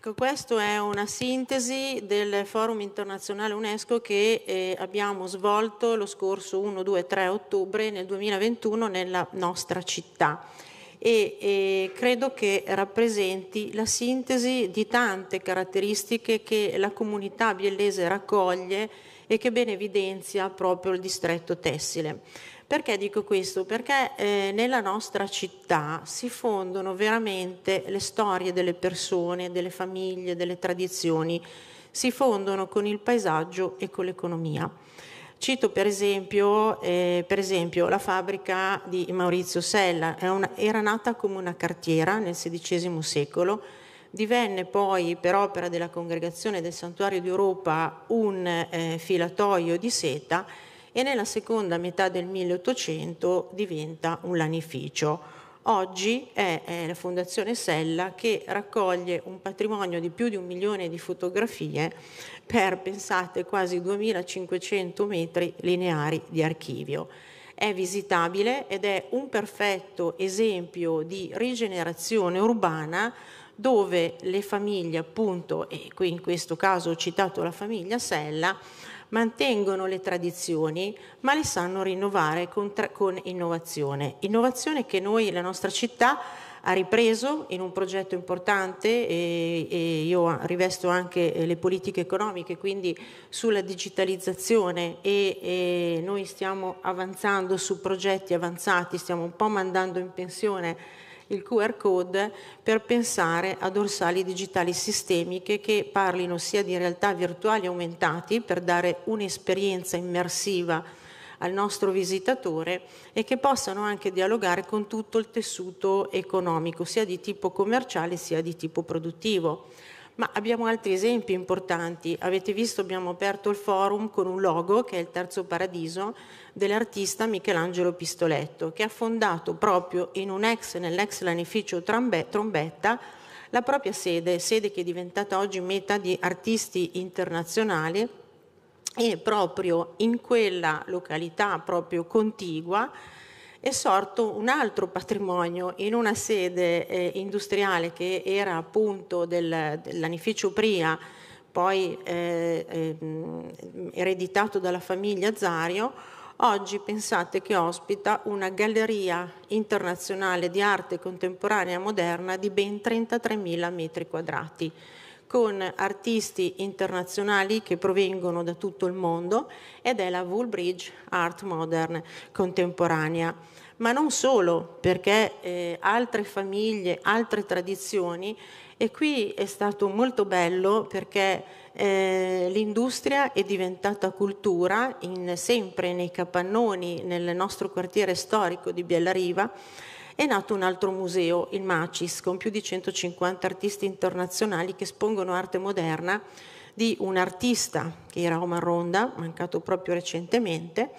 Ecco, questa è una sintesi del Forum internazionale UNESCO che eh, abbiamo svolto lo scorso 1-2-3 ottobre nel 2021 nella nostra città e eh, credo che rappresenti la sintesi di tante caratteristiche che la comunità biellese raccoglie e che bene evidenzia proprio il distretto tessile. Perché dico questo? Perché eh, nella nostra città si fondono veramente le storie delle persone, delle famiglie, delle tradizioni, si fondono con il paesaggio e con l'economia. Cito per esempio, eh, per esempio, la fabbrica di Maurizio Sella, una, era nata come una cartiera nel XVI secolo, divenne poi per opera della Congregazione del Santuario d'Europa un eh, filatoio di seta e nella seconda metà del 1800 diventa un lanificio. Oggi è, è la Fondazione Sella che raccoglie un patrimonio di più di un milione di fotografie per, pensate, quasi 2500 metri lineari di archivio è visitabile ed è un perfetto esempio di rigenerazione urbana dove le famiglie, appunto, e qui in questo caso ho citato la famiglia Sella, mantengono le tradizioni ma le sanno rinnovare con, tra- con innovazione. Innovazione che noi, la nostra città, ha ripreso in un progetto importante e, e, io rivesto anche eh, le politiche economiche, quindi sulla digitalizzazione e, e noi stiamo avanzando su progetti avanzati, stiamo un po' mandando in pensione il QR code per pensare a dorsali digitali sistemiche che parlino sia di realtà virtuali aumentati per dare un'esperienza immersiva al nostro visitatore e che possano anche dialogare con tutto il tessuto economico, sia di tipo commerciale sia di tipo produttivo ma abbiamo altri esempi importanti. Avete visto, abbiamo aperto il forum con un logo che è il terzo paradiso dell'artista Michelangelo Pistoletto, che ha fondato proprio in un ex, nell'ex lanificio Trombetta, la propria sede, sede che è diventata oggi meta di artisti internazionali e proprio in quella località, proprio contigua, è sorto un altro patrimonio in una sede eh, industriale che era appunto del, dell'anificio Pria, poi eh, eh, ereditato dalla famiglia Zario, oggi pensate che ospita una galleria internazionale di arte contemporanea moderna di ben 33.000 metri quadrati con artisti internazionali che provengono da tutto il mondo ed è la Woolbridge Art Modern Contemporanea. Ma non solo, perché eh, altre famiglie, altre tradizioni e qui è stato molto bello perché eh, l'industria è diventata cultura in, sempre nei capannoni nel nostro quartiere storico di Riva è nato un altro museo, il Macis, con più di 150 artisti internazionali che espongono arte moderna di un artista che era Omar Ronda, mancato proprio recentemente,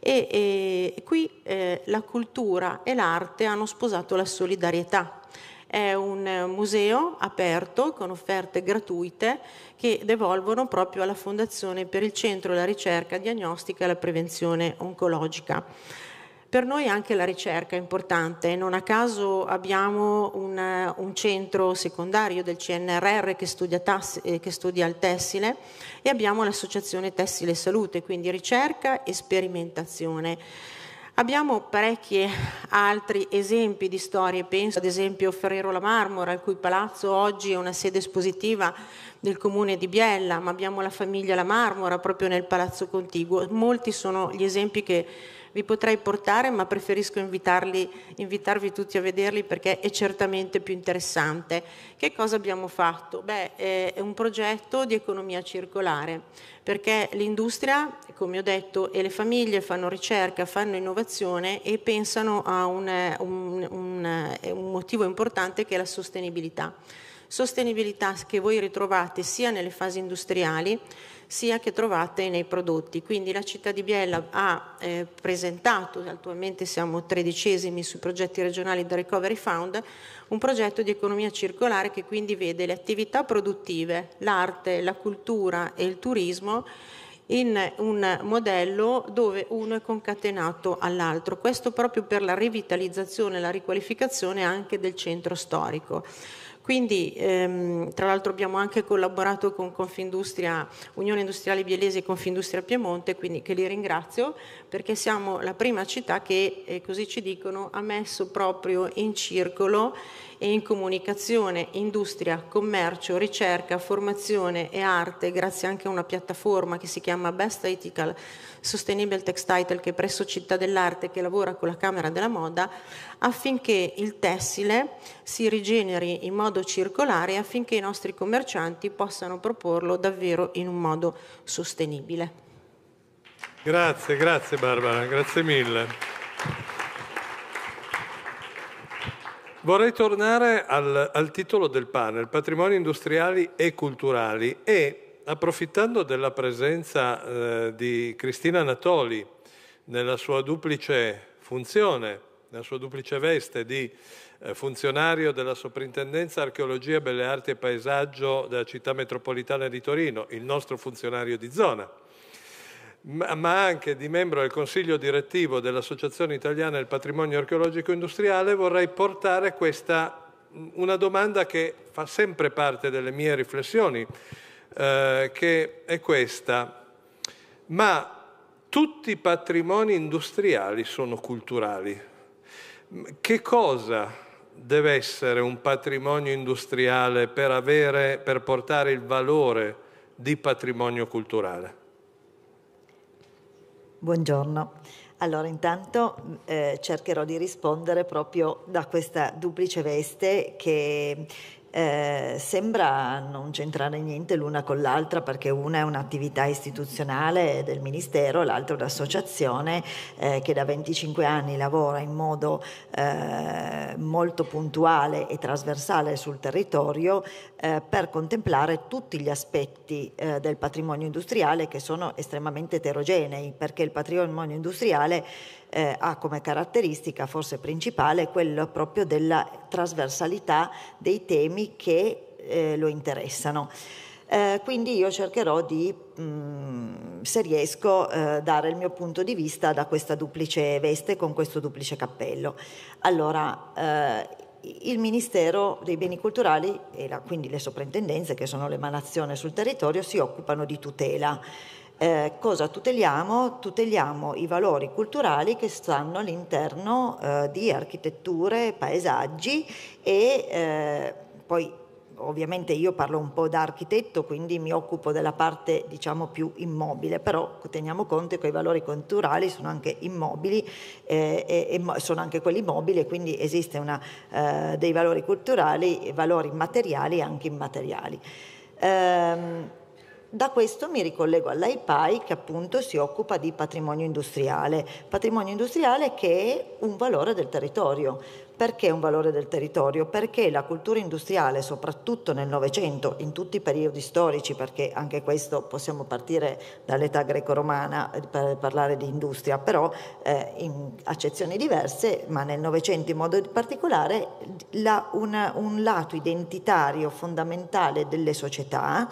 e, e qui eh, la cultura e l'arte hanno sposato la solidarietà. È un museo aperto con offerte gratuite che devolvono proprio alla Fondazione per il Centro, la ricerca diagnostica e la prevenzione oncologica. Per noi anche la ricerca è importante, non a caso abbiamo un, un centro secondario del CNRR che studia, tass- eh, che studia, il tessile e abbiamo l'associazione Tessile Salute, quindi ricerca e sperimentazione. Abbiamo parecchi altri esempi di storie, penso ad esempio Ferrero la Marmora, il cui palazzo oggi è una sede espositiva del comune di Biella, ma abbiamo la famiglia la Marmora proprio nel palazzo contiguo. Molti sono gli esempi che vi potrei portare, ma preferisco invitarvi tutti a vederli perché è certamente più interessante. Che cosa abbiamo fatto? Beh, è un progetto di economia circolare, perché l'industria, come ho detto, e le famiglie fanno ricerca, fanno innovazione e pensano a un, un, un, un motivo importante che è la sostenibilità. Sostenibilità che voi ritrovate sia nelle fasi industriali, sia che trovate nei prodotti. Quindi la città di Biella ha eh, presentato, attualmente siamo tredicesimi sui progetti regionali del Recovery Fund, un progetto di economia circolare che quindi vede le attività produttive, l'arte, la cultura e il turismo in un modello dove uno è concatenato all'altro, questo proprio per la rivitalizzazione e la riqualificazione anche del centro storico. Quindi ehm, tra l'altro abbiamo anche collaborato con Confindustria, Unione Industriale Bielese e Confindustria Piemonte, quindi che li ringrazio perché siamo la prima città che, eh, così ci dicono, ha messo proprio in circolo e in comunicazione industria, commercio, ricerca, formazione e arte, grazie anche a una piattaforma che si chiama Best Ethical Sustainable Textile che è presso Città dell'Arte che lavora con la Camera della Moda affinché il tessile si rigeneri in modo circolare e affinché i nostri commercianti possano proporlo davvero in un modo sostenibile.
Grazie, grazie Barbara, grazie mille. Vorrei tornare al, al, titolo del panel, patrimoni industriali e culturali, e approfittando della presenza eh, di Cristina Natoli nella sua duplice funzione, nella sua duplice veste di eh, funzionario della Soprintendenza Archeologia, Belle Arti e Paesaggio della città metropolitana di Torino, il nostro funzionario di zona, ma, ma anche di membro del Consiglio direttivo dell'Associazione Italiana del Patrimonio Archeologico Industriale, vorrei portare questa, una domanda che fa sempre parte delle mie riflessioni eh, che è questa. Ma tutti i patrimoni industriali sono culturali. Che cosa deve essere un patrimonio industriale per, avere, per portare il valore di patrimonio culturale?
Buongiorno. Allora, intanto eh, cercherò di rispondere proprio da questa duplice veste che eh, sembra non c'entrare niente l'una con l'altra perché una è un'attività istituzionale del Ministero, l'altra è un'associazione eh, che da 25 anni lavora in modo eh, molto puntuale e trasversale sul territorio eh, per contemplare tutti gli aspetti eh, del patrimonio industriale che sono estremamente eterogenei perché il patrimonio industriale eh, ha come caratteristica forse principale quello proprio della trasversalità dei temi che eh, lo interessano. Eh, quindi io cercherò di, mh, mm, se riesco, eh, dare il mio punto di vista da questa duplice veste con questo duplice cappello. Allora, eh, il Ministero dei Beni Culturali e la, quindi le soprintendenze, che sono l'emanazione sul territorio, si occupano di tutela eh, cosa tuteliamo? Tuteliamo i valori culturali che stanno all'interno eh, di architetture, paesaggi e eh, poi ovviamente io parlo un po' da architetto, quindi mi occupo della parte diciamo più immobile, però teniamo conto che i valori culturali sono anche immobili eh, e, e, sono anche quelli mobili, quindi esiste una, eh, dei valori culturali, valori materiali e anche immateriali. Ehm, da questo mi ricollego all'AIPAI che appunto si occupa di patrimonio industriale, patrimonio industriale che è un valore del territorio. Perché un valore del territorio? Perché la cultura industriale, soprattutto nel Novecento, in tutti i periodi storici, perché anche questo possiamo partire dall'età greco-romana eh, per parlare di industria, però eh, in accezioni diverse, ma nel Novecento in modo particolare, la, una, un lato identitario fondamentale delle società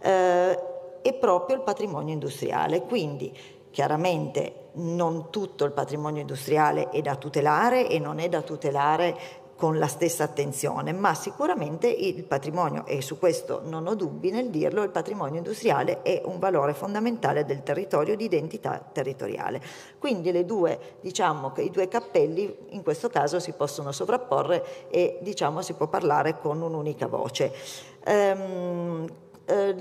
eh, è proprio il patrimonio industriale. Quindi chiaramente non tutto il patrimonio industriale è da tutelare e non è da tutelare con la stessa attenzione, ma sicuramente il patrimonio, e su questo non ho dubbi nel dirlo, il patrimonio industriale è un valore fondamentale del territorio di identità territoriale. Quindi due, diciamo, i due cappelli in questo caso si possono sovrapporre e diciamo, si può parlare con un'unica voce. Ehm, eh,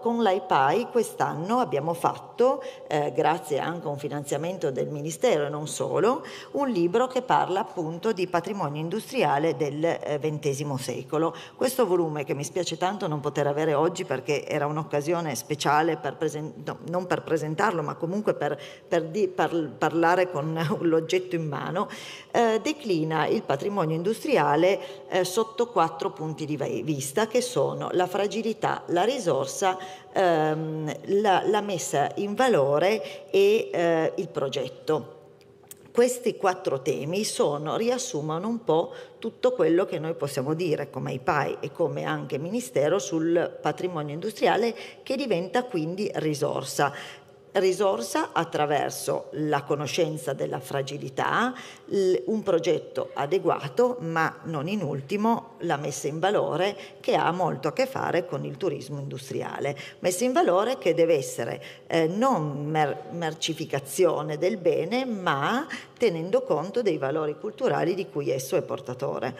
con l'AIPAI quest'anno abbiamo fatto, eh, grazie anche a un finanziamento del Ministero e non solo, un libro che parla appunto di patrimonio industriale del XX eh, secolo. Questo volume che mi spiace tanto non poter avere oggi perché era un'occasione speciale per present- no, non per presentarlo ma comunque per, per, di- per parlare con l'oggetto in mano, eh, declina il patrimonio industriale eh, sotto quattro punti di vista che sono la fragilità, la risorsa, ehm, la, la, messa in valore e eh, il progetto. Questi quattro temi sono, riassumono un po' tutto quello che noi possiamo dire come IPAI e come anche Ministero sul patrimonio industriale che diventa quindi risorsa risorsa attraverso la conoscenza della fragilità, un progetto adeguato, ma non in ultimo la messa in valore che ha molto a che fare con il turismo industriale. Messa in valore che deve essere eh, non mer- mercificazione del bene, ma tenendo conto dei valori culturali di cui esso è portatore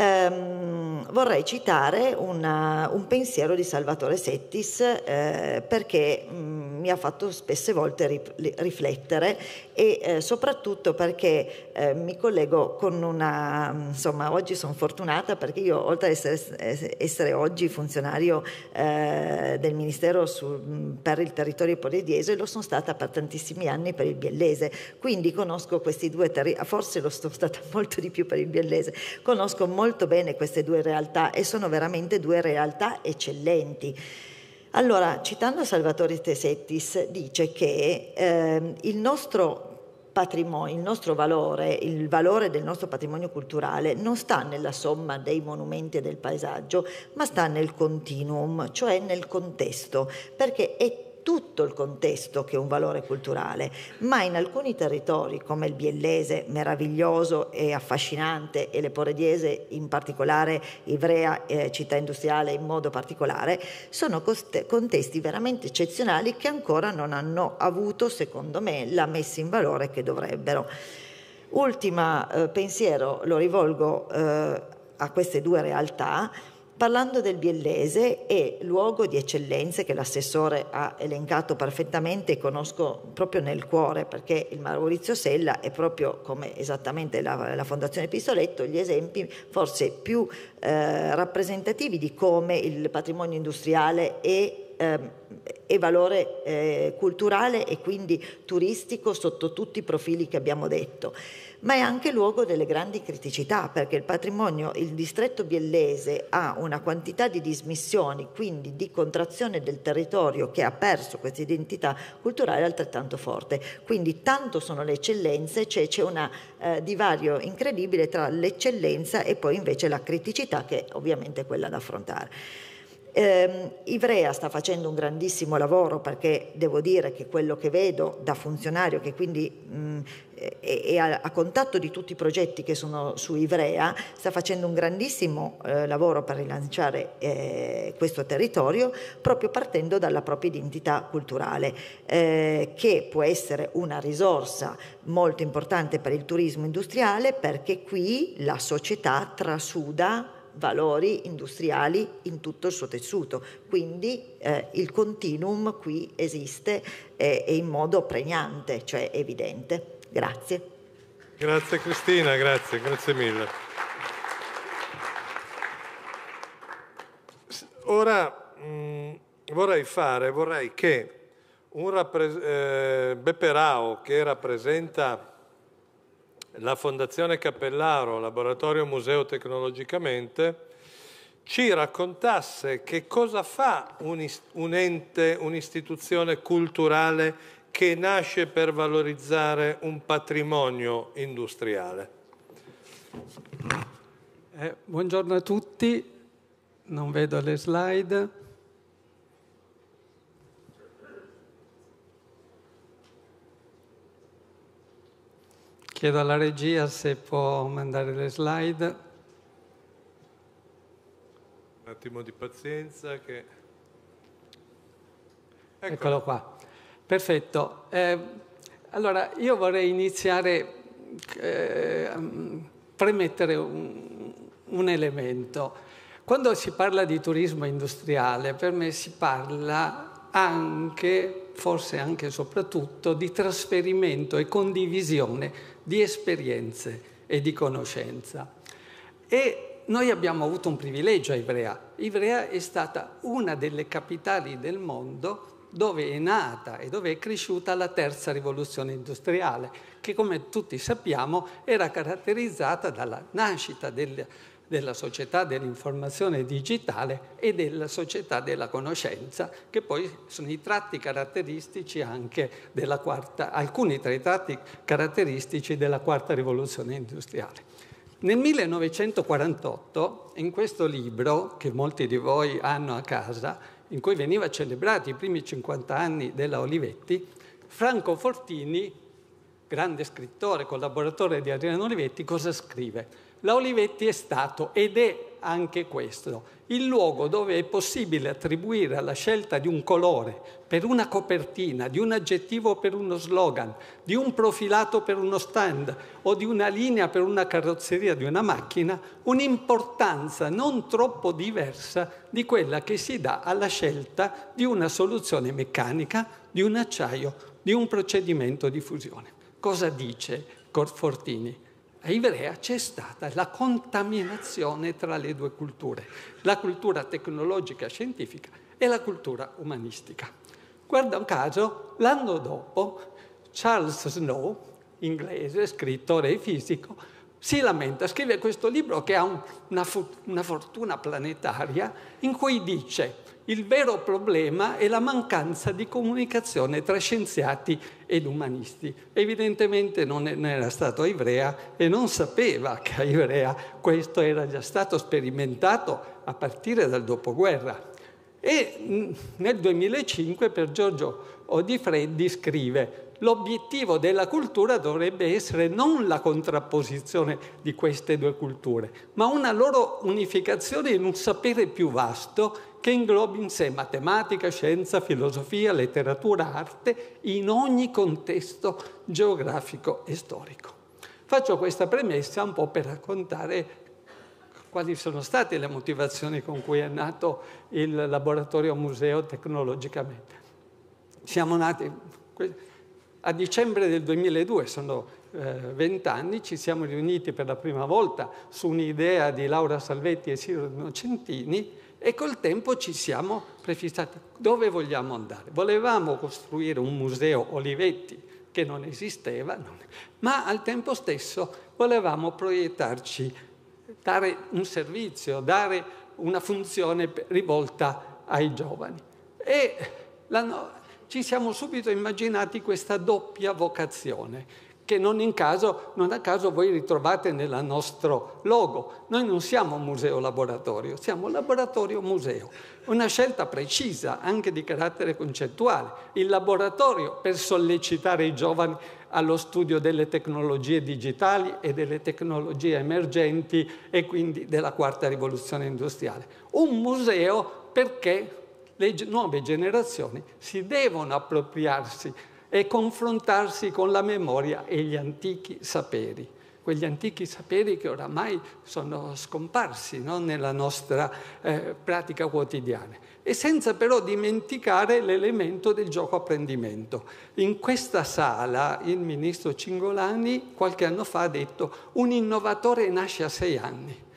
ehm, vorrei citare una, un pensiero di Salvatore Settis eh, perché mh, mm, mi ha fatto spesse volte riflettere e eh, soprattutto perché eh, mi collego con una, insomma oggi sono fortunata perché io oltre ad essere, essere oggi funzionario eh, del Ministero su, per il territorio polediese lo sono stata per tantissimi anni per il biellese, quindi conosco questi due territori, forse lo sono stata molto di più per il biellese, conosco molto bene queste due realtà e sono veramente due realtà eccellenti. Allora, citando Salvatore Tesettis, dice che eh, il nostro patrimonio, il nostro valore, il valore del nostro patrimonio culturale non sta nella somma dei monumenti e del paesaggio, ma sta nel continuum, cioè nel contesto, perché è tutto il contesto che è un valore culturale, ma in alcuni territori come il biellese meraviglioso e affascinante e le porediese in particolare, Ivrea eh, città industriale in modo particolare, sono cost- contesti veramente eccezionali che ancora non hanno avuto, secondo me, la messa in valore che dovrebbero. Ultimo eh, pensiero lo rivolgo eh, a queste due realtà Parlando del Biellese e luogo di eccellenze che l'assessore ha elencato perfettamente e conosco proprio nel cuore perché il Maurizio Sella è proprio come esattamente la, la Fondazione Pistoletto gli esempi forse più eh, rappresentativi di come il patrimonio industriale è eh, e valore eh, culturale e quindi turistico sotto tutti i profili che abbiamo detto, ma è anche luogo delle grandi criticità perché il patrimonio, il distretto biellese ha una quantità di dismissioni, quindi di contrazione del territorio che ha perso questa identità culturale altrettanto forte. Quindi tanto sono le eccellenze, cioè c'è un eh, divario incredibile tra l'eccellenza e poi invece la criticità che ovviamente è quella da affrontare. Eh, Ivrea sta facendo un grandissimo lavoro perché devo dire che quello che vedo da funzionario che quindi mh, mm, è, è a, a, contatto di tutti i progetti che sono su Ivrea sta facendo un grandissimo eh, lavoro per rilanciare eh, questo territorio proprio partendo dalla propria identità culturale eh, che può essere una risorsa molto importante per il turismo industriale perché qui la società trasuda valori industriali in tutto il suo tessuto. Quindi eh, il continuum qui esiste eh, e in modo pregnante, cioè evidente. Grazie.
Grazie Cristina, grazie, grazie mille. Ora mh, mm, vorrei fare, vorrei che un rappres- eh, Beppe Rao che rappresenta la Fondazione Cappellaro, Laboratorio Museo Tecnologicamente, ci raccontasse che cosa fa un, un ente, un'istituzione culturale che nasce per valorizzare un patrimonio industriale.
Eh, buongiorno a tutti, non vedo le slide. Chiedo alla regia se può mandare le slide.
Un attimo di pazienza che...
Ecco. Eccolo qua. Perfetto. Eh, allora, io vorrei iniziare eh, mm, premettere un, un elemento. Quando si parla di turismo industriale, per me si parla anche, forse anche e soprattutto, di trasferimento e condivisione di esperienze e di conoscenza. E noi abbiamo avuto un privilegio a Ivrea. Ivrea è stata una delle capitali del mondo dove è nata e dove è cresciuta la terza rivoluzione industriale, che come tutti sappiamo era caratterizzata dalla nascita del della società dell'informazione digitale e della società della conoscenza, che poi sono i tratti caratteristici anche della quarta, alcuni tra i tratti caratteristici della quarta rivoluzione industriale. Nel 1948, in questo libro, che molti di voi hanno a casa, in cui veniva celebrati i primi 50 anni della Olivetti, Franco Fortini, grande scrittore, collaboratore di Adriano Olivetti, cosa scrive? la Olivetti è stato ed è anche questo il luogo dove è possibile attribuire alla scelta di un colore per una copertina, di un aggettivo per uno slogan, di un profilato per uno stand o di una linea per una carrozzeria di una macchina, un'importanza non troppo diversa di quella che si dà alla scelta di una soluzione meccanica, di un acciaio, di un procedimento di fusione. Cosa dice Corfortini? a Ivrea c'è stata la contaminazione tra le due culture, la cultura tecnologica scientifica e la cultura umanistica. Guarda un caso, l'anno dopo Charles Snow, inglese, scrittore e fisico, si lamenta, scrive questo libro che ha un, una, una fortuna planetaria in cui dice il vero problema è la mancanza di comunicazione tra scienziati ed umanisti. Evidentemente non era stato a Ivrea e non sapeva che a Ivrea questo era già stato sperimentato a partire dal dopoguerra. E mm, nel 2005 per Giorgio Odifreddi scrive l'obiettivo della cultura dovrebbe essere non la contrapposizione di queste due culture, ma una loro unificazione in un sapere più vasto che inglobi in sé matematica, scienza, filosofia, letteratura, arte, in ogni contesto geografico e storico. Faccio questa premessa un po' per raccontare quali sono state le motivazioni con cui è nato il laboratorio museo tecnologicamente. Siamo nati, a dicembre del 2002, sono eh, vent'anni, eh, ci siamo riuniti per la prima volta su un'idea di Laura Salvetti e Ciro Nocentini e col tempo ci siamo prefissati dove vogliamo andare. Volevamo costruire un museo Olivetti che non esisteva, non... ma al tempo stesso volevamo proiettarci, dare un servizio, dare una funzione rivolta ai giovani. E la, no ci siamo subito immaginati questa doppia vocazione che non, caso, non, a caso voi ritrovate nel nostro logo. Noi non siamo museo-laboratorio, siamo laboratorio-museo. Una scelta precisa anche di carattere concettuale. Il laboratorio per sollecitare i giovani allo studio delle tecnologie digitali e delle tecnologie emergenti e quindi della quarta rivoluzione industriale. Un museo perché le nuove generazioni si devono appropriarsi e confrontarsi con la memoria e gli antichi saperi, quegli antichi saperi che oramai sono scomparsi no? nella nostra eh, pratica quotidiana e senza però dimenticare l'elemento del gioco apprendimento. In questa sala il ministro Cingolani qualche anno fa ha detto un innovatore nasce a sei anni.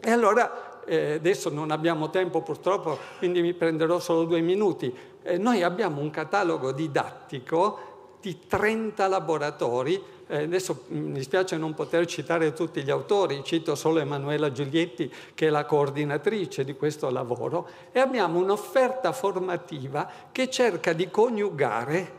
E allora eh, adesso non abbiamo tempo purtroppo, quindi mi prenderò solo due minuti. Eh, noi abbiamo un catalogo didattico di 30 laboratori, eh, adesso mm, mi dispiace non poter citare tutti gli autori, cito solo Emanuela Giulietti che è la coordinatrice di questo lavoro, e abbiamo un'offerta formativa che cerca di coniugare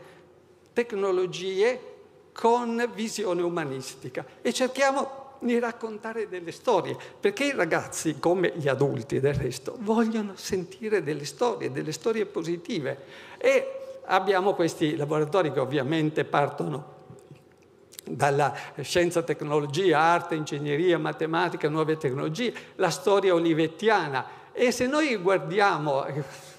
tecnologie con visione umanistica e cerchiamo di raccontare delle storie, perché i ragazzi, come gli adulti del resto, vogliono sentire delle storie, delle storie positive. E abbiamo questi laboratori che ovviamente partono dalla scienza, tecnologia, arte, ingegneria, matematica, nuove tecnologie, la storia olivettiana. E se noi guardiamo,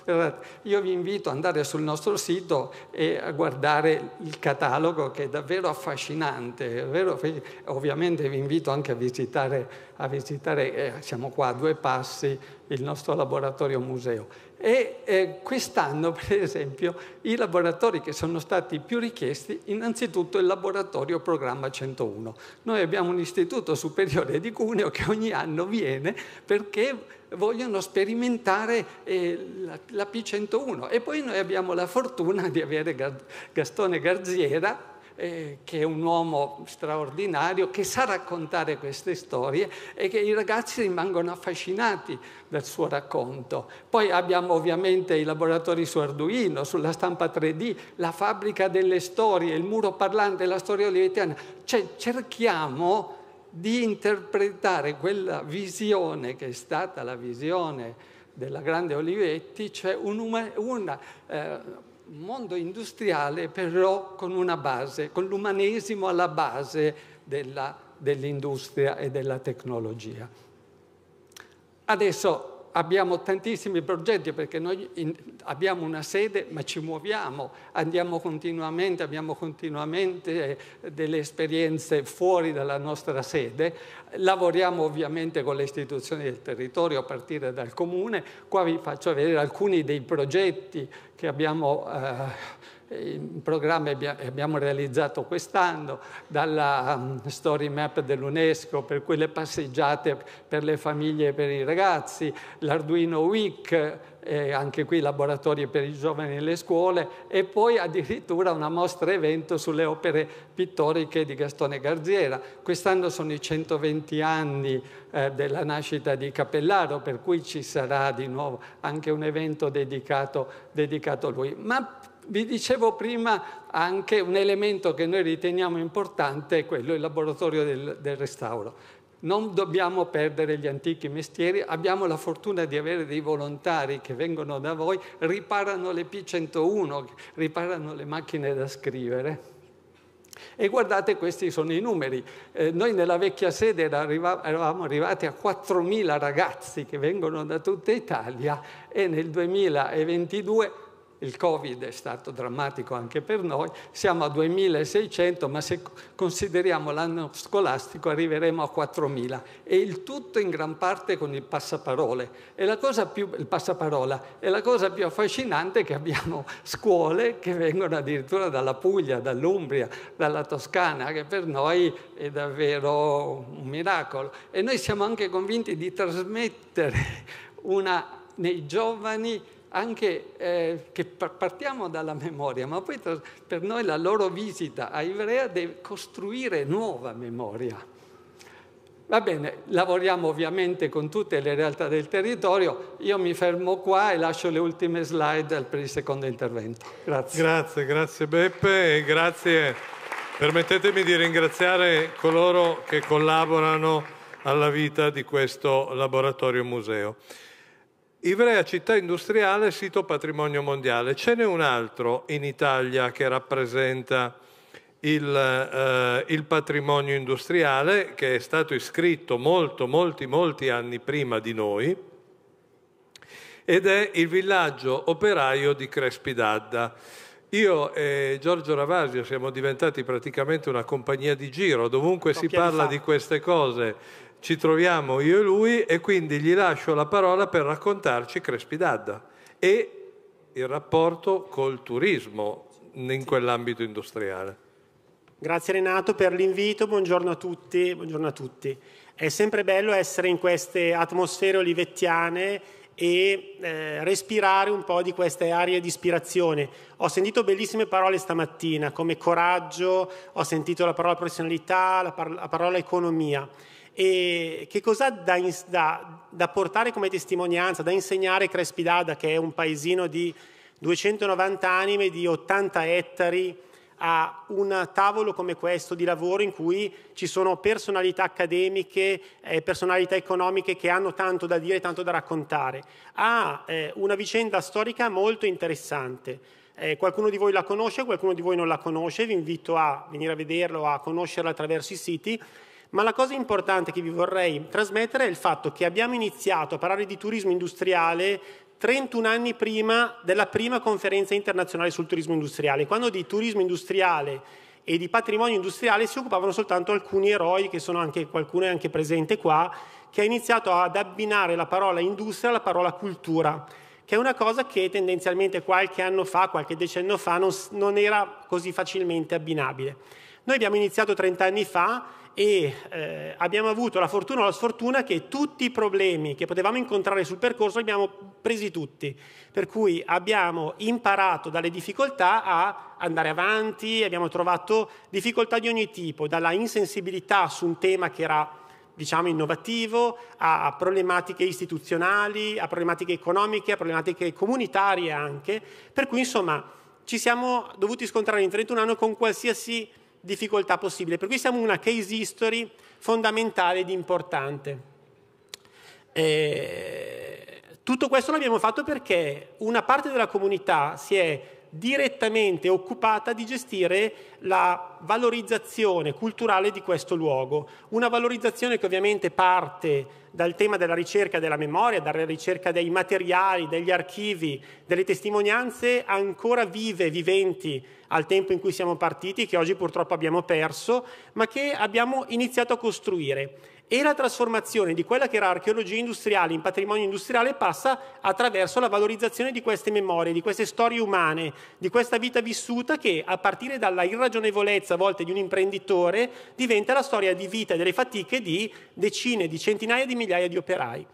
io vi invito ad andare sul nostro sito e a guardare il catalogo che è davvero affascinante. È vero? Ovviamente vi invito anche a visitare, a visitare eh, siamo qua a due passi, il nostro laboratorio museo. E eh, quest'anno, per esempio, i laboratori che sono stati più richiesti, innanzitutto il laboratorio Programma 101. Noi abbiamo un istituto superiore di Cuneo che ogni anno viene perché vogliono sperimentare eh, la, la P101. E poi noi abbiamo la fortuna di avere Gastone Garziera, eh, che è un uomo straordinario, che sa raccontare queste storie e che i ragazzi rimangono affascinati dal suo racconto. Poi abbiamo ovviamente i laboratori su Arduino, sulla stampa 3D, la fabbrica delle storie, il muro parlante, la storia olivettiana. Cioè, cerchiamo di interpretare quella visione che è stata la visione della grande Olivetti, cioè un, una, una eh, mondo industriale però con una base, con l'umanesimo alla base della, dell'industria e della tecnologia. Adesso abbiamo tantissimi progetti perché noi in, abbiamo una sede ma ci muoviamo, andiamo continuamente, abbiamo continuamente eh, delle esperienze fuori dalla nostra sede, lavoriamo ovviamente con le istituzioni del territorio a partire dal comune, qua vi faccio vedere alcuni dei progetti che abbiamo... Eh, eh, programmi che abbiamo realizzato quest'anno, dalla um, story map dell'UNESCO per quelle passeggiate per le famiglie e per i ragazzi, l'Arduino Week, eh, anche qui laboratori per i giovani nelle scuole e poi addirittura una mostra evento sulle opere pittoriche di Gastone Garziera. Quest'anno sono i 120 anni eh, della nascita di Cappellaro, per cui ci sarà di nuovo anche un evento dedicato, dedicato a lui. Ma vi dicevo prima anche un elemento che noi riteniamo importante quello, il laboratorio del, del restauro. Non dobbiamo perdere gli antichi mestieri, abbiamo la fortuna di avere dei volontari che vengono da voi, riparano le P101, riparano le macchine da scrivere. E guardate, questi sono i numeri. Eh, noi nella vecchia sede eravamo arrivati a 4.000 ragazzi che vengono da tutta Italia e nel 2022 il Covid è stato drammatico anche per noi, siamo a 2.600, ma se consideriamo l'anno scolastico arriveremo a 4.000 e il tutto in gran parte con il passaparole. E la cosa più, il passaparola è la cosa più affascinante che abbiamo scuole che vengono addirittura dalla Puglia, dall'Umbria, dalla Toscana, che per noi è davvero un miracolo. E noi siamo anche convinti di trasmettere una, nei giovani anche eh, che partiamo dalla memoria, ma poi per noi la loro visita a Ivrea deve costruire nuova memoria. Va bene, lavoriamo ovviamente con tutte le realtà del territorio, io mi fermo qua e lascio le ultime slide per il secondo intervento.
Grazie. Grazie, grazie Beppe e grazie. Permettetemi di ringraziare coloro che collaborano alla vita di questo laboratorio museo. Ivrea città industriale, sito patrimonio mondiale. Ce n'è un altro in Italia che rappresenta il, eh, il, patrimonio industriale che è stato iscritto molto, molti, molti anni prima di noi ed è il villaggio operaio di Crespi d'Adda. Io e Giorgio Ravasio siamo diventati praticamente una compagnia di giro, dovunque si parla di queste cose ci troviamo io e lui e quindi gli lascio la parola per raccontarci Crespi Crespidadda e il rapporto col turismo in quell'ambito industriale.
Grazie Renato per l'invito, buongiorno a tutti. Buongiorno a tutti. È sempre bello essere in queste atmosfere olivettiane e eh, respirare un po' di queste aree di ispirazione. Ho sentito bellissime parole stamattina come coraggio, ho sentito la parola professionalità, la, par- la parola economia. E che cosa da, da, da portare come testimonianza, da insegnare Crespidada, che è un paesino di 290 anime, di 80 ettari, a un tavolo come questo di lavoro in cui ci sono personalità accademiche, eh, personalità economiche che hanno tanto da dire, e tanto da raccontare. Ha ah, eh, una vicenda storica molto interessante. Eh, qualcuno di voi la conosce, qualcuno di voi non la conosce, vi invito a venire a vederlo, a conoscerla attraverso i siti. Ma la cosa importante che vi vorrei trasmettere è il fatto che abbiamo iniziato a parlare di turismo industriale 31 anni prima della prima conferenza internazionale sul turismo industriale, quando di turismo industriale e di patrimonio industriale si occupavano soltanto alcuni eroi, che sono anche, qualcuno è anche presente qua, che ha iniziato ad abbinare la parola industria alla parola cultura, che è una cosa che tendenzialmente qualche anno fa, qualche decennio fa, non, non era così facilmente abbinabile. Noi abbiamo iniziato 30 anni fa e eh, abbiamo avuto la fortuna o la sfortuna che tutti i problemi che potevamo incontrare sul percorso li abbiamo presi tutti, per cui abbiamo imparato dalle difficoltà a andare avanti, abbiamo trovato difficoltà di ogni tipo, dalla insensibilità su un tema che era diciamo innovativo, a problematiche istituzionali, a problematiche economiche, a problematiche comunitarie anche, per cui insomma ci siamo dovuti scontrare in 31 anni con qualsiasi difficoltà possibile. Per cui siamo una case history fondamentale ed importante. E eh, tutto questo l'abbiamo fatto perché una parte della comunità si è direttamente occupata di gestire la valorizzazione culturale di questo luogo, una valorizzazione che ovviamente parte dal tema della ricerca della memoria, dalla ricerca dei materiali, degli archivi, delle testimonianze ancora vive, viventi al tempo in cui siamo partiti, che oggi purtroppo abbiamo perso, ma che abbiamo iniziato a costruire. E la trasformazione di quella che era archeologia industriale in patrimonio industriale passa attraverso la valorizzazione di queste memorie, di queste storie umane, di questa vita vissuta che a partire dalla irragionevolezza a volte di un imprenditore diventa la storia di vita e delle fatiche di decine, di centinaia di migliaia di operai.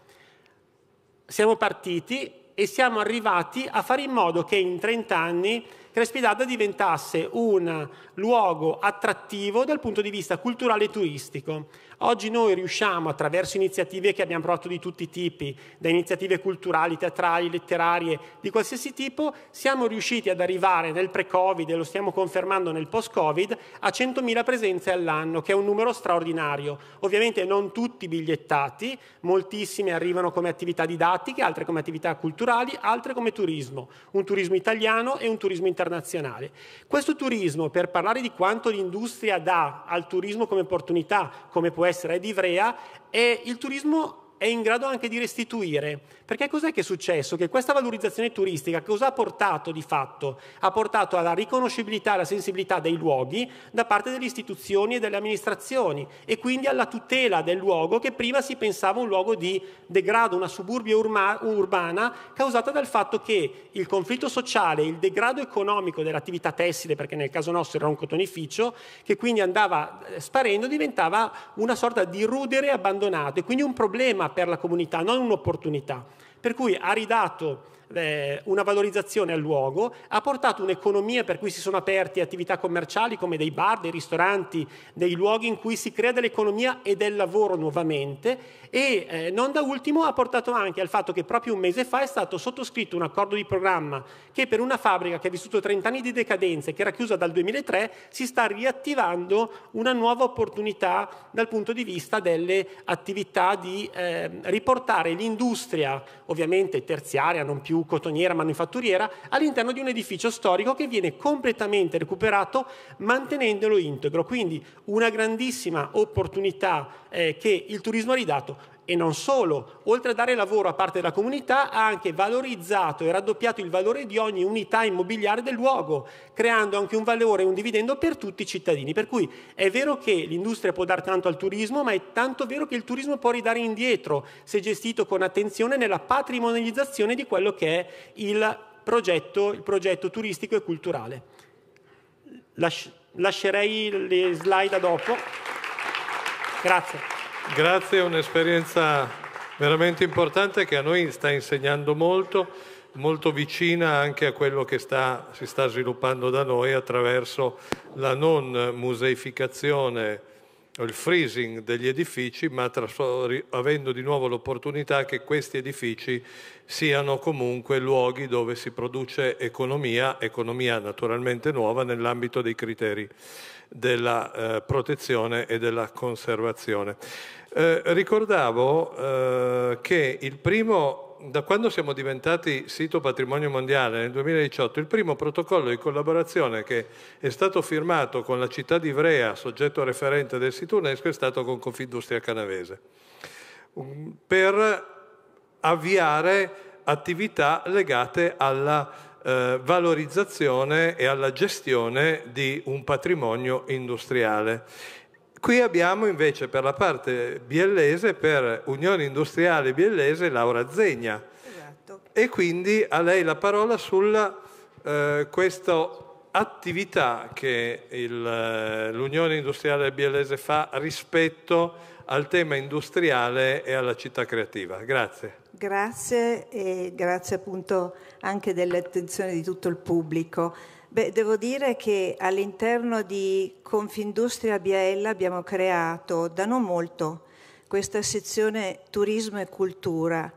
Siamo partiti e siamo arrivati a fare in modo che in 30 anni Crespidada diventasse un luogo attrattivo dal punto di vista culturale e turistico. Oggi noi riusciamo, attraverso iniziative che abbiamo provato di tutti i tipi, da iniziative culturali, teatrali, letterarie, di qualsiasi tipo, siamo riusciti ad arrivare nel pre-Covid, e lo stiamo confermando nel post-Covid, a 100.000 presenze all'anno, che è un numero straordinario. Ovviamente non tutti bigliettati, moltissime arrivano come attività didattiche, altre come attività culturali, altre come turismo, un turismo italiano e un turismo internazionale. Questo turismo, per parlare di quanto l'industria dà al turismo come opportunità, come può essere ad Ivrea e il turismo è in grado anche di restituire. Perché cos'è che è successo? Che questa valorizzazione turistica cosa ha portato di fatto? Ha portato alla riconoscibilità alla sensibilità dei luoghi da parte delle istituzioni e delle amministrazioni e quindi alla tutela del luogo che prima si pensava un luogo di degrado, una suburbia urma, urbana causata dal fatto che il conflitto sociale, il degrado economico dell'attività tessile, perché nel caso nostro era un cotonificio, che quindi andava eh, sparendo, diventava una sorta di rudere abbandonato e quindi un problema per la comunità, non un'opportunità. Per cui ha ridato eh, una valorizzazione al luogo, ha portato un'economia per cui si sono aperte attività commerciali come dei bar, dei ristoranti, dei luoghi in cui si crea dell'economia e del lavoro nuovamente e eh, non da ultimo ha portato anche al fatto che proprio un mese fa è stato sottoscritto un accordo di programma che per una fabbrica che ha vissuto 30 anni di decadenza e che era chiusa dal 2003 si sta riattivando una nuova opportunità dal punto di vista delle attività di eh, riportare l'industria ovviamente terziaria, non più cotoniera, manufatturiera, all'interno di un edificio storico che viene completamente recuperato mantenendolo integro. Quindi una grandissima opportunità eh, che il turismo ha ridato e non solo, oltre a dare lavoro a parte della comunità, ha anche valorizzato e raddoppiato il valore di ogni unità immobiliare del luogo, creando anche un valore e un dividendo per tutti i cittadini. Per cui è vero che l'industria può dare tanto al turismo, ma è tanto vero che il turismo può ridare indietro, se gestito con attenzione, nella patrimonializzazione di quello che è il progetto, il progetto turistico e culturale. Lasci- lascerei le slide dopo. Grazie.
Grazie, è un'esperienza veramente importante che a noi sta insegnando molto, molto vicina anche a quello che sta, si sta sviluppando da noi attraverso la non museificazione il freezing degli edifici, ma avendo di nuovo l'opportunità che questi edifici siano comunque luoghi dove si produce economia, economia naturalmente nuova nell'ambito dei criteri della eh, protezione e della conservazione. Eh, ricordavo eh, che il primo, da quando siamo diventati sito patrimonio mondiale nel 2018, il primo protocollo di collaborazione che è stato firmato con la città di Ivrea, soggetto referente del sito UNESCO, è stato con Confindustria Canavese, per avviare attività legate alla eh, valorizzazione e alla gestione di un patrimonio industriale. Qui abbiamo invece per la parte biellese, per Unione Industriale Biellese, Laura Zegna. Esatto. E quindi a lei la parola su eh, questa attività che eh, l'Unione Industriale Biellese fa rispetto al tema industriale e alla città creativa. Grazie.
Grazie e grazie appunto anche dell'attenzione di tutto il pubblico. Beh, devo dire che all'interno di Confindustria Biella abbiamo creato da non molto questa sezione turismo e cultura,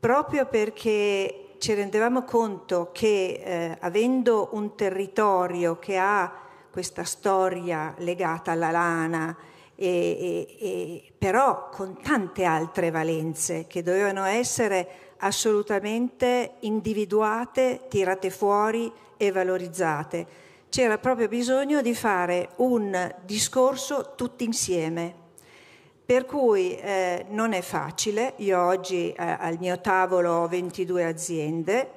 proprio perché ci rendevamo conto che eh, avendo un territorio che ha questa storia legata alla lana, e, e, e, però con tante altre valenze che dovevano essere assolutamente individuate, tirate fuori e valorizzate. C'era proprio bisogno di fare un discorso tutti insieme. Per cui eh, non è facile, io oggi eh, al mio tavolo ho 22 aziende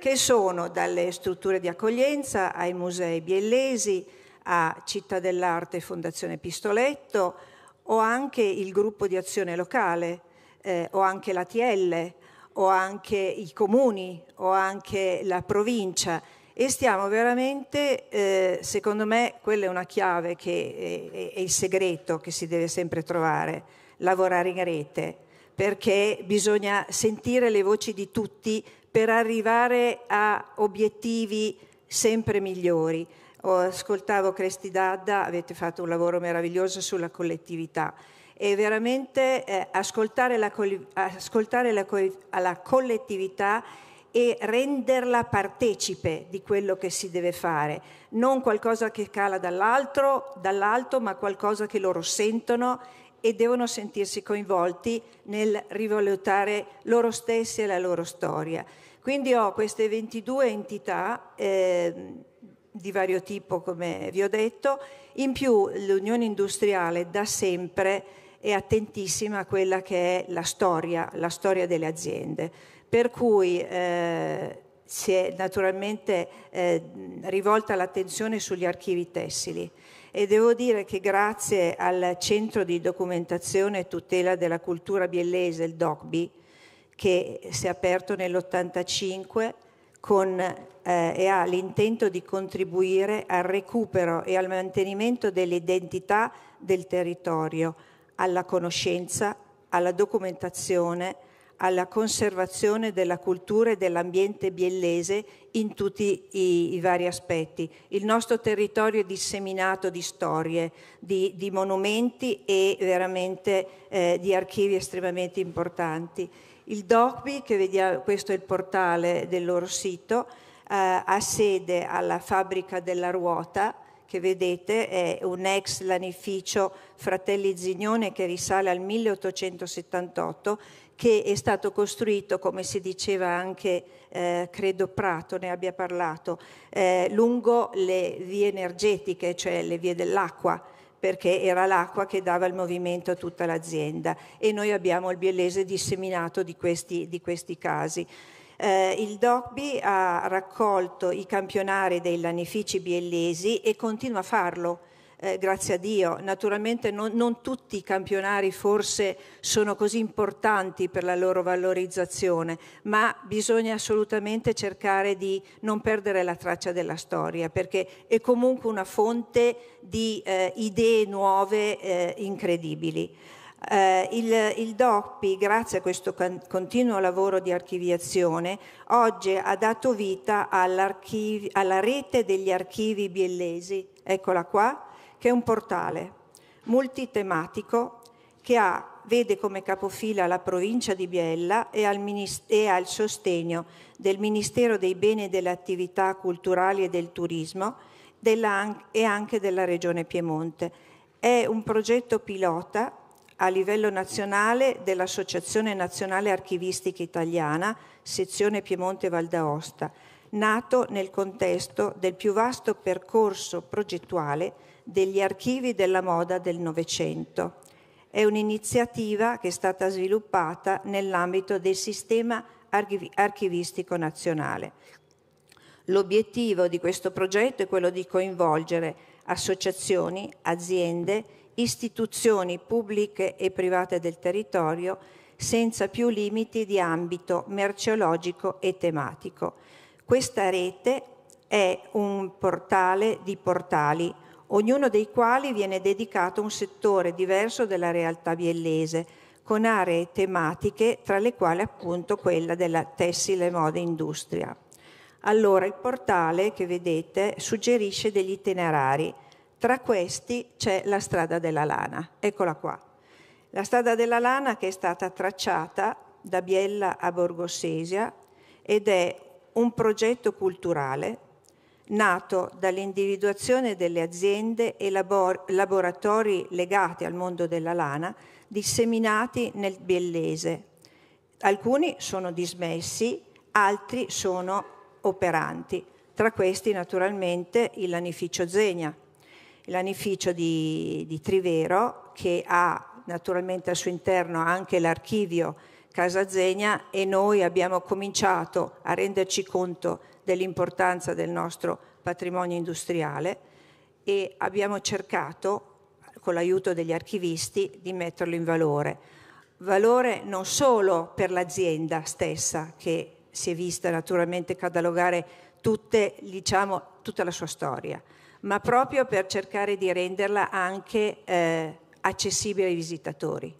che sono dalle strutture di accoglienza ai musei biellesi, a Città dell'Arte Fondazione Pistoletto, ho anche il gruppo di azione locale, eh, ho anche l'ATL, ho anche i comuni, ho anche la provincia e stiamo veramente, eh, secondo me, quella è una chiave che è, è, è il segreto che si deve sempre trovare, lavorare in rete, perché bisogna sentire le voci di tutti per arrivare a obiettivi sempre migliori. Oh, ascoltavo Cresti Dadda, avete fatto un lavoro meraviglioso sulla collettività e veramente eh, ascoltare, la, ascoltare la, la collettività e renderla partecipe di quello che si deve fare, non qualcosa che cala dall'alto, dall'alto ma qualcosa che loro sentono e devono sentirsi coinvolti nel rivalutare loro stessi e la loro storia. Quindi ho queste 22 entità eh, di vario tipo, come vi ho detto, in più l'Unione Industriale da sempre è attentissima a quella che è la storia, la storia delle aziende. Per cui eh, si è naturalmente eh, rivolta l'attenzione sugli archivi tessili e devo dire che grazie al Centro di Documentazione e Tutela della Cultura Biellese, il DOCBI, che si è aperto nell'85 con, eh, e ha l'intento di contribuire al recupero e al mantenimento dell'identità del territorio, alla conoscenza, alla documentazione alla conservazione della cultura e dell'ambiente biellese in tutti i, i, vari aspetti. Il nostro territorio è disseminato di storie, di, di monumenti e veramente eh, di archivi estremamente importanti. Il DOCBI, che vediamo, questo è il portale del loro sito, eh, ha sede alla fabbrica della ruota che vedete è un ex lanificio Fratelli Zignone che risale al 1878 che è stato costruito, come si diceva anche, eh, credo Prato ne abbia parlato, eh, lungo le vie energetiche, cioè le vie dell'acqua, perché era l'acqua che dava il movimento a tutta l'azienda e noi abbiamo il biellese disseminato di questi, di questi casi. Eh, il Docby ha raccolto i campionari dei lanifici biellesi e continua a farlo eh, grazie a Dio. Naturalmente non, non, tutti i campionari forse sono così importanti per la loro valorizzazione, ma bisogna assolutamente cercare di non perdere la traccia della storia, perché è comunque una fonte di eh, idee nuove eh, incredibili. Eh, il, il, DOCPI, grazie a questo can- continuo lavoro di archiviazione, oggi ha dato vita alla rete degli archivi biellesi, eccola qua, che è un portale multitematico che ha vede come capofila la provincia di Biella e ha il sostegno del Ministero dei Beni e delle Attività Culturali e del Turismo della, e anche della Regione Piemonte. È un progetto pilota a livello nazionale dell'Associazione Nazionale Archivistica Italiana, sezione Piemonte Val d'Aosta, nato nel contesto del più vasto percorso progettuale degli archivi della moda del Novecento. È un'iniziativa che è stata sviluppata nell'ambito del sistema archivistico nazionale. L'obiettivo di questo progetto è quello di coinvolgere associazioni, aziende, istituzioni pubbliche e private del territorio senza più limiti di ambito merceologico e tematico. Questa rete è un portale di portali ognuno dei quali viene dedicato a un settore diverso della realtà biellese, con aree tematiche tra le quali appunto quella della tessile moda industria. Allora il portale che vedete suggerisce degli itinerari, tra questi c'è la strada della lana, eccola qua. La strada della lana che è stata tracciata da Biella a Borgosesia ed è un progetto culturale nato dall'individuazione delle aziende e labor- laboratori legati al mondo della lana disseminati nel biellese. Alcuni sono dismessi, altri sono operanti, tra questi naturalmente il lanificio Zegna, il lanificio di, di Trivero che ha naturalmente al suo interno anche l'archivio Casa Zegna e noi abbiamo cominciato a renderci conto dell'importanza del nostro patrimonio industriale e abbiamo cercato, con l'aiuto degli archivisti, di metterlo in valore. Valore non solo per l'azienda stessa che si è vista naturalmente catalogare tutte, diciamo, tutta la sua storia, ma proprio per cercare di renderla anche eh, accessibile ai visitatori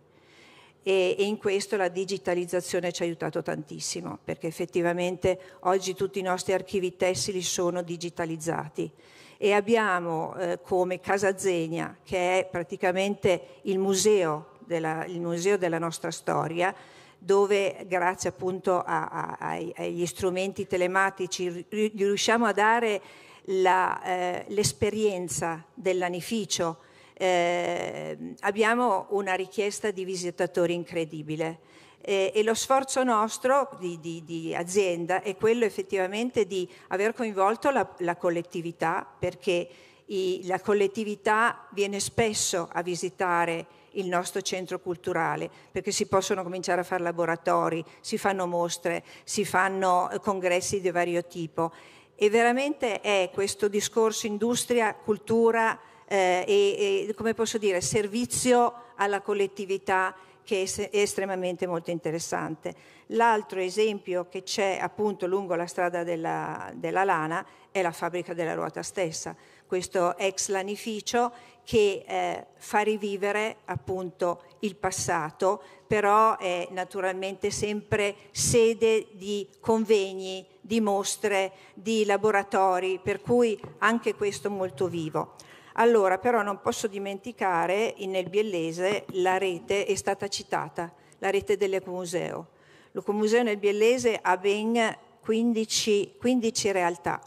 e, e in questo la digitalizzazione ci ha aiutato tantissimo perché effettivamente oggi tutti i nostri archivi tessili sono digitalizzati e abbiamo eh, come Casa Zegna, che è praticamente il museo della, il museo della nostra storia, dove grazie appunto a, a, ai, agli strumenti telematici riusciamo a dare la, eh, l'esperienza dell'anificio eh, abbiamo una richiesta di visitatori incredibile. E, eh, e lo sforzo nostro di, di, di, azienda è quello effettivamente di aver coinvolto la, la collettività perché i, la collettività viene spesso a visitare il nostro centro culturale, perché si possono cominciare a fare laboratori, si fanno mostre, si fanno eh, congressi di vario tipo. E veramente è questo discorso industria, cultura, eh, e, e, come posso dire, servizio alla collettività che è, estremamente molto interessante. L'altro esempio che c'è appunto lungo la strada della, della lana è la fabbrica della ruota stessa, questo ex lanificio che eh, fa rivivere appunto il passato, però è naturalmente sempre sede di convegni, di mostre, di laboratori, per cui anche questo molto vivo. Allora, però non posso dimenticare, nel biellese la rete è stata citata, la rete dell'Ecomuseo. L'Ecomuseo nel biellese ha ben 15, 15 realtà,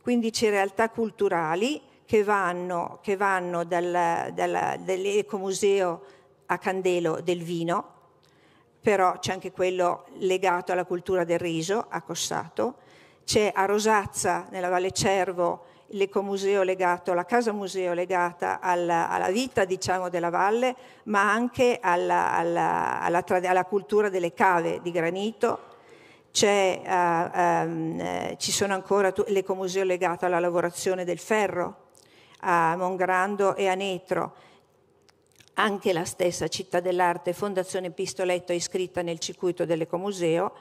15 realtà culturali che vanno, che vanno dal, dal, dall'Ecomuseo a Candelo del vino, però c'è anche quello legato alla cultura del riso a Cossato, c'è a Rosazza nella Valle Cervo l'ecomuseo legato, la casa museo legata alla, alla vita diciamo, della valle, ma anche alla, alla, alla, cultura delle cave di granito. Uh, um, ci sono ancora l'ecomuseo legato alla lavorazione del ferro a Mongrando e a Netro. Anche la stessa Città dell'Arte Fondazione Pistoletto è iscritta nel circuito dell'ecomuseo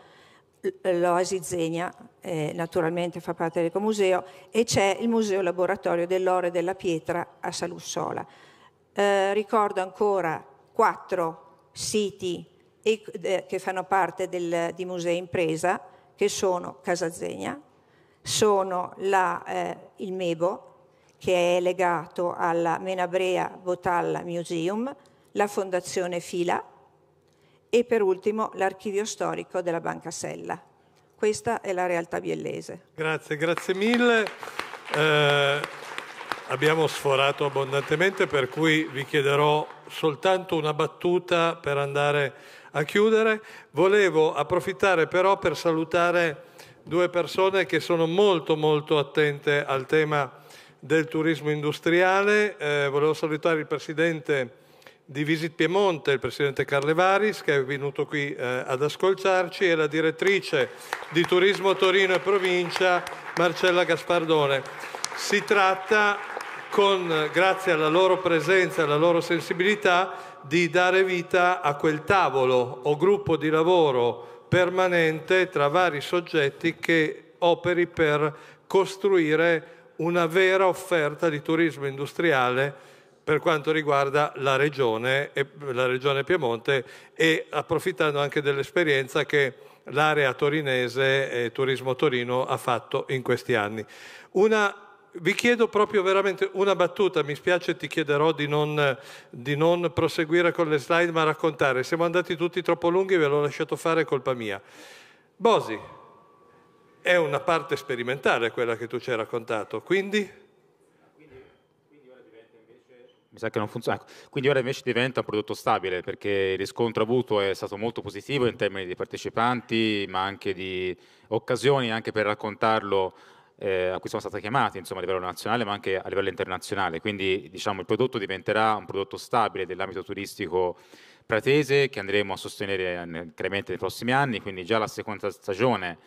l'Oasi Zegna eh, naturalmente fa parte dell'Ecomuseo e c'è il Museo Laboratorio dell'Oro e della Pietra a Salussola. Eh, ricordo ancora quattro siti eh, che fanno parte del, di Museo Impresa, che sono Casazegna, sono la, eh, il Mebo, che è legato alla Menabrea Botalla Museum, la Fondazione Fila, e per ultimo l'archivio storico della Banca Sella. Questa è la realtà biellese.
Grazie, grazie mille. Eh, abbiamo sforato abbondantemente, per cui vi chiederò soltanto una battuta per andare a chiudere. Volevo approfittare però per salutare due persone che sono molto molto attente al tema del turismo industriale. Eh, volevo salutare il Presidente di Visit Piemonte, il presidente Carlevaris, che è venuto qui eh, ad ascoltarci, e la direttrice di Turismo Torino e Provincia, Marcella Gaspardone. Si tratta, con, grazie alla loro presenza e alla loro sensibilità, di dare vita a quel tavolo o gruppo di lavoro permanente tra vari soggetti che operi per costruire una vera offerta di turismo industriale per quanto riguarda la regione, la regione Piemonte e approfittando anche dell'esperienza che l'area torinese e Turismo Torino ha fatto in questi anni. Una vi chiedo proprio veramente una battuta, mi spiace, ti chiederò di non, di non, proseguire con le slide ma raccontare. Siamo andati tutti troppo lunghi, e ve l'ho lasciato fare, colpa mia. Bosi, è una parte sperimentale quella che tu ci
hai raccontato, quindi mi sa che non funziona. Ecco. Quindi ora invece diventa un prodotto stabile perché il riscontro avuto è stato molto positivo in termini di partecipanti, ma anche di occasioni anche per raccontarlo eh, a cui sono stati chiamati, insomma, a livello nazionale, ma anche a livello internazionale. Quindi diciamo il prodotto diventerà un prodotto stabile dell'ambito turistico pratese che andremo a sostenere incremento nei prossimi anni, quindi già la seconda stagione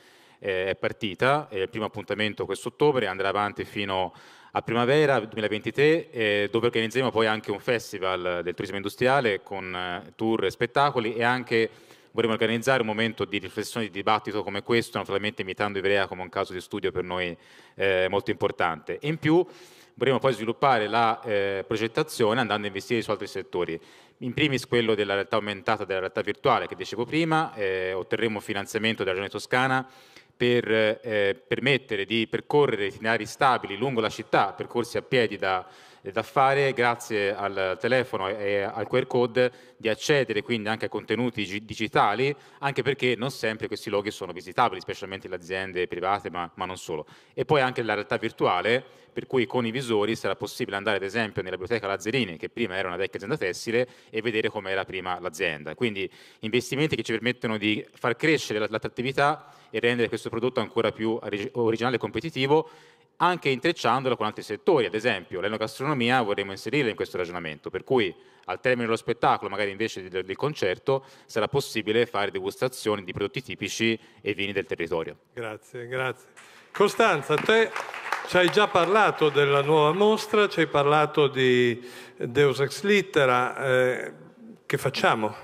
eh, è partita, è il primo appuntamento quest'ottobre, andrà avanti fino a primavera 2023, eh, dove organizzeremo poi anche un festival del turismo industriale con eh, tour e spettacoli e anche vorremmo organizzare un momento di riflessione, di dibattito come questo, naturalmente imitando Ivrea come un caso di studio per noi eh, molto importante. E in più vorremmo poi sviluppare la eh, progettazione andando a investire su altri settori. In primis quello della realtà aumentata, della realtà virtuale che dicevo prima, eh, otterremo finanziamento della Regione Toscana per eh, permettere di percorrere itinerari stabili lungo la città, percorsi a piedi da da fare grazie al telefono e al QR code di accedere quindi anche a contenuti digitali, anche perché non sempre questi loghi sono visitabili, specialmente le aziende private, ma, ma non solo. E poi anche la realtà virtuale, per cui con i visori sarà possibile andare ad esempio nella biblioteca Lazzarini, che prima era una vecchia azienda tessile, e vedere com'era prima l'azienda. Quindi investimenti che ci permettono di far crescere l'attrattività e rendere questo prodotto ancora più originale e competitivo, anche intrecciandolo con altri settori, ad esempio l'enogastronomia vorremmo inserirla in questo ragionamento, per cui al termine dello spettacolo, magari invece del, del, concerto, sarà possibile fare degustazioni di prodotti tipici e vini del territorio.
Grazie, grazie. Costanza, te ci hai già parlato della nuova mostra, ci hai parlato di Deus Ex
Littera, eh, che facciamo?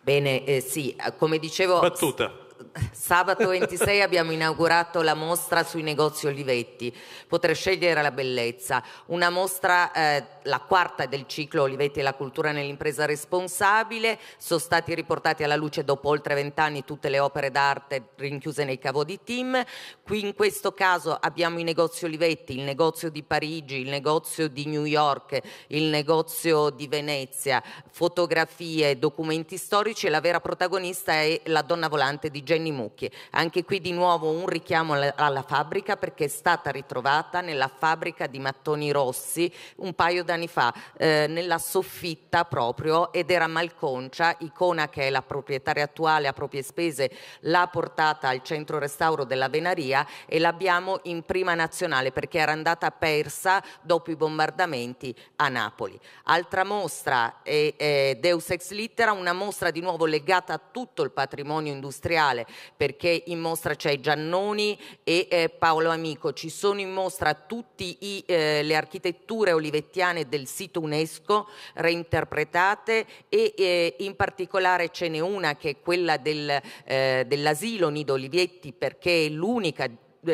Bene, eh, sì, eh, come dicevo... Battuta sabato 26 abbiamo inaugurato la mostra sui negozi Olivetti, poter scegliere la bellezza, una mostra, eh, la quarta del ciclo Olivetti e la cultura nell'impresa responsabile, sono stati riportati alla luce dopo oltre vent'anni tutte le opere d'arte rinchiuse nei cavo di team, qui in questo caso abbiamo i negozi Olivetti, il negozio di Parigi, il negozio di New York, il negozio di Venezia, fotografie, documenti storici e la vera protagonista è la donna volante di Jenny Gianni Mucchi. Anche qui di nuovo un richiamo alla, fabbrica perché è stata ritrovata nella fabbrica di mattoni rossi un paio d'anni fa, eh, nella soffitta proprio, ed era Malconcia, icona che è la proprietaria attuale a proprie spese, l'ha portata al centro restauro della Venaria e l'abbiamo in prima nazionale perché era andata persa dopo i bombardamenti a Napoli. Altra mostra è, è Deus Ex Littera, una mostra di nuovo legata a tutto il patrimonio industriale perché in mostra c'è Giannoni e eh, Paolo Amico, ci sono in mostra tutte eh, le architetture olivettiane del sito UNESCO reinterpretate e eh, in particolare ce n'è una che è quella del, eh, dell'asilo Nido Olivetti perché è l'unica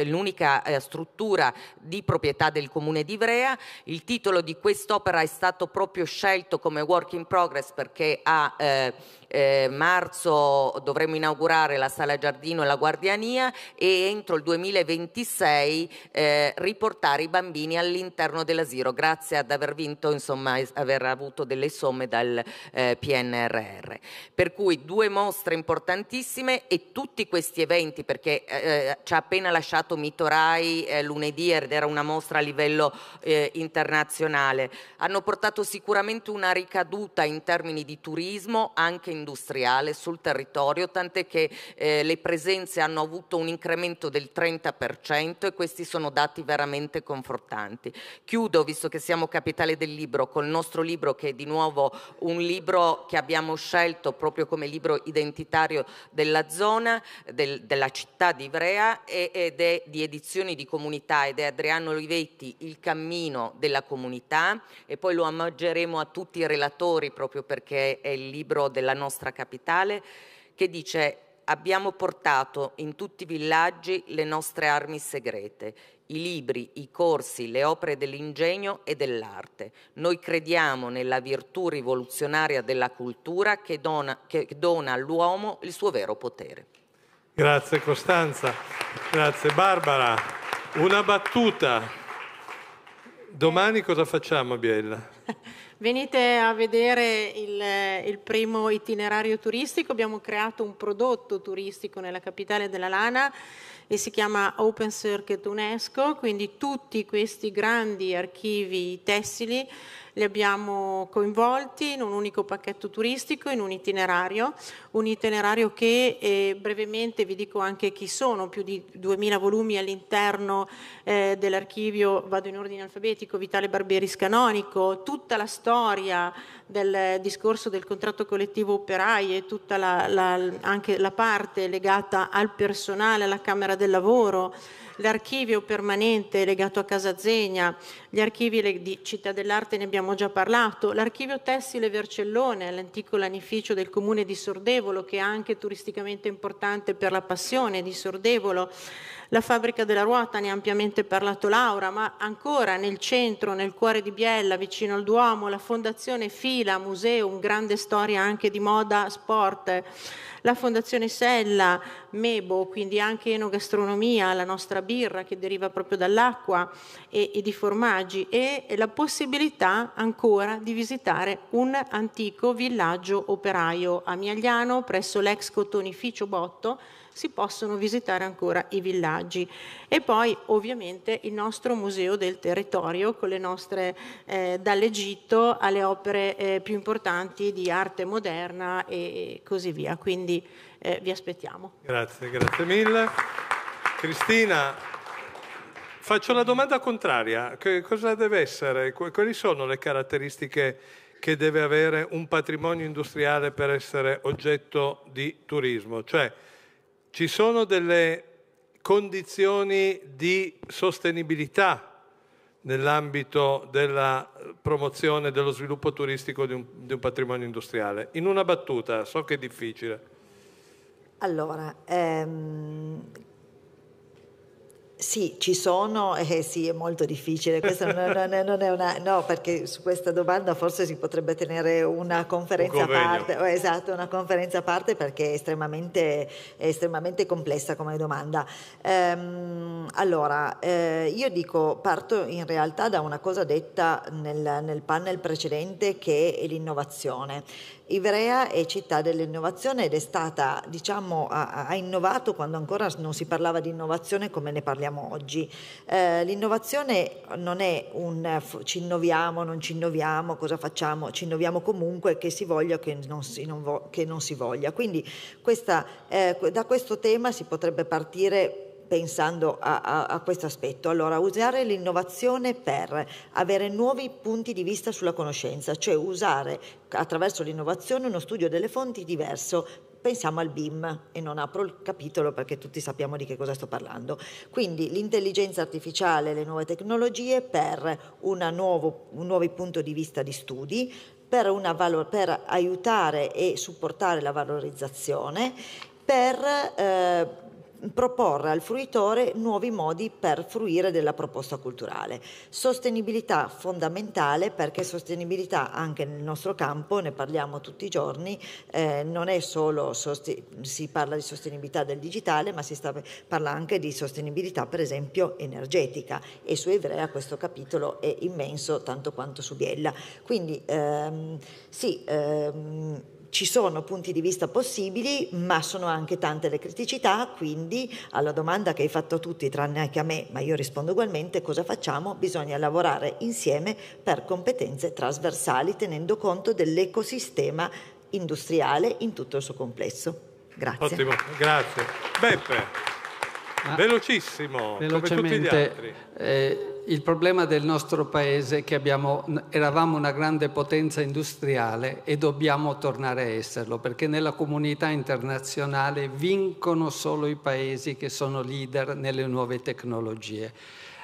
l'unica eh, struttura di proprietà del comune di Ivrea. Il titolo di quest'opera è stato proprio scelto come work in progress perché ha eh, eh, marzo dovremo inaugurare la sala giardino e la guardiania e entro il 2026 eh, riportare i bambini all'interno dell'asilo grazie ad aver vinto insomma aver avuto delle somme dal eh, PNRR per cui due mostre importantissime e tutti questi eventi perché eh, eh ci ha appena lasciato Mitorai eh, lunedì ed era una mostra a livello eh, internazionale hanno portato sicuramente una ricaduta in termini di turismo anche in industriale sul territorio, tant'è che eh, le presenze hanno avuto un incremento del 30% e questi sono dati veramente confortanti. Chiudo, visto che siamo capitale del libro, col nostro libro che è di nuovo un libro che abbiamo scelto proprio come libro identitario della zona, del, della città di Ivrea ed è di edizioni di comunità ed è Adriano Olivetti Il cammino della comunità e poi lo ammaggeremo a tutti i relatori proprio perché è il libro della nostra nostra capitale, che dice abbiamo portato in tutti i villaggi le nostre armi segrete, i libri, i corsi, le opere dell'ingegno e dell'arte. Noi crediamo nella virtù rivoluzionaria della cultura che dona, che dona all'uomo il suo vero potere.
Grazie Costanza, grazie Barbara. Una battuta. Domani cosa facciamo, Biella?
Venite a vedere il, il, primo itinerario turistico, abbiamo creato un prodotto turistico nella capitale della Lana e si chiama Open Circuit UNESCO, quindi tutti questi grandi archivi tessili li abbiamo coinvolti in un unico pacchetto turistico, in un itinerario, un itinerario che eh, brevemente vi dico anche chi sono, più di 2000 volumi all'interno eh, dell'archivio, vado in ordine alfabetico, Vitale Barberis Canonico, tutta la storia del discorso del contratto collettivo operai e tutta la, la, anche la parte legata al personale, alla Camera del Lavoro, l'archivio permanente legato a Casa Zegna, gli archivi di Città dell'Arte ne abbiamo già parlato, l'archivio tessile Vercellone, l'antico lanificio del comune di Sordevolo che è anche turisticamente importante per la passione di Sordevolo, la fabbrica della ruota, ne ha ampiamente parlato Laura, ma ancora nel centro, nel cuore di Biella, vicino al Duomo, la fondazione Fila, museo, un grande storia anche di moda, sport, la Fondazione Sella, Mebo, quindi anche enogastronomia, la nostra birra che deriva proprio dall'acqua e, e di formaggi e la possibilità ancora di visitare un antico villaggio operaio a Miagliano presso l'ex cotonificio Botto si possono visitare ancora i villaggi. E poi ovviamente il nostro museo del territorio con le nostre, eh, dall'Egitto alle opere eh, più importanti di arte moderna e così via. Quindi eh, vi aspettiamo.
Grazie, grazie mille. Cristina, faccio la domanda contraria. Che cosa deve essere? Quali sono le caratteristiche che deve avere un patrimonio industriale per essere oggetto di turismo? Cioè, ci sono delle condizioni di sostenibilità nell'ambito della promozione dello sviluppo turistico di un, di un, patrimonio industriale. In una battuta, so che è difficile.
Allora, ehm, sì, ci sono, eh, sì, è molto difficile. Questa non, non, è, non, è una. No, perché su questa domanda forse si potrebbe tenere una conferenza un a parte. Oh, esatto, una conferenza a parte perché è estremamente, è estremamente complessa come domanda. Ehm, allora, eh, io dico, parto in realtà da una cosa detta nel, nel panel precedente che è l'innovazione. Ivrea è città dell'innovazione ed è stata, diciamo, ha, ha, innovato quando ancora non si parlava di innovazione come ne parliamo oggi. Eh, l'innovazione non è un ci innoviamo, non ci innoviamo, cosa facciamo, ci innoviamo comunque che si voglia o che, che non si, voglia. Quindi questa, eh, da questo tema si potrebbe partire pensando a, a, a questo aspetto. Allora, usare l'innovazione per avere nuovi punti di vista sulla conoscenza, cioè usare attraverso l'innovazione uno studio delle fonti diverso pensiamo al BIM e non apro il capitolo perché tutti sappiamo di che cosa sto parlando. Quindi l'intelligenza artificiale, le nuove tecnologie per nuovo, un nuovo punto di vista di studi, per, valor, per aiutare e supportare la valorizzazione, per... Eh, proporre al fruitore nuovi modi per fruire della proposta culturale. Sostenibilità fondamentale perché sostenibilità anche nel nostro campo, ne parliamo tutti i giorni, eh, non è solo si parla di sostenibilità del digitale, ma si sta, parla anche di sostenibilità per esempio energetica e su Evrea questo capitolo è immenso tanto quanto su Biella. Quindi ehm, sì, ehm, ci sono punti di vista possibili, ma sono anche tante le criticità, quindi alla domanda che hai fatto a tutti, tranne anche a me, ma io rispondo ugualmente, cosa facciamo? Bisogna lavorare insieme per competenze trasversali, tenendo conto dell'ecosistema industriale in tutto il suo complesso. Grazie. Ottimo,
grazie. Beppe, ah. velocissimo, come tutti gli altri.
Eh
il problema del nostro paese è che abbiamo, eravamo una grande potenza industriale e dobbiamo tornare a esserlo, perché nella comunità internazionale vincono solo i paesi che sono leader nelle nuove tecnologie.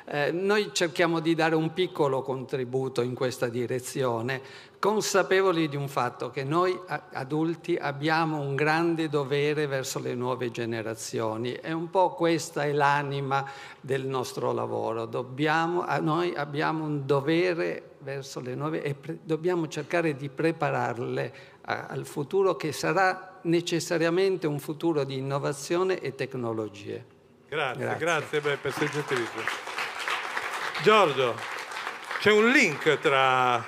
Eh, noi cerchiamo di dare un piccolo contributo in questa direzione, consapevoli di un fatto che noi adulti abbiamo un grande dovere verso le nuove generazioni e un po' questa è l'anima del nostro lavoro. Dobbiamo, noi abbiamo un dovere verso le nuove e pre- dobbiamo cercare di prepararle a- al futuro che sarà necessariamente un futuro di innovazione e tecnologie.
Grazie, grazie, grazie Beppe, sei gentilissimo. Giorgio, c'è un link tra,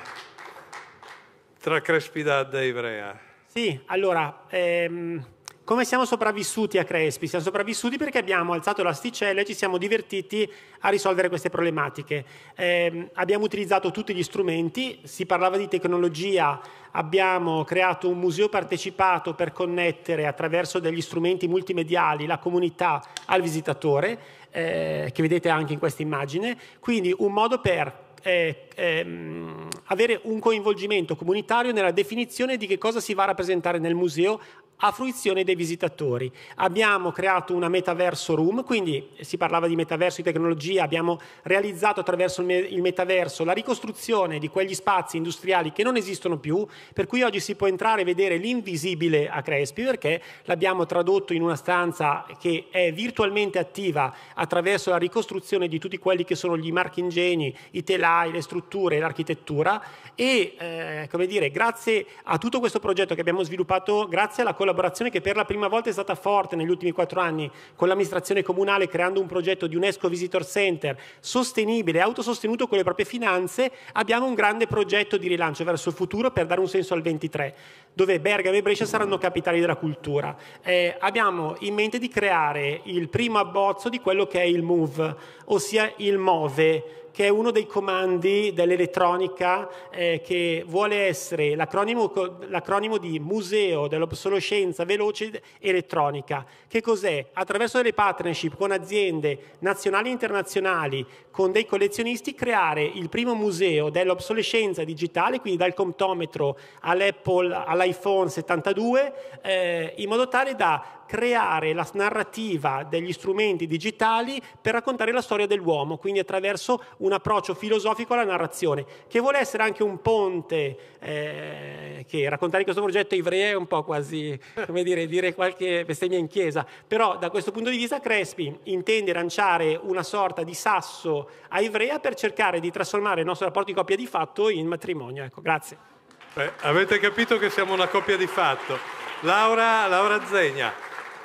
tra Crespidad e Ivrea.
Sì, allora, ehm, come siamo sopravvissuti a Crespi? Siamo sopravvissuti perché abbiamo alzato l'asticella e ci siamo divertiti a risolvere queste problematiche. Eh, abbiamo utilizzato tutti gli strumenti, si parlava di tecnologia, abbiamo creato un museo partecipato per connettere attraverso degli strumenti multimediali la comunità al visitatore eh, che vedete anche in questa immagine, quindi un modo per eh, ehm, avere un coinvolgimento comunitario nella definizione di che cosa si va a rappresentare nel museo a fruizione dei visitatori. Abbiamo creato una metaverso room, quindi si parlava di metaverso di tecnologia, abbiamo realizzato attraverso il metaverso la ricostruzione di quegli spazi industriali che non esistono più, per cui oggi si può entrare e vedere l'invisibile a Crespi perché l'abbiamo tradotto in una stanza che è virtualmente attiva attraverso la ricostruzione di tutti quelli che sono gli marchingegni, i telai, le strutture, l'architettura e eh, come dire, grazie a tutto questo progetto che abbiamo sviluppato, grazie alla collaborazione collaborazione che per la prima volta è stata forte negli ultimi quattro anni con l'amministrazione comunale creando un progetto di UNESCO Visitor Center sostenibile, autosostenuto con le proprie finanze, abbiamo un grande progetto di rilancio verso il futuro per dare un senso al 23, dove Bergamo e Brescia saranno capitali della cultura. Eh, abbiamo in mente di creare il primo abbozzo di quello che è il MOVE, ossia il MOVE, che è uno dei comandi dell'elettronica eh, che vuole essere l'acronimo, l'acronimo di Museo dell'Obsolescenza Veloce Elettronica. Che cos'è? Attraverso delle partnership con aziende nazionali e internazionali, con dei collezionisti, creare il primo museo dell'obsolescenza digitale, quindi dal comptometro all'Apple, all'iPhone 72, eh, in modo tale da creare la narrativa degli strumenti digitali per raccontare la storia dell'uomo, quindi attraverso un approccio filosofico alla narrazione, che vuole essere anche un ponte, eh, che raccontare questo progetto Ivrea è un po' quasi, come dire, dire qualche bestemmia in chiesa, però da questo punto di vista Crespi intende lanciare una sorta di sasso a Ivrea per cercare di trasformare il nostro rapporto di coppia di fatto in matrimonio. Ecco, grazie.
Beh, avete capito che siamo una coppia di fatto. Laura, Laura Zegna,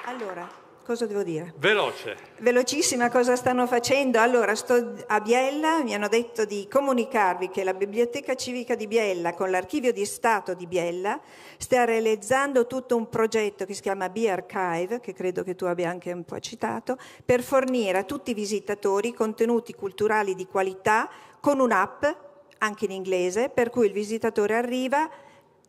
allora, cosa devo dire?
Veloce.
Velocissima, cosa stanno facendo? Allora, sto a Biella, mi hanno detto di comunicarvi che la Biblioteca Civica di Biella con l'Archivio di Stato di Biella sta realizzando tutto un progetto che si chiama B-Archive, che credo che tu abbia anche un po' citato, per fornire a tutti i visitatori contenuti culturali di qualità con un'app, anche in inglese, per cui il visitatore arriva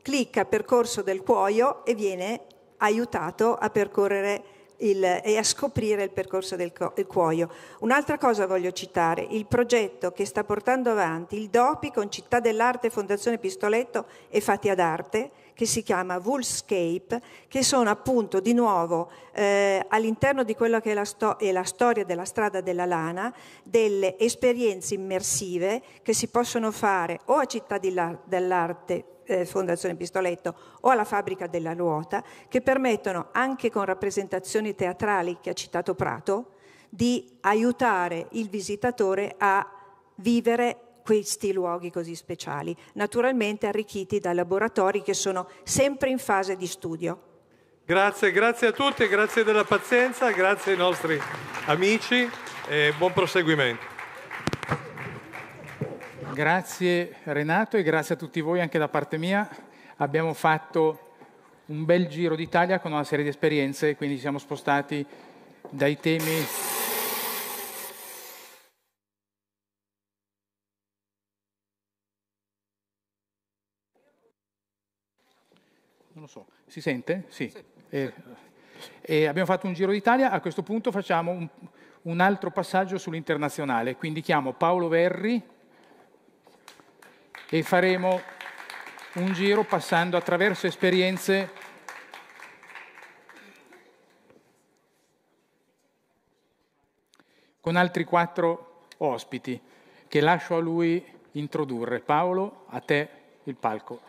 clicca percorso del cuoio e viene aiutato a percorrere il, e a scoprire il percorso del cuoio. Un'altra cosa voglio citare, il progetto che sta portando avanti il DOPI con Città dell'Arte, Fondazione Pistoletto e Fatti ad Arte, che si chiama Woolscape, che sono appunto di nuovo eh, all'interno di quella che è la, sto- è la, storia della strada della lana, delle esperienze immersive che si possono fare o a Città dell'Arte, eh, Fondazione Pistoletto o alla Fabbrica della Nuota, che permettono anche con rappresentazioni teatrali che ha citato Prato di aiutare il visitatore a vivere questi luoghi così speciali, naturalmente arricchiti da laboratori che sono sempre in fase di studio.
Grazie, grazie a tutti, grazie della pazienza, grazie ai nostri amici e buon proseguimento.
Grazie Renato e grazie a tutti voi anche da parte mia. Abbiamo fatto un bel giro d'Italia con una serie di esperienze, quindi siamo spostati dai temi non lo so, si sente? Sì. sì. Eh, eh, abbiamo fatto un giro d'Italia, a questo punto facciamo un, un altro passaggio sull'internazionale, quindi chiamo Paolo Verri, e faremo un giro passando attraverso esperienze con altri quattro ospiti che lascio a lui introdurre. Paolo, a te il palco.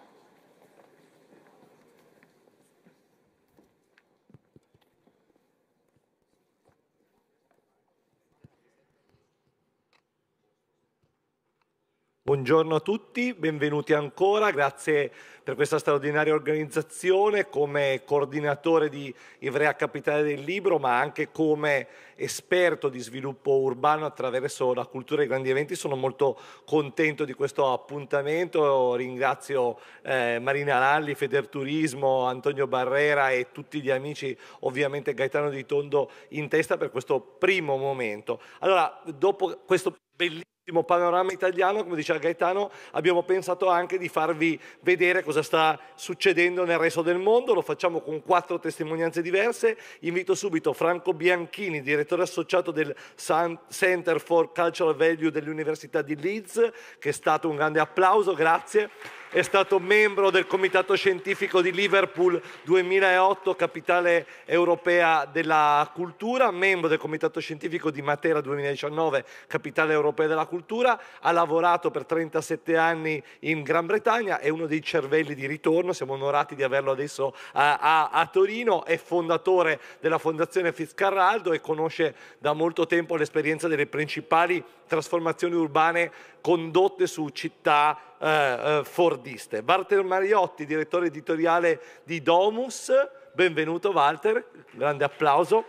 Buongiorno a tutti, benvenuti ancora, grazie per questa straordinaria organizzazione come coordinatore di Ivrea Capitale del Libro ma anche come esperto di sviluppo urbano attraverso la cultura e i grandi eventi sono molto contento di questo appuntamento, ringrazio eh, Marina Lalli, Federturismo, Antonio Barrera e tutti gli amici ovviamente Gaetano Di Tondo in testa per questo primo momento. Allora, dopo questo bellissimo panorama italiano, come diceva Gaetano, abbiamo pensato anche di farvi vedere cosa sta succedendo nel resto del mondo, lo facciamo con quattro testimonianze diverse. Invito subito Franco Bianchini, direttore associato del Center for Cultural Value dell'Università di Leeds, che è stato un grande applauso, grazie. È stato membro del comitato scientifico di Liverpool 2008, capitale europea della cultura, membro del comitato scientifico di Matera 2019, capitale europea della cultura cultura, ha lavorato per 37 anni in Gran Bretagna, è uno dei cervelli di ritorno, siamo onorati di averlo adesso a, a, a Torino, è fondatore della Fondazione Fitzcarraldo e conosce da molto tempo l'esperienza delle principali trasformazioni urbane condotte su città eh, eh fordiste. Walter Mariotti, direttore editoriale di Domus, benvenuto Walter, grande applauso.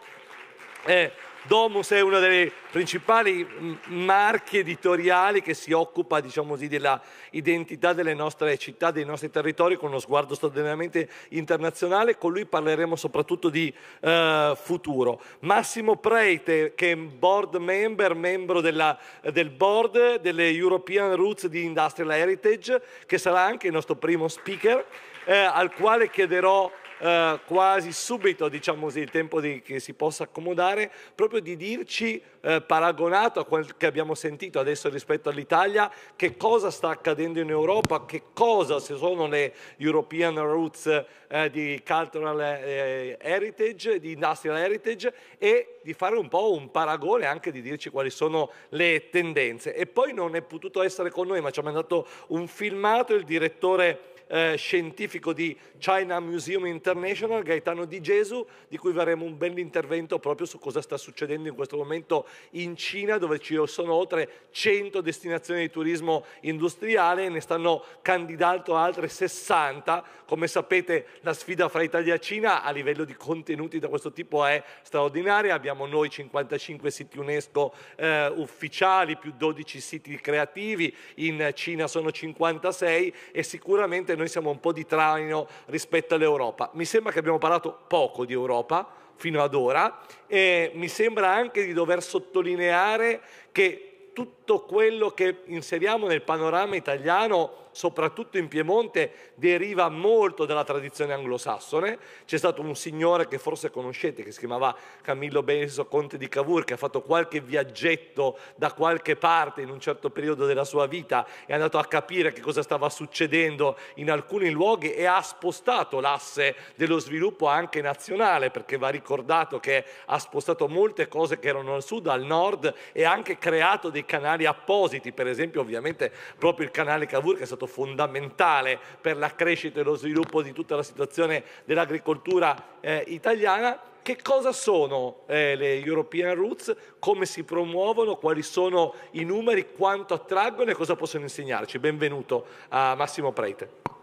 Eh, Domus è una delle principali mm, marche editoriali che si occupa, diciamo così, dell'identità delle nostre città, dei nostri territori con uno sguardo straordinariamente internazionale. Con lui parleremo soprattutto di eh, futuro. Massimo Preite, che è board member, membro della, del board delle European Roots di Industrial Heritage, che sarà anche il nostro primo speaker, eh, al quale chiederò eh, quasi subito, diciamo così, il tempo di, che si possa accomodare, proprio di dirci, eh, paragonato a quel che abbiamo sentito adesso rispetto all'Italia, che cosa sta accadendo in Europa, che cosa, se sono le European Roots eh, di Cultural eh, Heritage, di Industrial Heritage, e di fare un po' un paragone anche di dirci quali sono le tendenze. E poi non è potuto essere con noi, ma ci ha mandato un filmato il direttore eh, scientifico di China Museum International, Gaetano Di Gesù, di cui faremo un bel intervento proprio su cosa sta succedendo in questo momento in Cina, dove ci sono oltre 100 destinazioni di turismo industriale, e ne stanno candidando altre 60. Come sapete la sfida fra Italia e Cina a livello di contenuti da questo tipo è straordinaria, abbiamo noi 55 siti UNESCO eh, ufficiali più 12 siti creativi, in Cina sono 56 e sicuramente noi siamo un po' di traino rispetto all'Europa. Mi sembra che abbiamo parlato poco di Europa fino ad ora e mi sembra anche di dover sottolineare che tutti tutto quello che inseriamo nel panorama italiano, soprattutto in Piemonte, deriva molto dalla tradizione anglosassone. C'è stato un signore che forse conoscete, che si chiamava Camillo Benso, conte di Cavour, che ha fatto qualche viaggetto da qualche parte in un certo periodo della sua vita, è andato a capire che cosa stava succedendo in alcuni luoghi e ha spostato l'asse dello sviluppo anche nazionale, perché va ricordato che ha spostato molte cose che erano al sud, al nord e ha anche creato dei canali canali appositi, per esempio ovviamente proprio il canale Cavour che è stato fondamentale per la crescita e lo sviluppo di tutta la situazione dell'agricoltura eh, italiana. Che cosa sono eh, le European Roots, come si promuovono, quali sono i numeri, quanto attraggono e cosa possono insegnarci? Benvenuto a Massimo Preite.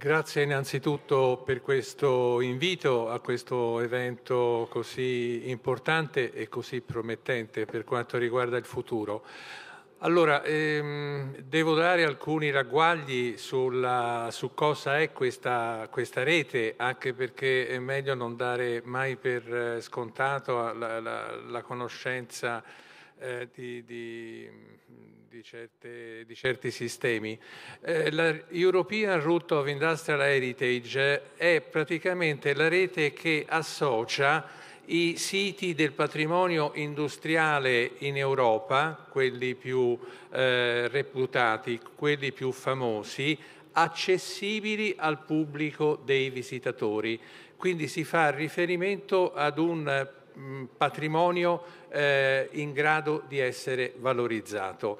Grazie innanzitutto per questo invito a questo evento così importante e così promettente per quanto riguarda il futuro. Allora, ehm, devo dare alcuni ragguagli sulla, su cosa è questa, questa, rete, anche perché è meglio non dare mai per eh, scontato la, la, la conoscenza eh, di, di di, certe, di certi sistemi. Eh, la European Route of Industrial Heritage è praticamente la rete che associa i siti del patrimonio industriale in Europa, quelli più eh, reputati, quelli più famosi, accessibili al pubblico dei visitatori. Quindi si fa riferimento ad un Mm, patrimonio eh, in grado di essere valorizzato.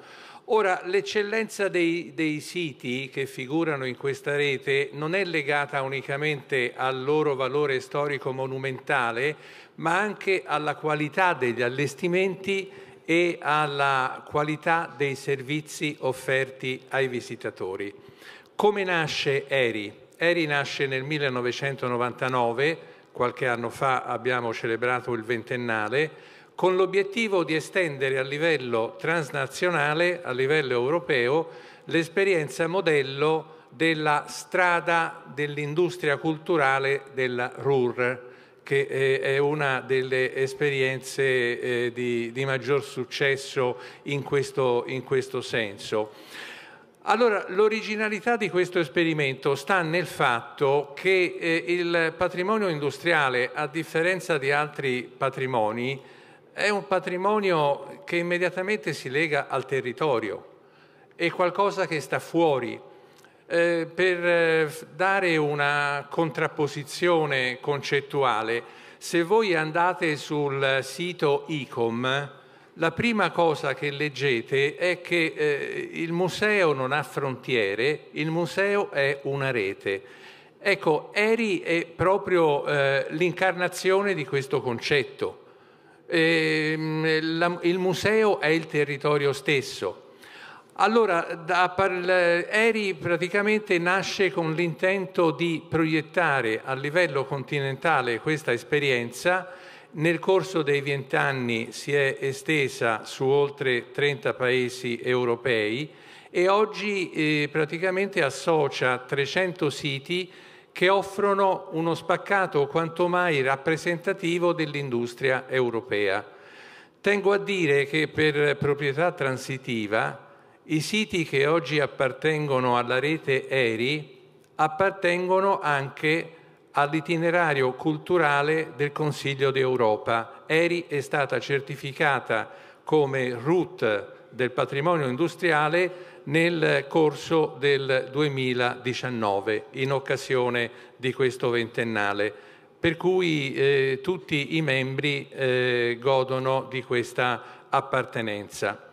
Ora, l'eccellenza dei, dei, siti che figurano in questa rete non è legata unicamente al loro valore storico monumentale, ma anche alla qualità degli allestimenti e alla qualità dei servizi offerti ai visitatori. Come nasce Eri? Eri nasce nel 1999 qualche anno fa abbiamo celebrato il ventennale, con l'obiettivo di estendere a livello transnazionale, a livello europeo, l'esperienza modello della strada dell'industria culturale della RUR, che eh, è una delle esperienze eh, di, maggior successo in questo senso. Allora, l'originalità di questo esperimento sta nel fatto che eh, il patrimonio industriale, a differenza di altri patrimoni, è un patrimonio che immediatamente si lega al territorio, è qualcosa che sta fuori. Eh, per eh, dare una contrapposizione concettuale, se voi andate sul sito ICOM, la prima cosa che leggete è che eh, il museo non ha frontiere, il museo è una rete. Ecco, Eri è proprio eh, l'incarnazione di questo concetto. E, ehm, la, il museo è il territorio stesso. Allora, da, Eri praticamente nasce con l'intento di proiettare a livello continentale questa esperienza nel corso dei vent'anni si è estesa su oltre 30 paesi europei e oggi eh, praticamente associa 300 siti che offrono uno spaccato quanto mai rappresentativo dell'industria europea. Tengo a dire che per proprietà transitiva i siti che oggi appartengono alla rete ERI appartengono anche all'itinerario culturale del Consiglio d'Europa. Eri è stata certificata come RUT del patrimonio industriale nel corso del 2019, in occasione di questo ventennale, per cui eh, tutti i membri eh, godono di questa appartenenza.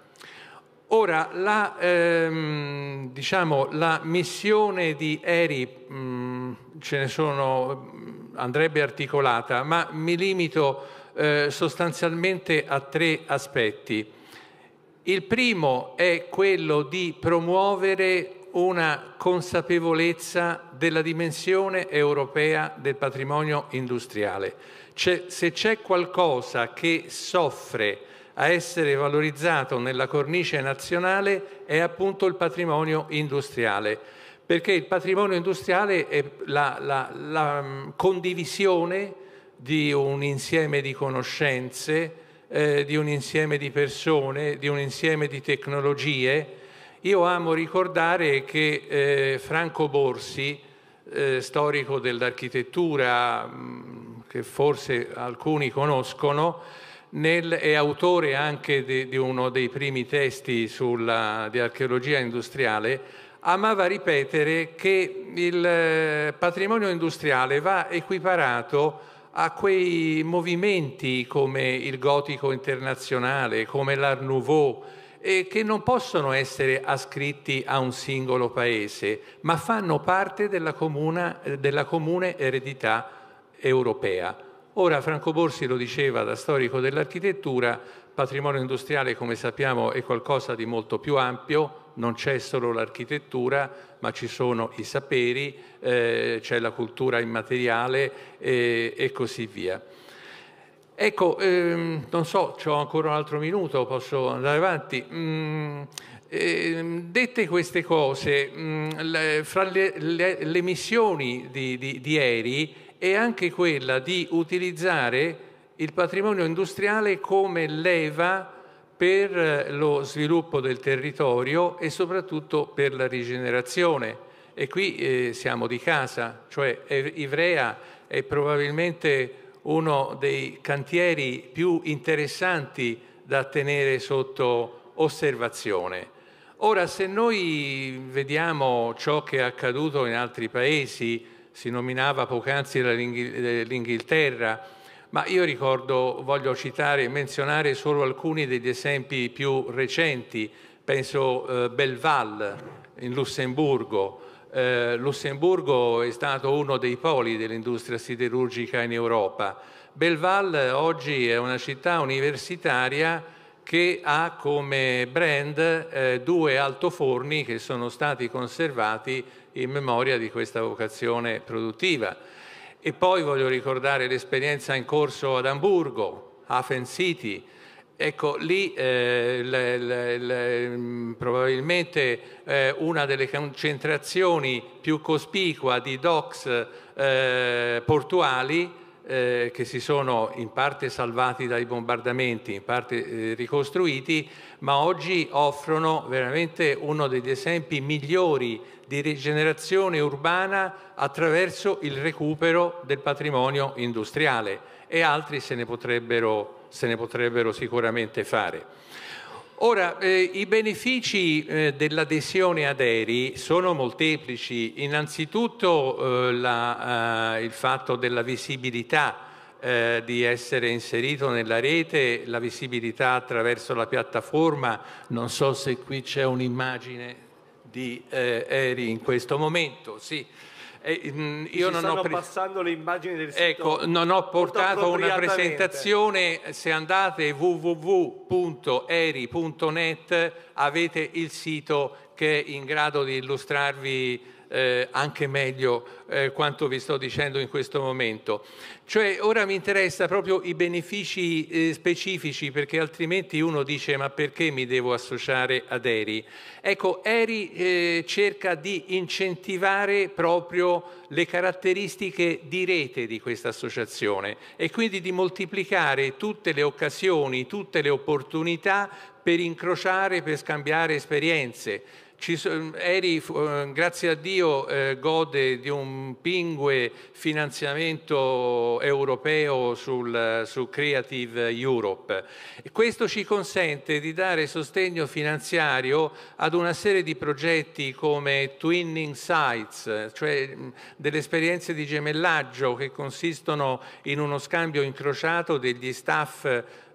Ora, la, ehm, diciamo, la missione di Eri mh, mm, ce ne sono, mm, andrebbe articolata, ma mi limito eh, sostanzialmente a tre aspetti. Il primo è quello di promuovere una consapevolezza della dimensione europea del patrimonio industriale. C'è, se c'è qualcosa che soffre a essere valorizzato nella cornice nazionale è appunto il patrimonio industriale, perché il patrimonio industriale è la, la, la mm, condivisione di un insieme di conoscenze, eh, di un insieme di persone, di un insieme di tecnologie. Io amo ricordare che eh, Franco Borsi, eh, storico dell'architettura, mm, che forse alcuni conoscono, nel, è autore anche di, di, uno dei primi testi sulla, di archeologia industriale, amava ripetere che il eh, patrimonio industriale va equiparato a quei movimenti come il gotico internazionale, come l'Art Nouveau, eh, che non possono essere ascritti a un singolo paese, ma fanno parte della, comuna, della comune eredità europea. Ora Franco Borsi lo diceva da storico dell'architettura, patrimonio industriale come sappiamo è qualcosa di molto più ampio, non c'è solo l'architettura ma ci sono i saperi, eh, c'è la cultura immateriale eh, e così via. Ecco, ehm, non so, ho ancora un altro minuto, posso andare avanti. Mm, ehm, dette queste cose, mm, le, fra le, le, le missioni di, di, di Eri, è anche quella di utilizzare il patrimonio industriale come leva per eh, lo sviluppo del territorio e soprattutto per la rigenerazione. E qui eh, siamo di casa, cioè eh, Ivrea è probabilmente uno dei cantieri più interessanti da tenere sotto osservazione. Ora, se noi vediamo ciò che è accaduto in altri paesi, si nominava poc'anzi eh, l'Inghilterra, ma io ricordo, voglio citare e menzionare solo alcuni degli esempi più recenti, penso eh, Belval in Lussemburgo. Eh, Lussemburgo è stato uno dei poli dell'industria siderurgica in Europa. Belval eh, oggi è una città universitaria che ha come brand eh, due altoforni che sono stati conservati in memoria di questa vocazione produttiva. E poi voglio ricordare l'esperienza in corso ad Hamburgo, Hafen City. Ecco, lì eh, le, le, le, probabilmente eh, una delle concentrazioni più cospicua di docks eh, portuali eh, che si sono in parte salvati dai bombardamenti, in parte eh, ricostruiti, ma oggi offrono veramente uno degli esempi migliori di rigenerazione urbana attraverso il recupero del patrimonio industriale e altri se ne potrebbero, se ne potrebbero sicuramente fare. Ora, eh, i benefici eh, dell'adesione ad ERI sono molteplici, innanzitutto eh, la, eh, il fatto della visibilità eh, di essere inserito nella rete, la visibilità attraverso la piattaforma, non so se qui c'è un'immagine, di eh, Eri in questo momento. Sì. Eh, mh, mm, io non ho, pre...
ecco, non ho portato una presentazione,
se andate www.eri.net avete il sito che è in grado di illustrarvi eh, anche meglio eh, quanto vi sto dicendo in questo momento. Cioè ora mi interessa proprio i benefici eh, specifici perché altrimenti uno dice ma perché mi devo associare ad Eri? Ecco, Eri eh, cerca di incentivare proprio le caratteristiche di rete di questa associazione e quindi di moltiplicare tutte le occasioni, tutte le opportunità per incrociare, per scambiare esperienze ci, ehm, Eri, ehm, grazie a Dio, eh, gode di un pingue finanziamento europeo sul, su Creative Europe. E questo ci consente di dare sostegno finanziario ad una serie di progetti come Twinning Sites, cioè delle esperienze di gemellaggio che consistono in uno scambio incrociato degli staff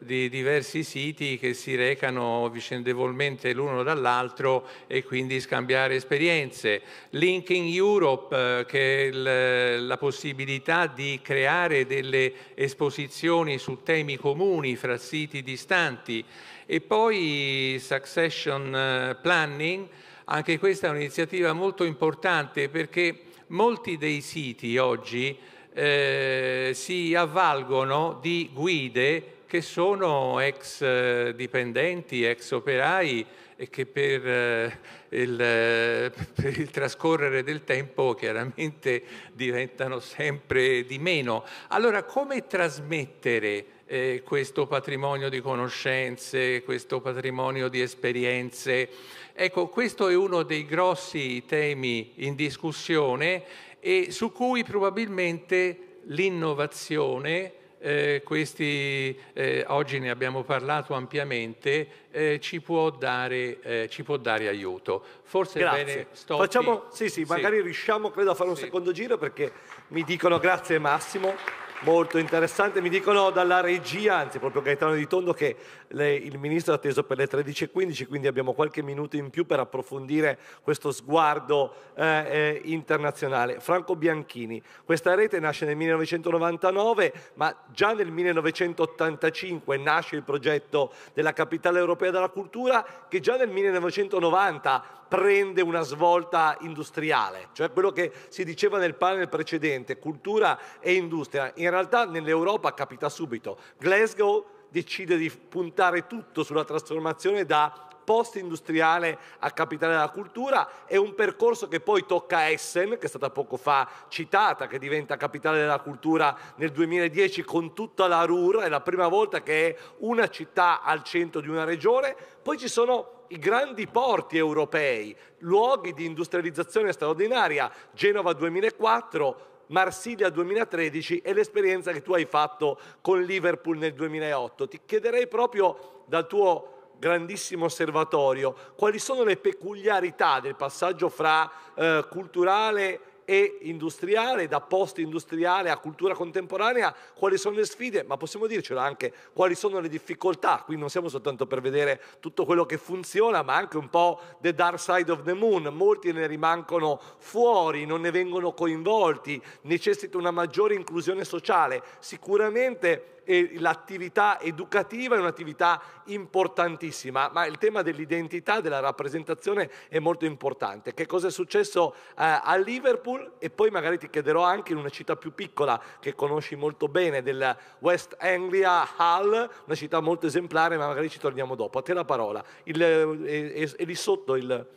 di diversi siti che si recano vicendevolmente l'uno dall'altro e quindi scambiare esperienze. Linking Europe, eh, che è la possibilità di creare delle esposizioni su temi comuni fra siti distanti e poi Succession eh, Planning, anche questa è un'iniziativa molto importante perché molti dei siti oggi eh, si avvalgono di guide che sono ex eh, dipendenti, ex operai e che per eh, il, eh, per il trascorrere del tempo chiaramente diventano sempre di meno. Allora come trasmettere eh, questo patrimonio di conoscenze, questo patrimonio di esperienze. Ecco, questo è uno dei grossi temi in discussione e su cui probabilmente l'innovazione eh, questi, eh, oggi ne abbiamo parlato ampiamente, eh, ci, può dare, eh, ci, può dare, aiuto. Forse grazie. bene Stoppi... Facciamo, sì, sì, magari
sì. riusciamo credo a fare un sì. secondo giro perché mi dicono grazie Massimo. Molto interessante, mi dicono dalla regia, anzi proprio Gaetano Di Tondo, che le, il ministro è atteso per le 13.15, quindi abbiamo qualche minuto in più per approfondire questo sguardo eh, eh internazionale. Franco Bianchini, questa rete nasce nel 1999, ma già nel 1985 nasce il progetto della capitale europea della cultura, che già nel 1990 prende una svolta industriale, cioè quello che si diceva nel panel precedente, cultura e industria, in realtà nell'Europa capita subito. Glasgow decide di puntare tutto sulla trasformazione da post-industriale a capitale della cultura, è un percorso che poi tocca Essen, che è stata poco fa citata, che diventa capitale della cultura nel 2010 con tutta la RUR, è la prima volta che è una città al centro di una regione, poi ci sono i grandi porti europei, luoghi di industrializzazione straordinaria, Genova 2004, Marsiglia 2013 e l'esperienza che tu hai fatto con Liverpool nel 2008. Ti chiederei proprio dal tuo grandissimo osservatorio quali sono le peculiarità del passaggio fra eh, culturale e industriale, da post-industriale a cultura contemporanea, quali sono le sfide, ma possiamo dircelo anche quali sono le difficoltà. Qui non siamo soltanto per vedere tutto quello che funziona, ma anche un po' the dark side of the moon. Molti ne rimangono fuori, non ne vengono coinvolti, necessita una maggiore inclusione sociale. Sicuramente e l'attività educativa è un'attività importantissima, ma il tema dell'identità, della rappresentazione è molto importante. Che cosa è successo eh, a Liverpool e poi magari ti chiederò anche in una città più piccola che conosci molto bene, del West Anglia, Hull, una città molto esemplare, ma magari ci torniamo dopo. A te la parola. Il, è, eh, è, è lì sotto il...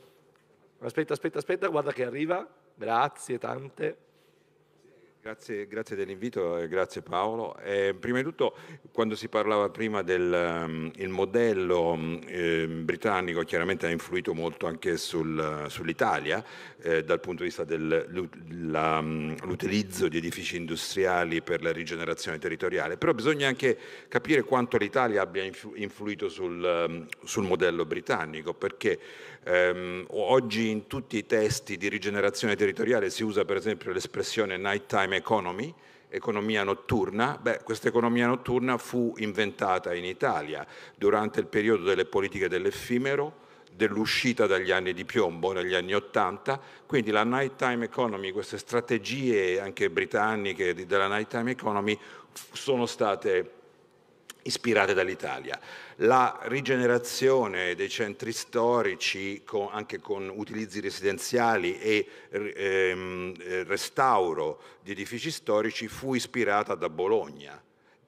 Aspetta, aspetta, aspetta, guarda che arriva. Grazie tante.
Grazie, grazie dell'invito grazie Paolo. Eh, prima di tutto, quando si parlava prima del ehm, modello eh, britannico, chiaramente ha influito molto anche sul, sull'Italia eh, dal punto di vista dell'utilizzo di edifici industriali per la rigenerazione territoriale, però bisogna anche capire quanto l'Italia abbia influito sul, ehm, sul modello britannico, perché Ehm, oggi in tutti i testi di rigenerazione territoriale si usa per esempio l'espressione nighttime economy, economia notturna, beh, questa economia notturna fu inventata in Italia durante il periodo delle politiche dell'effimero, dell'uscita dagli anni di piombo, negli anni Ottanta, quindi la nighttime economy, queste strategie anche britanniche della nighttime economy sono state ispirate dall'Italia. La rigenerazione dei centri storici, con, anche con utilizzi residenziali e ehm, restauro di edifici storici, fu ispirata da Bologna.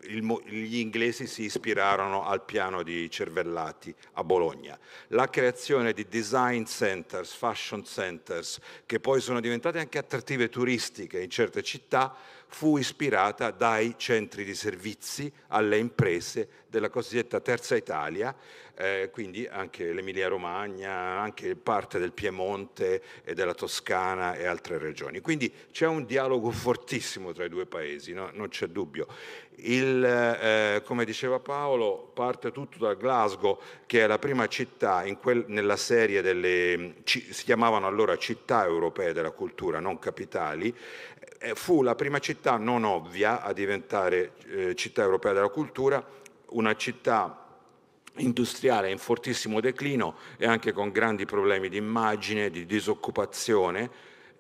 Il, gli inglesi si ispirarono al piano di Cervellati a Bologna. La creazione di design centers, fashion centers, che poi sono diventate anche attrattive turistiche in certe città, fu ispirata dai centri di servizi alle imprese della cosiddetta Terza Italia eh, quindi anche l'Emilia Romagna, anche parte del Piemonte e della Toscana e altre regioni. Quindi c'è un dialogo fortissimo tra i due paesi, no? non c'è dubbio. Il, eh, come diceva Paolo, parte tutto da Glasgow, che è la prima città quel, nella serie delle, mm, ci, si chiamavano allora città europee della cultura, non capitali, eh, fu la prima città non ovvia a diventare eh, città europea della cultura, una città industriale in fortissimo declino e anche con grandi problemi di immagine, di disoccupazione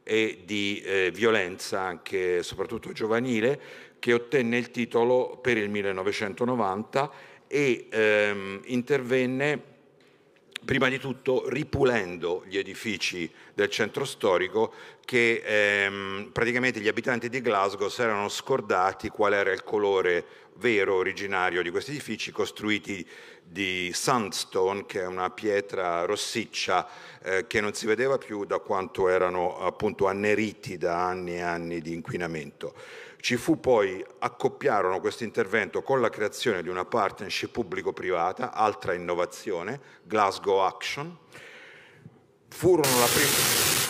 e di eh, violenza anche soprattutto giovanile che ottenne il titolo per il 1990 e ehm, intervenne prima di tutto ripulendo gli edifici del centro storico che ehm, praticamente gli abitanti di Glasgow si erano scordati qual era il colore vero originario di questi edifici costruiti di sandstone, che è una pietra rossiccia eh, che non si vedeva più da quanto erano appunto anneriti da anni e anni di inquinamento. Ci fu poi, accoppiarono questo intervento con la creazione di una partnership pubblico-privata, altra innovazione, Glasgow Action. Furono la prima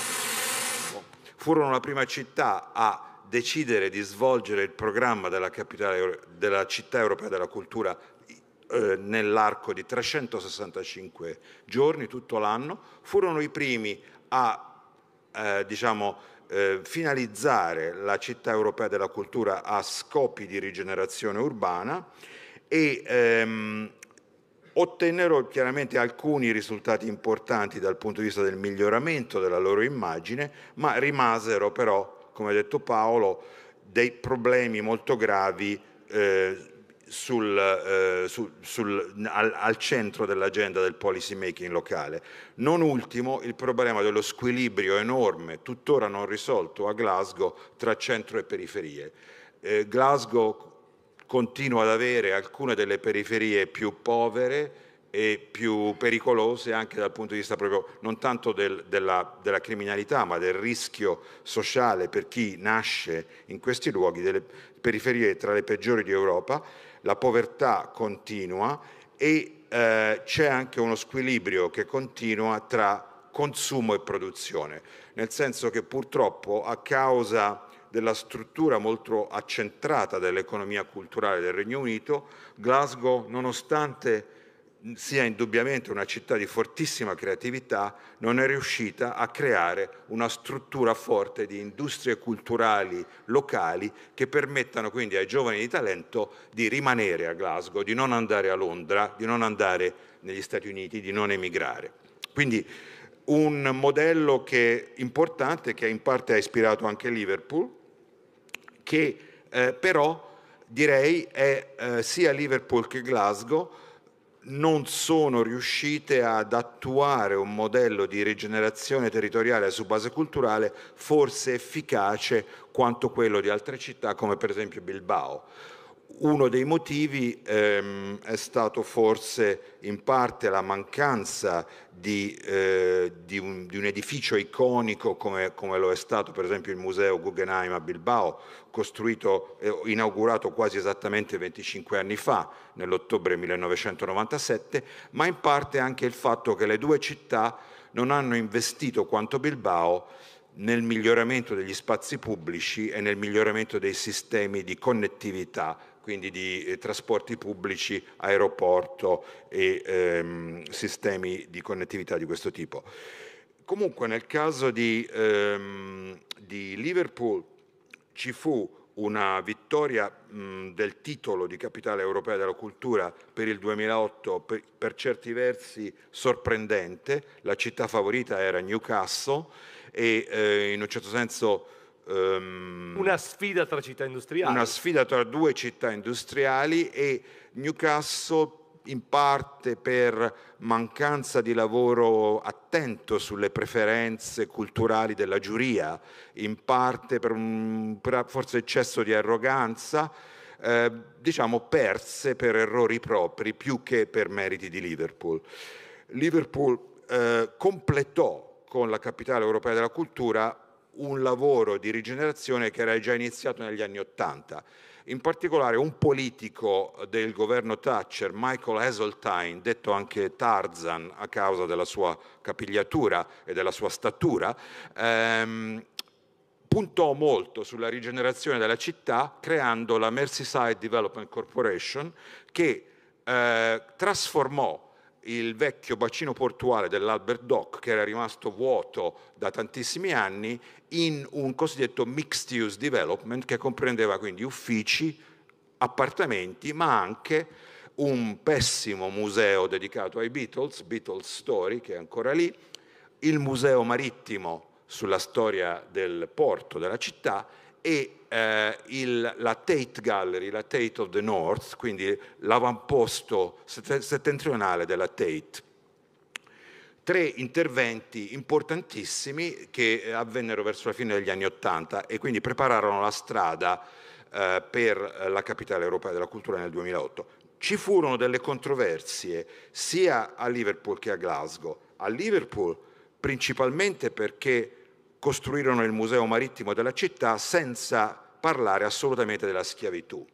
furono la prima città a decidere di svolgere il programma della, capitale, della città europea della cultura eh, nell'arco di 365 giorni, tutto l'anno, furono i primi a eh, diciamo, eh, finalizzare la città europea della cultura a scopi di rigenerazione urbana e ehm, ottennero chiaramente alcuni risultati importanti dal punto di vista del miglioramento della loro immagine, ma rimasero però, come ha detto Paolo, dei problemi molto gravi eh, sul, eh, sul, sul, al, al, centro dell'agenda del policy making locale. Non ultimo il problema dello squilibrio enorme, tuttora non risolto a Glasgow, tra centro e periferie. Eh, Glasgow continua ad avere alcune delle periferie più povere e più pericolose anche dal punto di vista proprio non tanto del, della, della, criminalità ma del rischio sociale per chi nasce in questi luoghi, delle periferie tra le peggiori di Europa, la povertà continua e eh, c'è anche uno squilibrio che continua tra consumo e produzione, nel senso che purtroppo a causa della struttura molto accentrata dell'economia culturale del Regno Unito, Glasgow, nonostante sia indubbiamente una città di fortissima creatività, non è riuscita a creare una struttura forte di industrie culturali locali che permettano quindi ai giovani di talento di rimanere a Glasgow, di non andare a Londra, di non andare negli Stati Uniti, di non emigrare. Quindi un modello che è importante, che in parte ha ispirato anche Liverpool, che eh, però direi è eh, sia Liverpool che Glasgow non sono riuscite ad attuare un modello di rigenerazione territoriale su base culturale forse efficace quanto quello di altre città come per esempio Bilbao uno dei motivi ehm, è stato forse in parte la mancanza di, eh, di, un, di un, edificio iconico come, come, lo è stato per esempio il Museo Guggenheim a Bilbao, costruito, eh, inaugurato quasi esattamente 25 anni fa, nell'ottobre 1997, ma in parte anche il fatto che le due città non hanno investito quanto Bilbao nel miglioramento degli spazi pubblici e nel miglioramento dei sistemi di connettività quindi di eh, trasporti pubblici, aeroporto e ehm, sistemi di connettività di questo tipo. Comunque nel caso di, ehm, di Liverpool ci fu una vittoria mh, del titolo di capitale europea della cultura per il 2008 per, per certi versi sorprendente, la città favorita era Newcastle e eh, in un certo senso Um,
una sfida tra città industriali. Una
sfida tra due città industriali e Newcastle in parte per mancanza di lavoro attento sulle preferenze culturali della giuria, in parte per, un, per forse eccesso di arroganza, eh, diciamo perse per errori propri più che per meriti di Liverpool. Liverpool eh, completò con la capitale europea della cultura un lavoro di rigenerazione che era già iniziato negli anni Ottanta. In particolare un politico del governo Thatcher, Michael Heseltine, detto anche Tarzan a causa della sua capigliatura e della sua statura, ehm, puntò molto sulla rigenerazione della città creando la Merseyside Development Corporation che eh, trasformò il vecchio bacino portuale dell'Albert Dock, che era rimasto vuoto da tantissimi anni, in un cosiddetto mixed use development che comprendeva quindi uffici, appartamenti, ma anche un pessimo museo dedicato ai Beatles, Beatles Story, che è ancora lì, il museo marittimo sulla storia del porto della città e eh, il, la Tate Gallery, la Tate of the North, quindi l'avamposto settentrionale della Tate. Tre interventi importantissimi che avvennero verso la fine degli anni Ottanta e quindi prepararono la strada eh, per eh, la capitale europea della cultura nel 2008. Ci furono delle controversie sia a Liverpool che a Glasgow. A Liverpool principalmente perché costruirono il museo marittimo della città senza parlare assolutamente della schiavitù.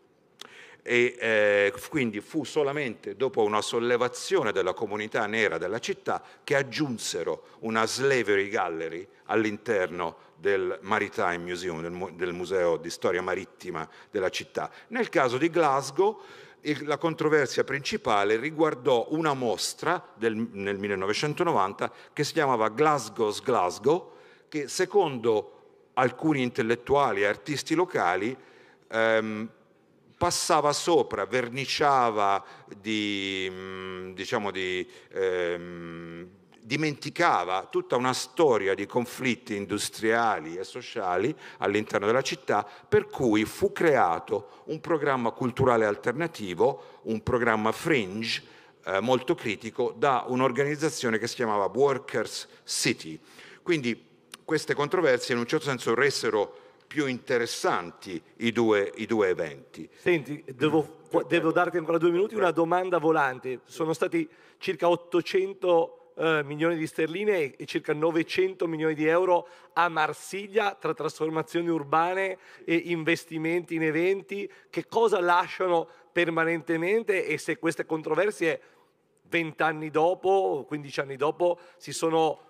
E eh, quindi fu solamente dopo una sollevazione della comunità nera della città che aggiunsero una slavery gallery all'interno del Maritime Museum, del, Museo di Storia Marittima della città. Nel caso di Glasgow la controversia principale riguardò una mostra del, nel 1990 che si chiamava Glasgow's Glasgow che secondo alcuni intellettuali e artisti locali ehm, passava sopra, verniciava, di, mm, diciamo di, ehm, dimenticava tutta una storia di conflitti industriali e sociali all'interno della città, per cui fu creato un programma culturale alternativo, un programma fringe eh, molto critico da un'organizzazione che si chiamava Workers City. Quindi queste controversie in un certo senso resero più interessanti i due, i due eventi.
Senti, devo, devo, darti ancora due minuti una domanda volante. Sono stati circa 800 eh, milioni di sterline e circa 900 milioni di euro a Marsiglia tra trasformazioni urbane e investimenti in eventi. Che cosa lasciano permanentemente e se queste controversie vent'anni dopo, 15 anni dopo, si sono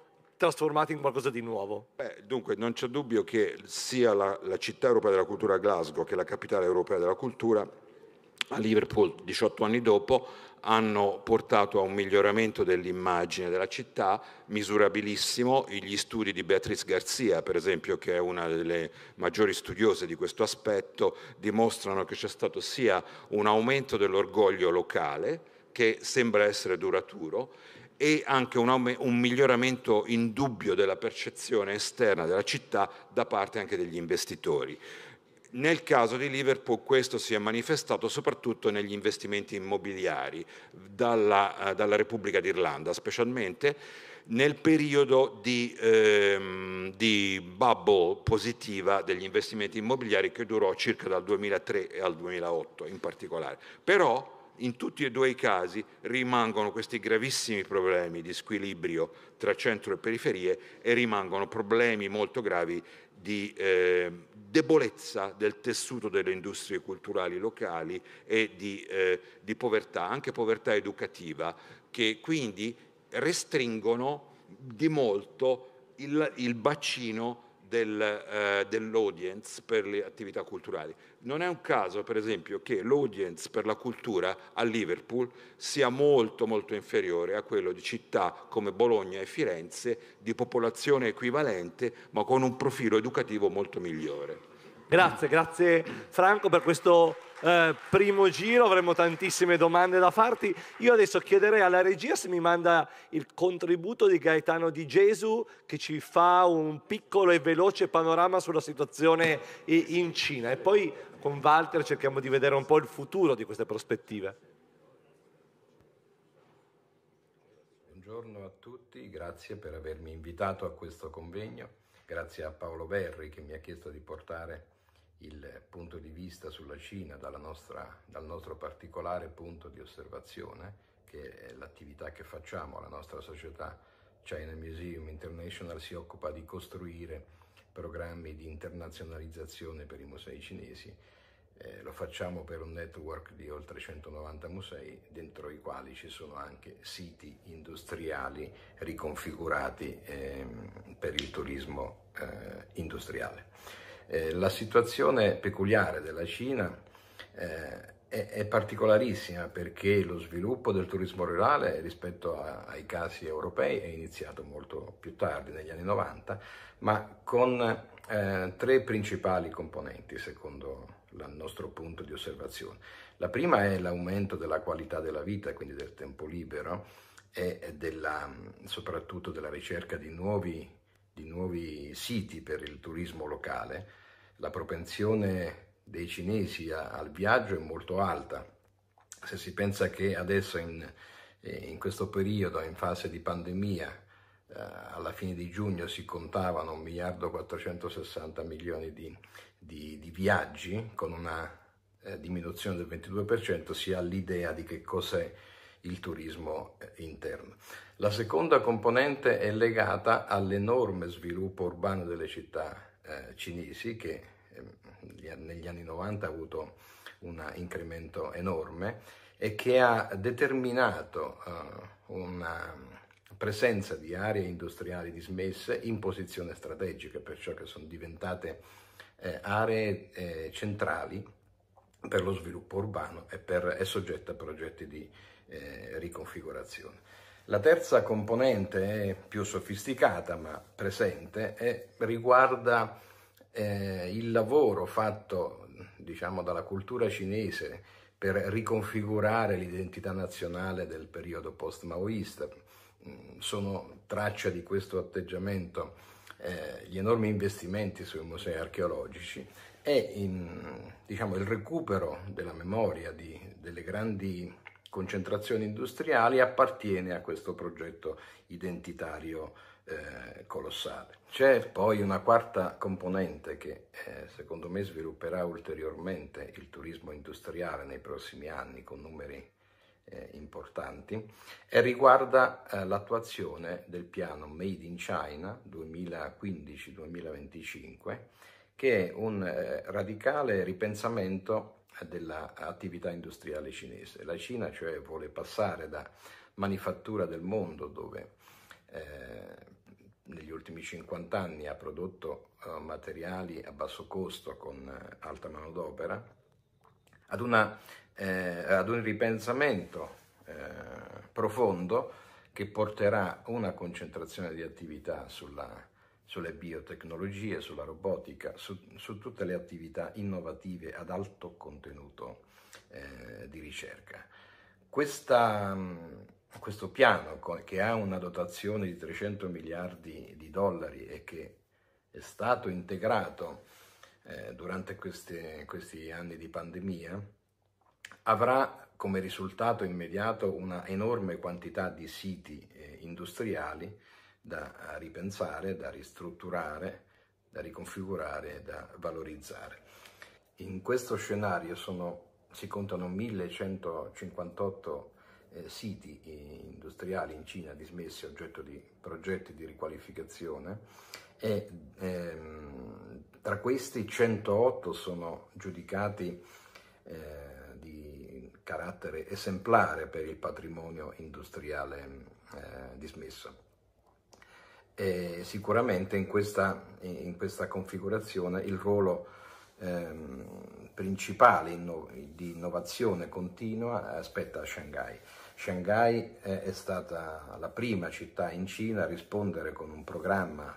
trasformati in qualcosa di nuovo.
Beh, dunque non c'è dubbio che sia la, la città europea della cultura Glasgow che la capitale europea della cultura a Liverpool 18 anni dopo hanno portato a un miglioramento dell'immagine della città misurabilissimo. Gli studi di Beatriz Garzia, per esempio, che è una delle maggiori studiose di questo aspetto, dimostrano che c'è stato sia un aumento dell'orgoglio locale, che sembra essere duraturo, e anche un, un miglioramento indubbio della percezione esterna della città da parte anche degli investitori. Nel caso di Liverpool questo si è manifestato soprattutto negli investimenti immobiliari dalla, eh, dalla Repubblica d'Irlanda, specialmente nel periodo di, ehm, di, bubble positiva degli investimenti immobiliari che durò circa dal 2003 al 2008 in particolare. Però in tutti e due i casi rimangono questi gravissimi problemi di squilibrio tra centro e periferie e rimangono problemi molto gravi di eh, debolezza del tessuto delle industrie culturali locali e di, eh, di povertà, anche povertà educativa, che quindi restringono di molto il, il bacino del, eh, dell'audience per le attività culturali. Non è un caso, per esempio, che l'audience per la cultura a Liverpool sia molto molto inferiore a quello di città come Bologna e Firenze, di popolazione equivalente, ma con un profilo educativo molto migliore.
Grazie, grazie Franco per questo eh, primo giro, avremo tantissime domande da farti. Io adesso chiederei alla regia se mi manda il contributo di Gaetano Di Gesù che ci fa un piccolo e veloce panorama sulla situazione in Cina e poi con Walter cerchiamo di vedere un po' il futuro di queste prospettive.
Buongiorno a tutti, grazie per avermi invitato a questo convegno, grazie a Paolo Berri che mi ha chiesto di portare il punto di vista sulla Cina nostra, dal nostro particolare punto di osservazione, che è l'attività che facciamo, la nostra società China Museum International si occupa di costruire programmi di internazionalizzazione per i musei cinesi. Eh, lo facciamo per un network di oltre 190 musei, dentro i quali ci sono anche siti industriali riconfigurati eh, per il turismo eh, industriale. Eh, la situazione peculiare della Cina eh, è, è, particolarissima perché lo sviluppo del turismo rurale rispetto a, ai casi europei è iniziato molto più tardi, negli anni 90, ma con eh, tre principali componenti secondo il nostro punto di osservazione. La prima è l'aumento della qualità della vita, quindi del tempo libero, e della, soprattutto della ricerca di nuovi di nuovi siti per il turismo locale, la propensione dei cinesi al viaggio è molto alta. Se si pensa che adesso in, eh, in questo periodo, in fase di pandemia, eh, alla fine di giugno si contavano 1 miliardo 460 milioni di, di, di viaggi con una eh, diminuzione del 22%, si ha l'idea di che cos'è il turismo eh, interno. La seconda componente è legata all'enorme sviluppo urbano delle città eh, cinesi che eh, negli anni 90 ha avuto un incremento enorme e che ha determinato eh, una presenza di aree industriali dismesse in posizione strategica, perciò che sono diventate eh, aree eh, centrali per lo sviluppo urbano e, per, è soggetta a progetti di eh, riconfigurazione. La terza componente, è più sofisticata ma presente, e riguarda eh, il lavoro fatto diciamo, dalla cultura cinese per riconfigurare l'identità nazionale del periodo post-maoista. Mm, sono traccia di questo atteggiamento eh, gli enormi investimenti sui musei archeologici e in, diciamo, il recupero della memoria di, delle grandi concentrazioni industriali appartiene a questo progetto identitario eh, colossale. C'è poi una quarta componente che eh, secondo me svilupperà ulteriormente il turismo industriale nei prossimi anni con numeri eh, importanti e riguarda eh, l'attuazione del piano Made in China 2015-2025 che è un eh, radicale ripensamento dell'attività industriale cinese. La Cina cioè vuole passare da manifattura del mondo dove eh, negli ultimi 50 anni ha prodotto eh, materiali a basso costo con eh, alta manodopera, ad, una, eh, ad un ripensamento eh, profondo che porterà una concentrazione di attività sulla sulle biotecnologie, sulla robotica, su, su tutte le attività innovative ad alto contenuto eh, di ricerca. Questa, mm, questo piano che ha una dotazione di 300 miliardi di dollari e che è stato integrato eh, durante queste, questi anni di pandemia, avrà come risultato immediato una enorme quantità di siti eh, industriali da ripensare, da ristrutturare, da riconfigurare, da valorizzare. In questo scenario sono, si contano 1158 eh, siti industriali in Cina dismessi oggetto di progetti di riqualificazione e ehm, tra questi 108 sono giudicati eh, di carattere esemplare per il patrimonio industriale eh, dismesso e sicuramente in questa, in questa, configurazione il ruolo ehm, principale inno- di innovazione continua aspetta a Shanghai. Shanghai è stata la prima città in Cina a rispondere con un programma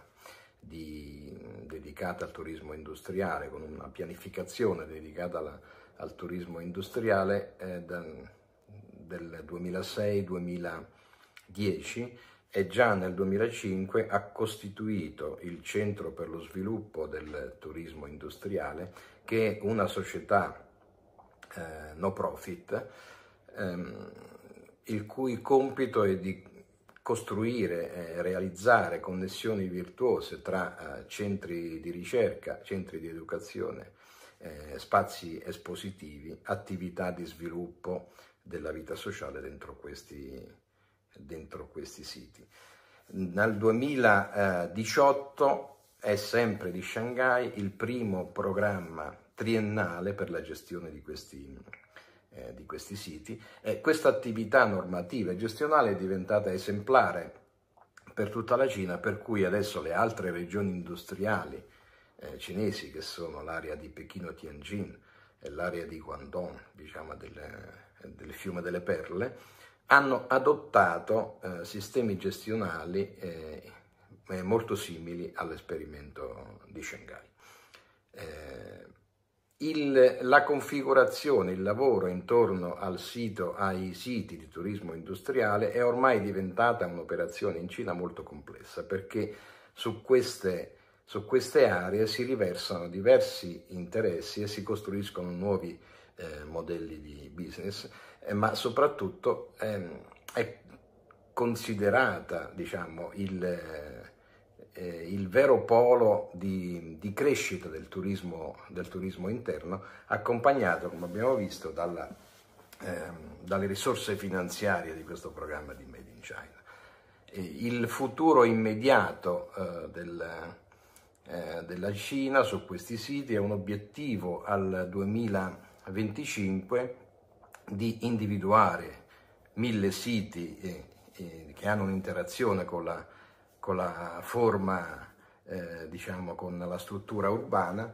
di, dedicato al turismo industriale, con una pianificazione dedicata alla, al turismo industriale eh, da, del 2006-2010 e già nel 2005 ha costituito il Centro per lo sviluppo del turismo industriale, che è una società eh, no profit, ehm, il cui compito è di costruire e eh, realizzare connessioni virtuose tra eh, centri di ricerca, centri di educazione, eh, spazi espositivi, attività di sviluppo della vita sociale dentro questi dentro questi siti. Dal 2018 è sempre di Shanghai il primo programma triennale per la gestione di questi, eh, di questi siti e questa attività normativa e gestionale è diventata esemplare per tutta la Cina, per cui adesso le altre regioni industriali eh, cinesi, che sono l'area di Pechino Tianjin e l'area di Guangdong, diciamo del, del fiume delle perle, hanno adottato eh, sistemi gestionali eh, molto simili all'esperimento di Shanghai. Eh, il, la configurazione, il lavoro intorno al sito, ai siti di turismo industriale è ormai diventata un'operazione in Cina molto complessa perché su queste, su queste aree si riversano diversi interessi e si costruiscono nuovi eh, modelli di business eh, ma soprattutto ehm, è considerata diciamo, il, eh, il, vero polo di, di crescita del turismo, del turismo, interno, accompagnato, come abbiamo visto, dalla, ehm, dalle risorse finanziarie di questo programma di Made in China. il futuro immediato eh, del, eh, della Cina su questi siti è un obiettivo al 2025 di individuare mille siti eh, eh, che hanno un'interazione con la, con la forma, eh, diciamo, con la struttura urbana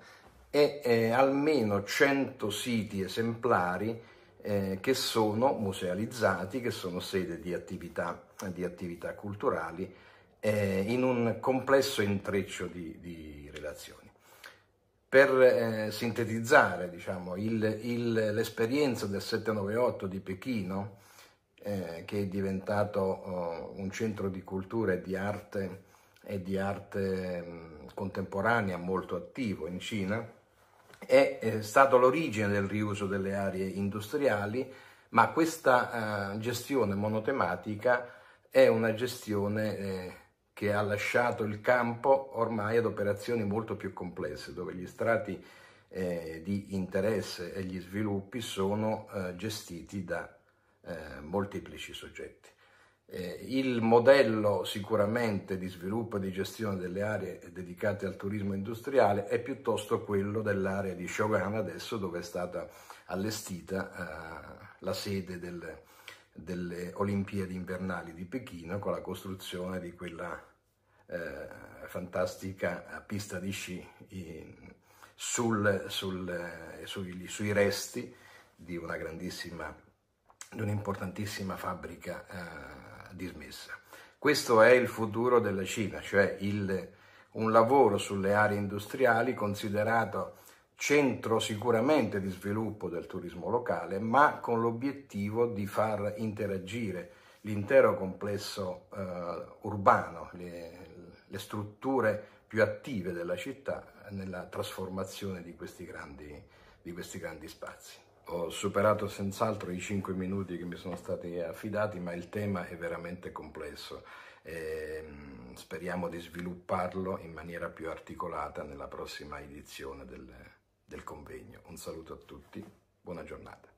e eh, almeno 100 siti esemplari eh, che sono musealizzati, che sono sede di attività, di attività culturali eh, in un complesso intreccio di, di relazioni per eh, sintetizzare diciamo, l'esperienza del 798 di Pechino, eh, che è diventato oh, un centro di cultura e di arte, e di arte mh, contemporanea molto attivo in Cina, è, è stato l'origine del riuso delle aree industriali, ma questa eh, gestione monotematica è una gestione eh, che ha lasciato il campo ormai ad operazioni molto più complesse, dove gli strati eh, di interesse e gli sviluppi sono eh, gestiti da eh, molteplici soggetti. Eh, il modello sicuramente di sviluppo e di gestione delle aree dedicate al turismo industriale è piuttosto quello dell'area di Shogun adesso dove è stata allestita eh, la sede del, delle Olimpiadi invernali di Pechino con la costruzione di quella eh, fantastica pista di sci in, sul, sul, eh, sui, sui, resti di una grandissima, di un'importantissima fabbrica eh, dismessa. Questo è il futuro della Cina, cioè il, un lavoro sulle aree industriali considerato centro sicuramente di sviluppo del turismo locale, ma con l'obiettivo di far interagire l'intero complesso eh, urbano, le, le, strutture più attive della città nella trasformazione di questi grandi, di questi grandi spazi. Ho superato senz'altro i cinque minuti che mi sono stati affidati, ma il tema è veramente complesso e mm, speriamo di svilupparlo in maniera più articolata nella prossima edizione del, del convegno. Un saluto a tutti, buona giornata.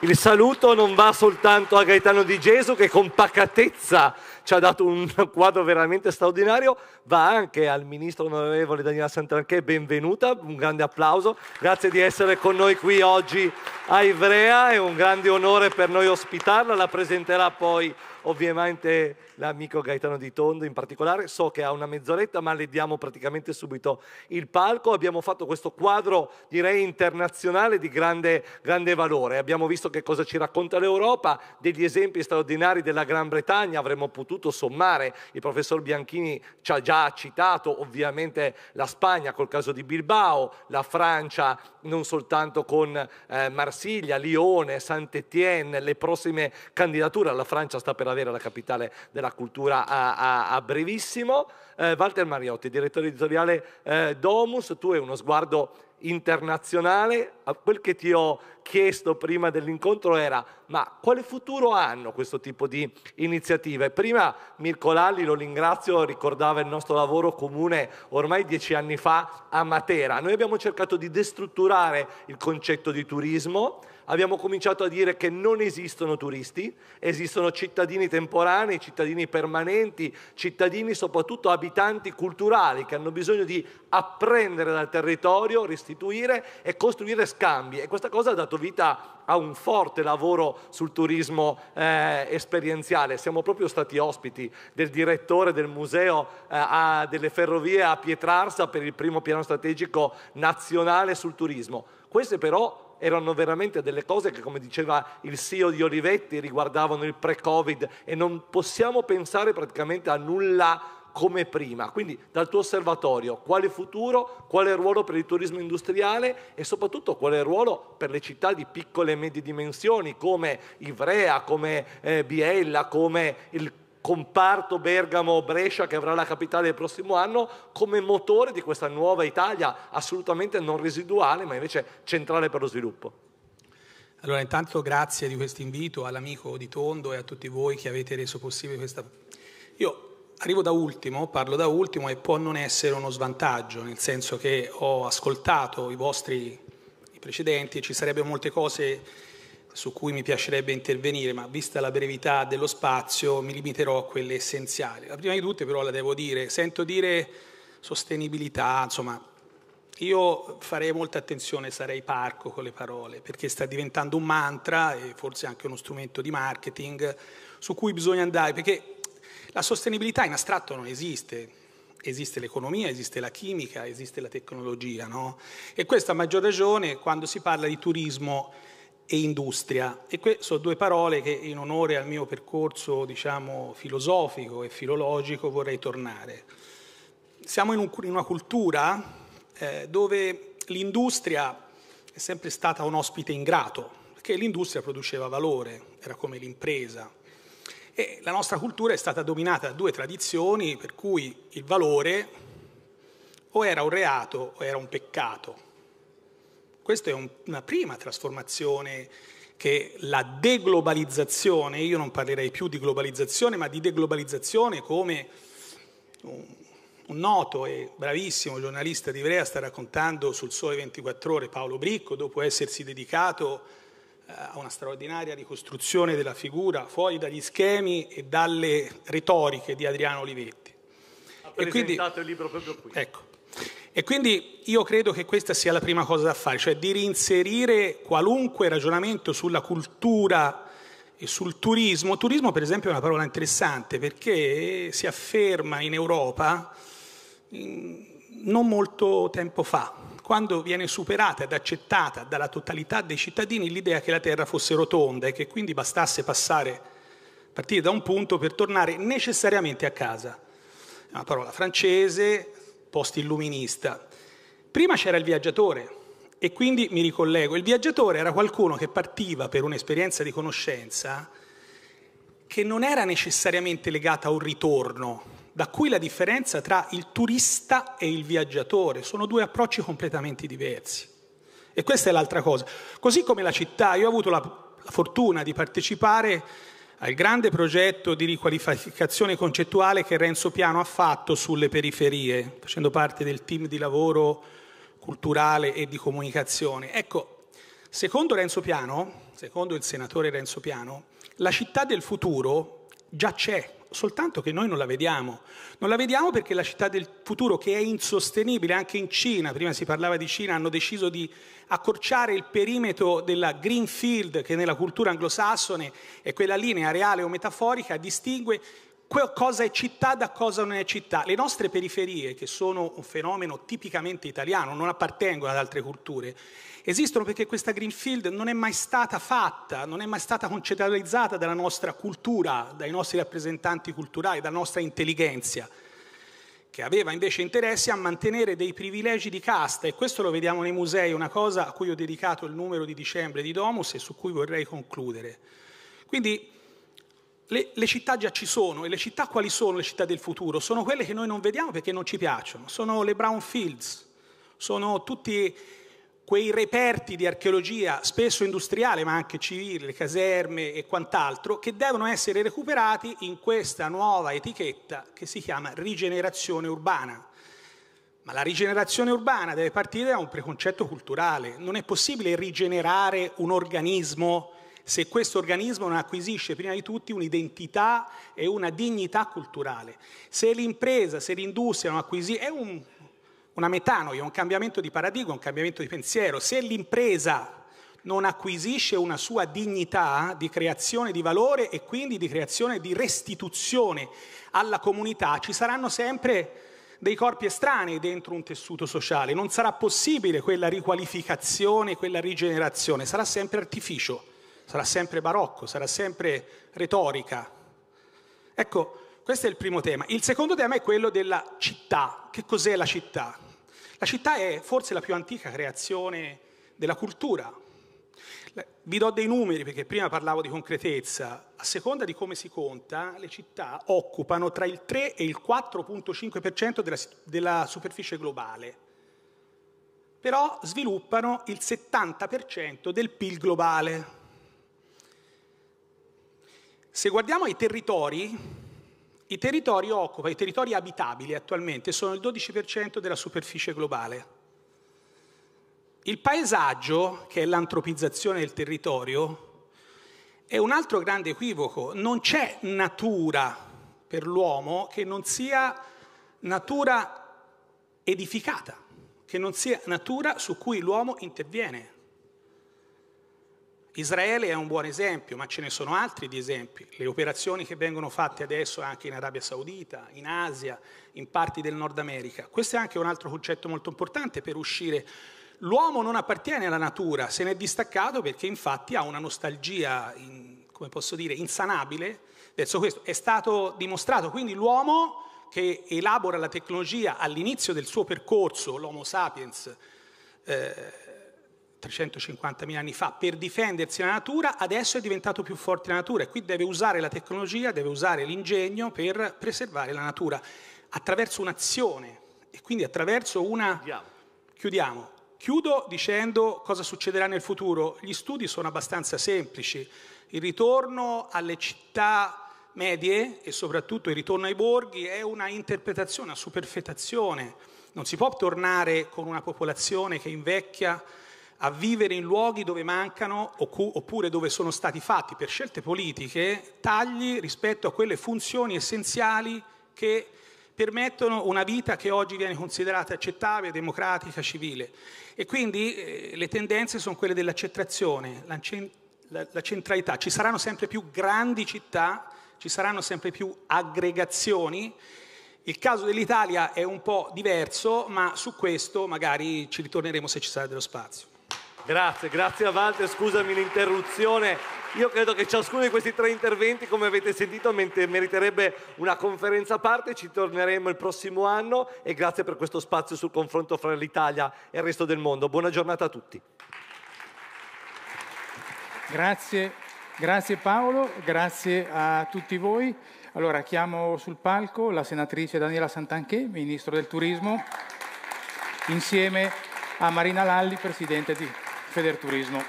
Il saluto non va soltanto a Gaetano Di Gesù che con pacatezza ci ha dato un quadro veramente straordinario, va anche al ministro onorevole Daniela Santranchè, benvenuta, un grande applauso, grazie di essere con noi qui oggi a Ivrea, è un grande onore per noi ospitarla, la presenterà poi ovviamente l'amico Gaetano Di Tondo in particolare, so che ha una mezz'oretta ma le diamo praticamente subito il palco, abbiamo fatto questo quadro direi internazionale di grande, grande valore, abbiamo visto che cosa ci racconta l'Europa, degli esempi straordinari della Gran Bretagna, avremmo potuto sommare, il professor Bianchini ci ha già citato ovviamente la Spagna col caso di Bilbao, la Francia non soltanto con eh, Marsiglia, Lione, Saint-Étienne, le prossime candidature la Francia sta per avere la capitale della cultura a, a, a brevissimo. Eh, Walter Mariotti, direttore editoriale eh, Domus, tu hai uno sguardo internazionale. Quel che ti ho chiesto prima dell'incontro era ma quale futuro hanno questo tipo di iniziative? Prima Mirko Lalli, lo ringrazio, ricordava il nostro lavoro comune ormai dieci anni fa a Matera. Noi abbiamo cercato di destrutturare il concetto di turismo abbiamo cominciato a dire che non esistono turisti, esistono cittadini temporanei, cittadini permanenti, cittadini soprattutto abitanti culturali che hanno bisogno di apprendere dal territorio, restituire e costruire scambi. E questa cosa ha dato vita a un forte lavoro sul turismo eh, esperienziale. Siamo proprio stati ospiti del direttore del museo eh, delle ferrovie a Pietrarsa per il primo piano strategico nazionale sul turismo. Queste però erano veramente delle cose che, come diceva il CEO di Olivetti, riguardavano il pre-Covid e non possiamo pensare praticamente a nulla come prima. Quindi dal tuo osservatorio, quale futuro, quale ruolo per il turismo industriale e soprattutto quale ruolo per le città di piccole e medie dimensioni come Ivrea, come eh, Biella, come il comparto Bergamo-Brescia che avrà la capitale il prossimo anno come motore di questa nuova Italia assolutamente non residuale ma invece centrale per lo sviluppo.
Allora intanto grazie di questo invito all'amico di Tondo e a tutti voi che avete reso possibile questa... Io arrivo da ultimo, parlo da ultimo e può non essere uno svantaggio, nel senso che ho ascoltato i vostri i precedenti e ci sarebbero molte cose su cui mi piacerebbe intervenire, ma vista la brevità dello spazio mi limiterò a quelle essenziali. La prima di tutte però la devo dire, sento dire sostenibilità, insomma, io farei molta attenzione, sarei parco con le parole, perché sta diventando un mantra e forse anche uno strumento di marketing su cui bisogna andare, perché la sostenibilità in astratto non esiste, esiste l'economia, esiste la chimica, esiste la tecnologia, no? E questo a maggior ragione quando si parla di turismo e industria. E queste sono due parole che in onore al mio percorso diciamo, filosofico e filologico vorrei tornare. Siamo in, un, in una cultura eh, dove l'industria è sempre stata un ospite ingrato, perché l'industria produceva valore, era come l'impresa. E la nostra cultura è stata dominata da due tradizioni per cui il valore o era un reato o era un peccato. Questa è un, una prima trasformazione che la deglobalizzazione, io non parlerei più di globalizzazione, ma di deglobalizzazione come un, un noto e bravissimo giornalista di Ivrea sta raccontando sul Sole 24 Ore, Paolo Bricco, dopo essersi dedicato eh, a una straordinaria ricostruzione della figura fuori dagli schemi e dalle retoriche di Adriano Olivetti.
Ha presentato e quindi, il libro proprio qui.
Ecco, e quindi io credo che questa sia la prima cosa da fare, cioè di reinserire qualunque ragionamento sulla cultura e sul turismo. Turismo per esempio è una parola interessante perché si afferma in Europa non molto tempo fa, quando viene superata ed accettata dalla totalità dei cittadini l'idea che la Terra fosse rotonda e che quindi bastasse passare, partire da un punto per tornare necessariamente a casa. È una parola francese, post-illuminista. Prima c'era il viaggiatore e quindi mi ricollego. Il viaggiatore era qualcuno che partiva per un'esperienza di conoscenza che non era necessariamente legata a un ritorno, da cui la differenza tra il turista e il viaggiatore. Sono due approcci completamente diversi. E questa è l'altra cosa. Così come la città, io ho avuto la, la fortuna di partecipare al grande progetto di riqualificazione concettuale che Renzo Piano ha fatto sulle periferie, facendo parte del team di lavoro culturale e di comunicazione. Ecco, secondo Renzo Piano, secondo il senatore Renzo Piano, la città del futuro già c'è soltanto che noi non la vediamo. Non la vediamo perché la città del futuro, che è insostenibile anche in Cina, prima si parlava di Cina, hanno deciso di accorciare il perimetro della green field, che nella cultura anglosassone è quella linea reale o metaforica, distingue cosa è città da cosa non è città. Le nostre periferie, che sono un fenomeno tipicamente italiano, non appartengono ad altre culture, esistono perché questa greenfield non è mai stata fatta, non è mai stata concettualizzata dalla nostra cultura, dai nostri rappresentanti culturali, dalla nostra intelligenza, che aveva invece interesse a mantenere dei privilegi di casta e questo lo vediamo nei musei, una cosa a cui ho dedicato il numero di dicembre di Domus e su cui vorrei concludere. Quindi le, le, città già ci sono e le città quali sono le città del futuro? Sono quelle che noi non vediamo perché non ci piacciono, sono le brownfields, sono tutti quei reperti di archeologia, spesso industriale ma anche civile, le caserme e quant'altro, che devono essere recuperati in questa nuova etichetta che si chiama rigenerazione urbana. Ma la rigenerazione urbana deve partire da un preconcetto culturale. Non è possibile rigenerare un organismo se questo organismo non acquisisce prima di tutti un'identità e una dignità culturale. Se l'impresa, se l'industria non acquisisce, è un una metanoia, un cambiamento di paradigma, un cambiamento di pensiero. Se l'impresa non acquisisce una sua dignità di creazione di valore e quindi di creazione di restituzione alla comunità, ci saranno sempre dei corpi estranei dentro un tessuto sociale, non sarà possibile quella riqualificazione, quella rigenerazione, sarà sempre artificio, sarà sempre barocco, sarà sempre retorica. Ecco, questo è il primo tema. Il secondo tema è quello della città. Che cos'è la città? La città è forse la più antica creazione della cultura. Vi do dei numeri perché prima parlavo di concretezza. A seconda di come si conta, le città occupano tra il 3 e il 4,5% della, della superficie globale però sviluppano il 70% del PIL globale. Se guardiamo ai territori, i territori occupa, i territori abitabili attualmente sono il 12% della superficie globale. Il paesaggio, che è l'antropizzazione del territorio, è un altro grande equivoco. Non c'è natura per l'uomo che non sia natura edificata, che non sia natura su cui l'uomo interviene. Israele è un buon esempio, ma ce ne sono altri di esempi. Le operazioni che vengono fatte adesso anche in Arabia Saudita, in Asia, in parti del Nord America. Questo è anche un altro concetto molto importante per uscire. L'uomo non appartiene alla natura, se ne è distaccato perché infatti ha una nostalgia, in, come posso dire, insanabile verso questo. È stato dimostrato, quindi l'uomo che elabora la tecnologia all'inizio del suo percorso, l'Homo sapiens, eh, 350.000 anni fa per difendersi la natura, adesso è diventato più forte la natura e qui deve usare la tecnologia, deve usare l'ingegno per preservare la natura attraverso un'azione e quindi attraverso una... Chiudiamo. Chiudiamo. Chiudo dicendo cosa succederà nel futuro. Gli studi sono abbastanza semplici. Il ritorno alle città medie e soprattutto il ritorno ai borghi è una interpretazione, una superfetazione. Non si può tornare con una popolazione che invecchia a vivere in luoghi dove mancano oppure dove sono stati fatti per scelte politiche tagli rispetto a quelle funzioni essenziali che permettono una vita che oggi viene considerata accettabile, democratica, civile. E quindi eh, le tendenze sono quelle dell'accettazione, la, la, la centralità. Ci saranno sempre più grandi città, ci saranno sempre più aggregazioni. Il caso dell'Italia è un po' diverso, ma su questo magari ci ritorneremo se ci sarà dello spazio.
Grazie, grazie a Walter, scusami l'interruzione. Io credo che ciascuno di questi tre interventi, come avete sentito, meriterebbe una conferenza a parte, ci torneremo il prossimo anno e grazie per questo spazio sul confronto fra l'Italia e il resto del mondo. Buona giornata a tutti.
Grazie, grazie Paolo, grazie a tutti voi. Allora chiamo sul palco la senatrice Daniela Santanchè, ministro del turismo, insieme a Marina Lalli, presidente di Federturismo.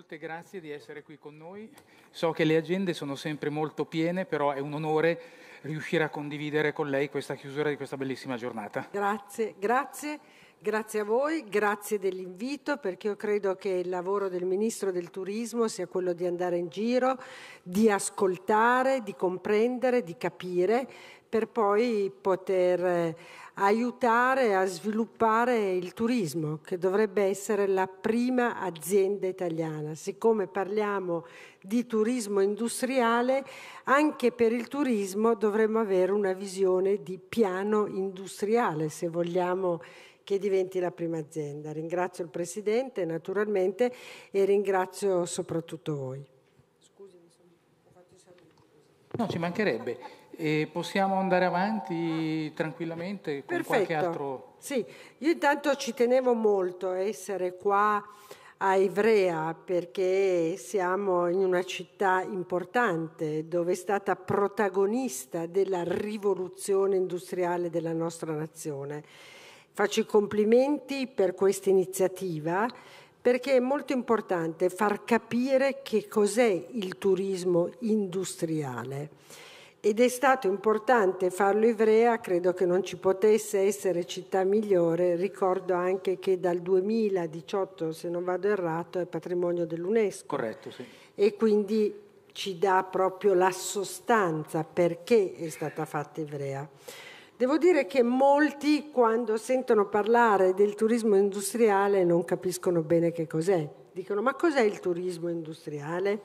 molte grazie di essere qui con noi. So che le agende sono sempre molto piene, però è un onore riuscire a condividere con lei questa chiusura di questa bellissima giornata.
Grazie, grazie. Grazie a voi, grazie dell'invito perché io credo che il lavoro del Ministro del Turismo sia quello di andare in giro, di ascoltare, di comprendere, di capire per poi poter eh, aiutare a sviluppare il turismo, che dovrebbe essere la prima azienda italiana. Siccome parliamo di turismo industriale, anche per il turismo dovremmo avere una visione di piano industriale, se vogliamo che diventi la prima azienda. Ringrazio il Presidente naturalmente e ringrazio soprattutto voi.
Scusi, mi sono fatto i saluti.
No, ci mancherebbe e possiamo
andare avanti tranquillamente con Perfetto. qualche
altro... Sì, io intanto ci tenevo molto a essere qua a Ivrea perché siamo in una città importante dove è stata protagonista della rivoluzione industriale della nostra nazione. Faccio i complimenti per questa iniziativa perché è molto importante far capire che cos'è il turismo industriale. Ed è stato importante farlo Ivrea, credo che non ci potesse essere città migliore. Ricordo anche che dal 2018, se non vado errato, è patrimonio dell'UNESCO. Corretto, sì. E quindi ci dà proprio la sostanza perché è stata fatta Ivrea. Devo dire che molti quando sentono parlare del turismo industriale non capiscono bene che cos'è. Dicono ma cos'è il turismo industriale?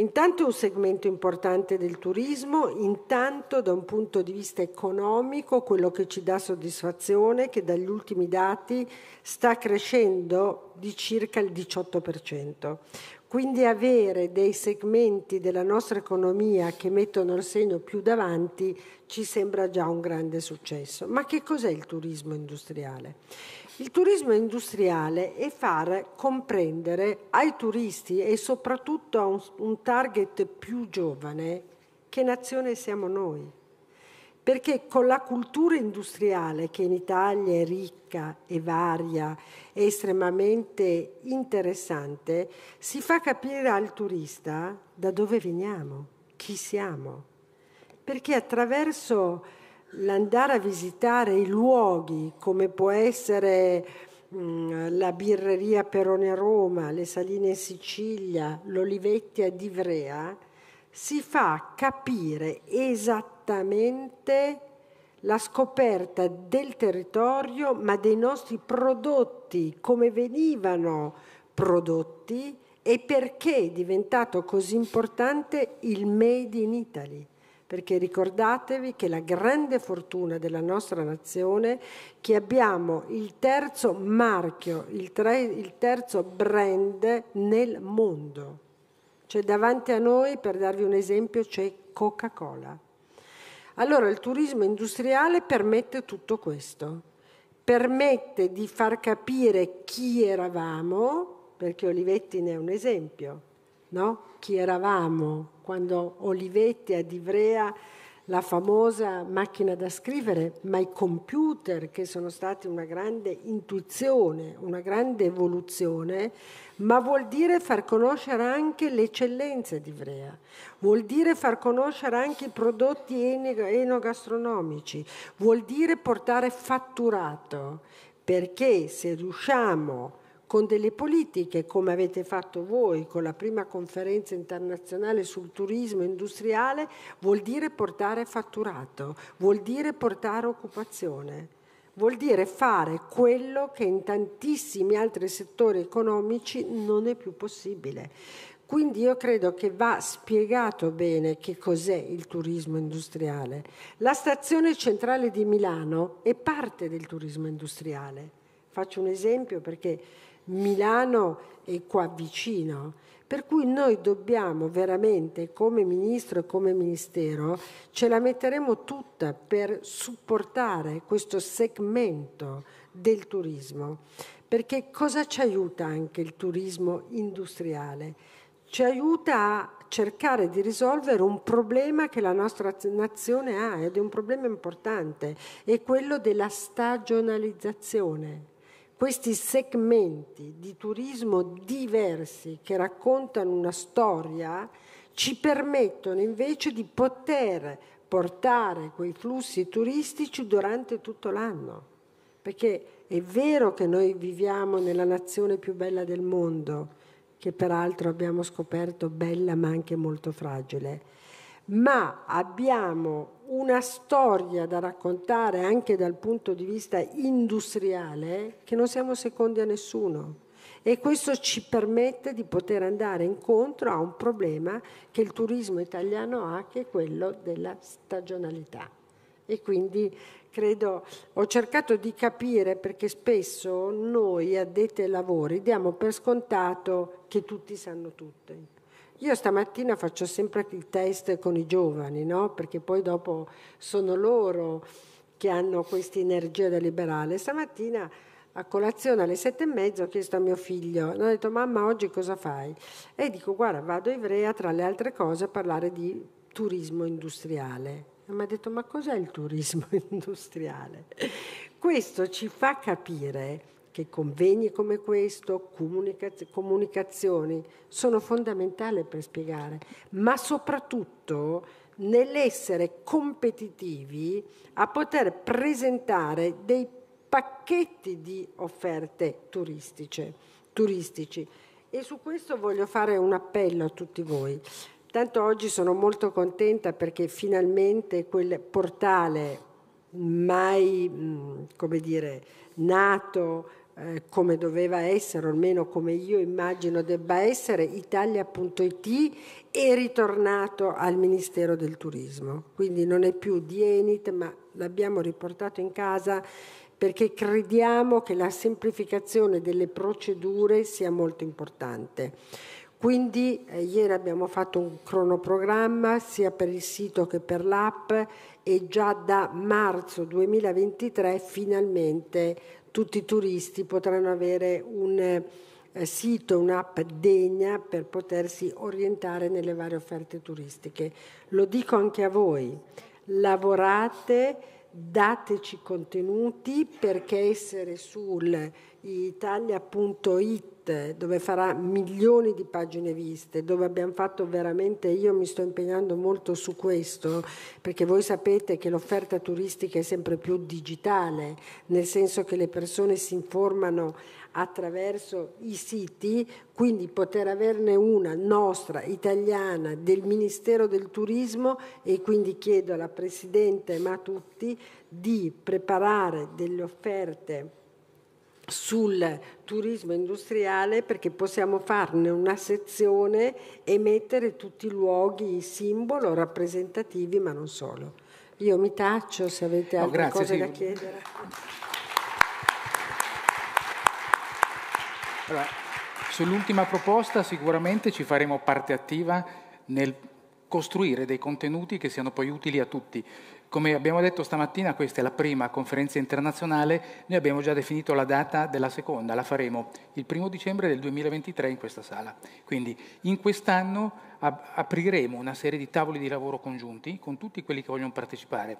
Intanto è un segmento importante del turismo, intanto da un punto di vista economico, quello che ci dà soddisfazione, che dagli ultimi dati sta crescendo di circa il 18%. Quindi avere dei segmenti della nostra economia che mettono il segno più davanti ci sembra già un grande successo. Ma che cos'è il turismo industriale? il turismo industriale è far comprendere ai turisti e soprattutto a un, un target più giovane che nazione siamo noi perché con la cultura industriale che in Italia è ricca e varia e estremamente interessante, si fa capire al turista da dove veniamo, chi siamo. Perché attraverso l'andare a visitare i luoghi come può essere mh, mm, la birreria Perone a Roma, le saline in Sicilia, l'olivetti ad Ivrea, si fa capire esattamente la scoperta del territorio, ma dei nostri prodotti, come venivano prodotti e perché è diventato così importante il Made in Italy perché ricordatevi che la grande fortuna della nostra nazione è che abbiamo il terzo marchio, il, tre, il terzo brand nel mondo. Cioè davanti a noi, per darvi un esempio, c'è Coca-Cola. Allora il turismo industriale permette tutto questo, permette di far capire chi eravamo, perché Olivetti ne è un esempio, no? Chi eravamo, quando Olivetti ad Ivrea la famosa macchina da scrivere, ma i computer che sono stati una grande intuizione, una grande evoluzione, ma vuol dire far conoscere anche le eccellenze di Ivrea, vuol dire far conoscere anche i prodotti enogastronomici, vuol dire portare fatturato, perché se riusciamo a con delle politiche come avete fatto voi con la prima conferenza internazionale sul turismo industriale, vuol dire portare fatturato, vuol dire portare occupazione vuol dire fare quello che in tantissimi altri settori economici non è più possibile. Quindi io credo che va spiegato bene che cos'è il turismo industriale. La stazione centrale di Milano è parte del turismo industriale. Faccio un esempio perché Milano è qua vicino. Per cui noi dobbiamo veramente, come Ministro e come Ministero, ce la metteremo tutta per supportare questo segmento del turismo. Perché cosa ci aiuta anche il turismo industriale? Ci aiuta a cercare di risolvere un problema che la nostra nazione ha ed è un problema importante, è quello della stagionalizzazione questi segmenti di turismo diversi che raccontano una storia ci permettono invece di poter portare quei flussi turistici durante tutto l'anno. Perché è vero che noi viviamo nella nazione più bella del mondo, che peraltro abbiamo scoperto bella ma anche molto fragile, ma abbiamo una storia da raccontare anche dal punto di vista industriale che non siamo secondi a nessuno e questo ci permette di poter andare incontro a un problema che il turismo italiano ha che è quello della stagionalità e quindi credo ho cercato di capire perché spesso noi addetti ai lavori diamo per scontato che tutti sanno tutto io stamattina faccio sempre il test con i giovani, no? perché poi dopo sono loro che hanno questa energia da liberale. Stamattina a colazione alle sette e mezza ho chiesto a mio figlio, ho detto mamma oggi cosa fai? E dico guarda vado a Ivrea tra le altre cose a parlare di turismo industriale. E mi ha detto ma cos'è il turismo industriale? Questo ci fa capire che convegni come questo, comunicazioni, sono fondamentali per spiegare, ma soprattutto nell'essere competitivi a poter presentare dei pacchetti di offerte turistici. E su questo voglio fare un appello a tutti voi. Tanto oggi sono molto contenta perché finalmente quel portale mai, mm, come dire, nato eh, come doveva essere, o almeno come io immagino debba essere, Italia.it è ritornato al Ministero del Turismo. Quindi non è più di Enit, ma l'abbiamo riportato in casa perché crediamo che la semplificazione delle procedure sia molto importante. Quindi eh, ieri abbiamo fatto un cronoprogramma sia per il sito che per l'app e già da marzo 2023 finalmente tutti i turisti potranno avere un eh, sito, un'app degna per potersi orientare nelle varie offerte turistiche. Lo dico anche a voi, lavorate, dateci contenuti perché essere sul italia.it viste, dove farà milioni di pagine viste, dove abbiamo fatto veramente, io mi sto impegnando molto su questo, perché voi sapete che l'offerta turistica è sempre più digitale, nel senso che le persone si informano attraverso i siti, quindi poter averne una nostra, italiana, del Ministero del Turismo e quindi chiedo alla Presidente ma a tutti, di preparare delle offerte sul turismo industriale perché possiamo farne una sezione e mettere tutti i luoghi simbolo, rappresentativi, ma non solo. Io mi taccio se avete altre no, grazie, cose sì. da chiedere.
Allora, sull'ultima proposta sicuramente ci faremo parte attiva nel costruire dei contenuti che siano poi utili a tutti. Come abbiamo detto stamattina, questa è la prima conferenza internazionale, noi abbiamo già definito la data della seconda, la faremo il primo dicembre del 2023 in questa sala. Quindi in quest'anno apriremo una serie di tavoli di lavoro congiunti con tutti quelli che vogliono partecipare,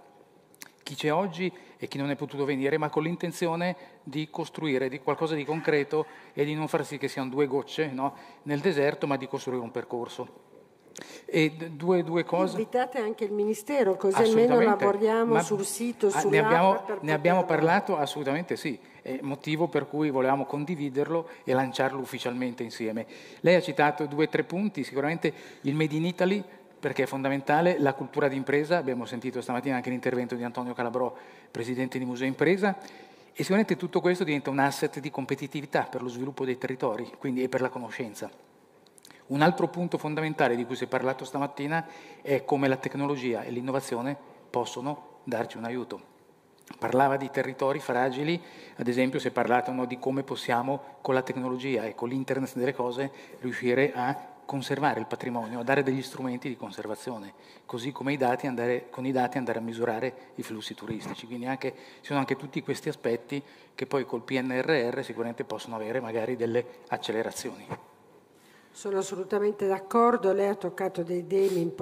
chi c'è oggi e chi non è potuto venire, ma con l'intenzione di costruire di qualcosa di concreto e di non far sì che siano due gocce no, nel deserto, ma di costruire un percorso. E due, due, cose.
Invitate anche il Ministero, così almeno lavoriamo Ma sul sito, ah, sull'app. Ne abbiamo, ne poter... abbiamo
parlato? Assolutamente sì. È motivo per cui volevamo condividerlo e lanciarlo ufficialmente insieme. Lei ha citato due o tre punti, sicuramente il Made in Italy, perché è fondamentale, la cultura d'impresa, abbiamo sentito stamattina anche l'intervento di Antonio Calabrò, presidente di Museo Impresa, e sicuramente tutto questo diventa un asset di competitività per lo sviluppo dei territori quindi, e per la conoscenza. Un altro punto fondamentale di cui si è parlato stamattina è come la tecnologia e l'innovazione possono darci un aiuto. Parlava di territori fragili, ad esempio si è parlato di come possiamo con la tecnologia e con l'internet delle cose riuscire a conservare il patrimonio, a dare degli strumenti di conservazione, così come i dati andare, con i dati andare a misurare i flussi turistici. Quindi anche, ci sono anche tutti questi aspetti che poi col PNRR sicuramente possono avere magari delle accelerazioni.
Sono assolutamente d'accordo, lei ha toccato dei temi,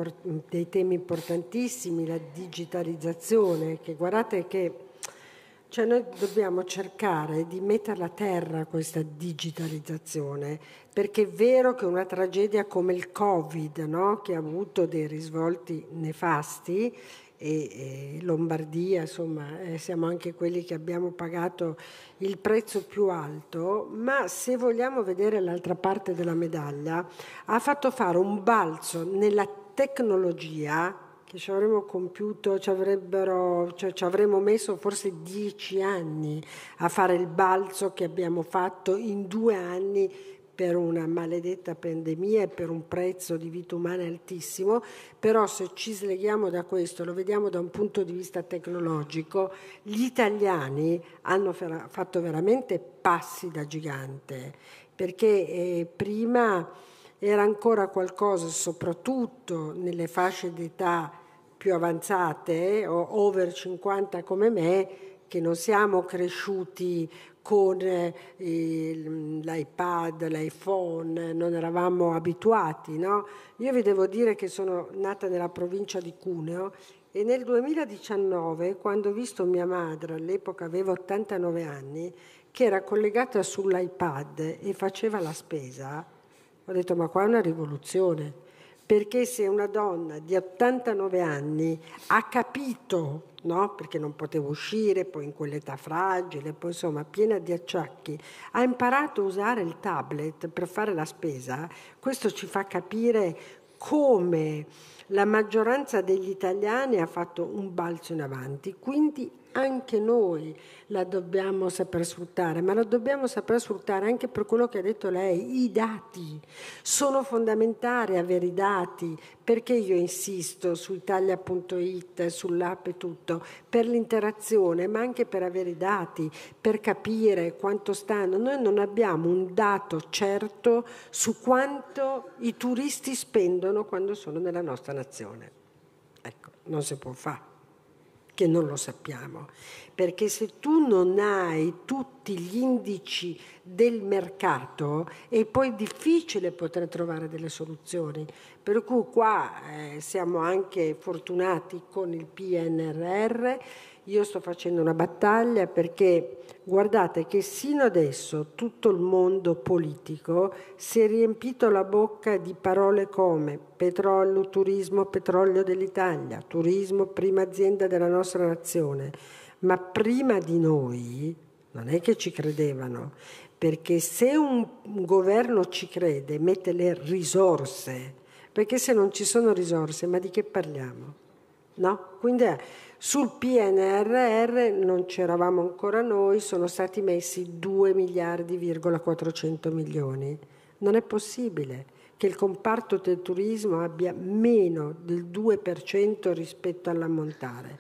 dei temi, importantissimi, la digitalizzazione, che guardate che cioè noi dobbiamo cercare di metterla a terra questa digitalizzazione, perché è vero che una tragedia come il Covid, no? che ha avuto dei risvolti nefasti, e, Lombardia, insomma, eh, siamo anche quelli che abbiamo pagato il prezzo più alto, ma se vogliamo vedere l'altra parte della medaglia, ha fatto fare un balzo nella tecnologia che ci avremmo compiuto, ci, cioè, ci avremmo messo forse dieci anni a fare il balzo che abbiamo fatto in due anni per una maledetta pandemia e per un prezzo di vita umana altissimo, però se ci sleghiamo da questo, lo vediamo da un punto di vista tecnologico, gli italiani hanno fatto veramente passi da gigante, perché eh, prima era ancora qualcosa, soprattutto nelle fasce d'età più avanzate o over 50 come me, che non siamo cresciuti con eh, l'iPad, l'iPhone, non eravamo abituati. No? Io vi devo dire che sono nata nella provincia di Cuneo e nel 2019, quando ho visto mia madre, all'epoca aveva 89 anni, che era collegata sull'iPad e faceva la spesa, ho detto ma qua è una rivoluzione, perché se una donna di 89 anni ha capito no? perché non potevo uscire, poi in quell'età fragile, poi insomma piena di acciacchi, ha imparato a usare il tablet per fare la spesa, questo ci fa capire come la maggioranza degli italiani ha fatto un balzo in avanti, quindi anche noi la dobbiamo saper sfruttare, ma la dobbiamo saper sfruttare anche per quello che ha detto lei, i dati. Sono fondamentali avere i dati, perché io insisto su italia.it, sull'app e tutto, per l'interazione, ma anche per avere i dati, per capire quanto stanno. Noi non abbiamo un dato certo su quanto i turisti spendono quando sono nella nostra nazione. Ecco, non si può fare che non lo sappiamo, perché se tu non hai tutti gli indici del mercato è poi difficile poter trovare delle soluzioni. Per cui qua eh, siamo anche fortunati con il PNRR io sto facendo una battaglia perché guardate che sino adesso tutto il mondo politico si è riempito la bocca di parole come petrolio, turismo, petrolio dell'Italia, turismo, prima azienda della nostra nazione, ma prima di noi non è che ci credevano, perché se un governo ci crede mette le risorse, perché se non ci sono risorse, ma di che parliamo? No? Quindi sul PNRR non c'eravamo ancora noi, sono stati messi 2 miliardi 400 milioni. Non è possibile che il comparto del turismo abbia meno del 2% rispetto all'ammontare.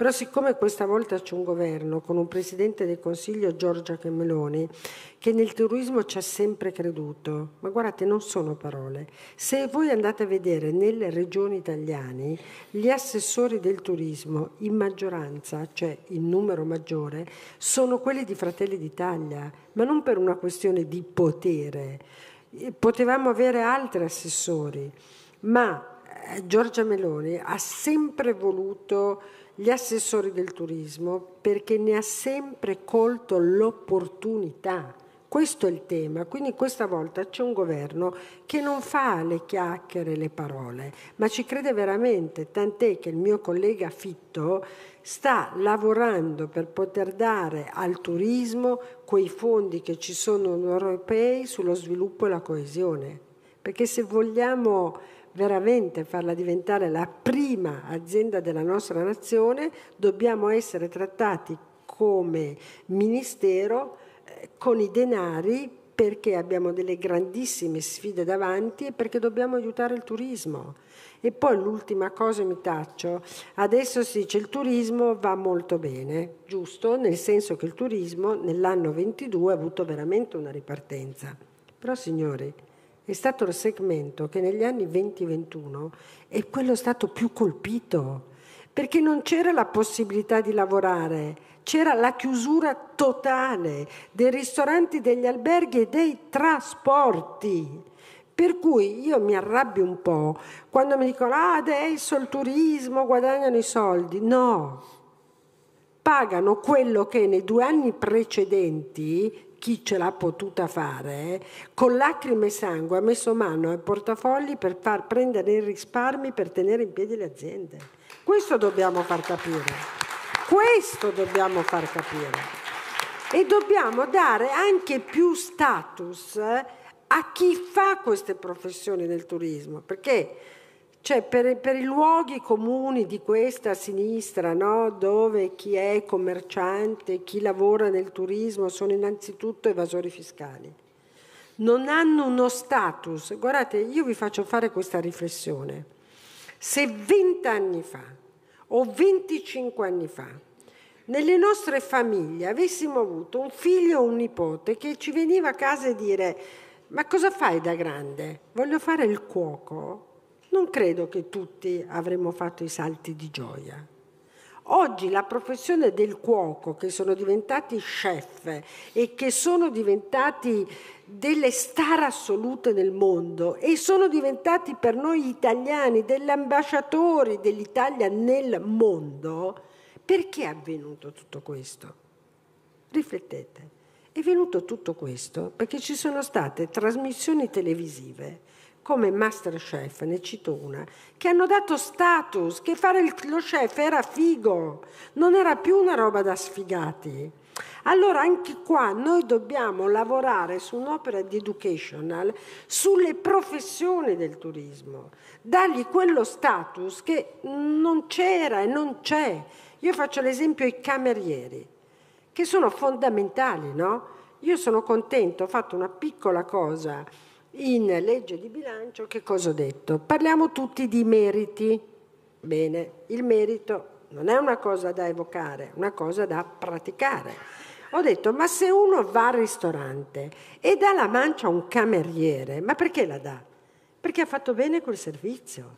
Però siccome questa volta c'è un governo con un Presidente del Consiglio, Giorgia Meloni, che nel turismo ci ha sempre creduto, ma guardate, non sono parole. Se voi andate a vedere nelle regioni italiane, gli assessori del turismo in maggioranza, cioè in numero maggiore, sono quelli di Fratelli d'Italia, ma non per una questione di potere. Potevamo avere altri assessori, ma eh, Giorgia Meloni ha sempre voluto gli assessori del turismo perché ne ha sempre colto l'opportunità. Questo è il tema, quindi questa volta c'è un governo che non fa le chiacchiere, e le parole, ma ci crede veramente, tant'è che il mio collega Fitto sta lavorando per poter dare al turismo quei fondi che ci sono europei sullo sviluppo e la coesione, perché se vogliamo veramente farla diventare la prima azienda della nostra nazione, dobbiamo essere trattati come ministero eh, con i denari perché abbiamo delle grandissime sfide davanti e perché dobbiamo aiutare il turismo. E poi l'ultima cosa mi taccio, adesso si dice che il turismo va molto bene, giusto? Nel senso che il turismo nell'anno 22 ha avuto veramente una ripartenza. Però signori, è stato il segmento che negli anni 20-21 è quello stato più colpito, perché non c'era la possibilità di lavorare, c'era la chiusura totale dei ristoranti, degli alberghi e dei trasporti. Per cui io mi arrabbio un po' quando mi dicono ah, adesso il turismo guadagnano i soldi. No, pagano quello che nei due anni precedenti chi ce l'ha potuta fare, eh, con lacrime e sangue ha messo mano ai portafogli per far prendere i risparmi per tenere in piedi le aziende. Questo dobbiamo far capire. Questo dobbiamo far capire. E dobbiamo dare anche più status eh, a chi fa queste professioni del turismo, perché cioè, per, per, i luoghi comuni di questa sinistra, no? dove chi è commerciante, chi lavora nel turismo sono innanzitutto evasori fiscali, non hanno uno status. Guardate, io vi faccio fare questa riflessione. Se 20 anni fa o 25 anni fa nelle nostre famiglie avessimo avuto un figlio o un nipote che ci veniva a casa e dire ma cosa fai da grande? Voglio fare il cuoco non credo che tutti avremmo fatto i salti di gioia. Oggi la professione del cuoco, che sono diventati chef e che sono diventati delle star assolute nel mondo e sono diventati per noi italiani degli ambasciatori dell'Italia nel mondo, perché è avvenuto tutto questo? Riflettete, è venuto tutto questo perché ci sono state trasmissioni televisive come Masterchef, ne cito una, che hanno dato status, che fare lo chef era figo, non era più una roba da sfigati. Allora anche qua noi dobbiamo lavorare su un'opera di educational sulle professioni del turismo, dargli quello status che non c'era e non c'è. Io faccio l'esempio i camerieri, che sono fondamentali, no? Io sono contento, ho fatto una piccola cosa in legge di bilancio che cosa ho detto? Parliamo tutti di meriti. Bene, il merito non è una cosa da evocare, una cosa da praticare. Ho detto, ma se uno va al ristorante e dà la mancia a un cameriere, ma perché la dà? Perché ha fatto bene quel servizio,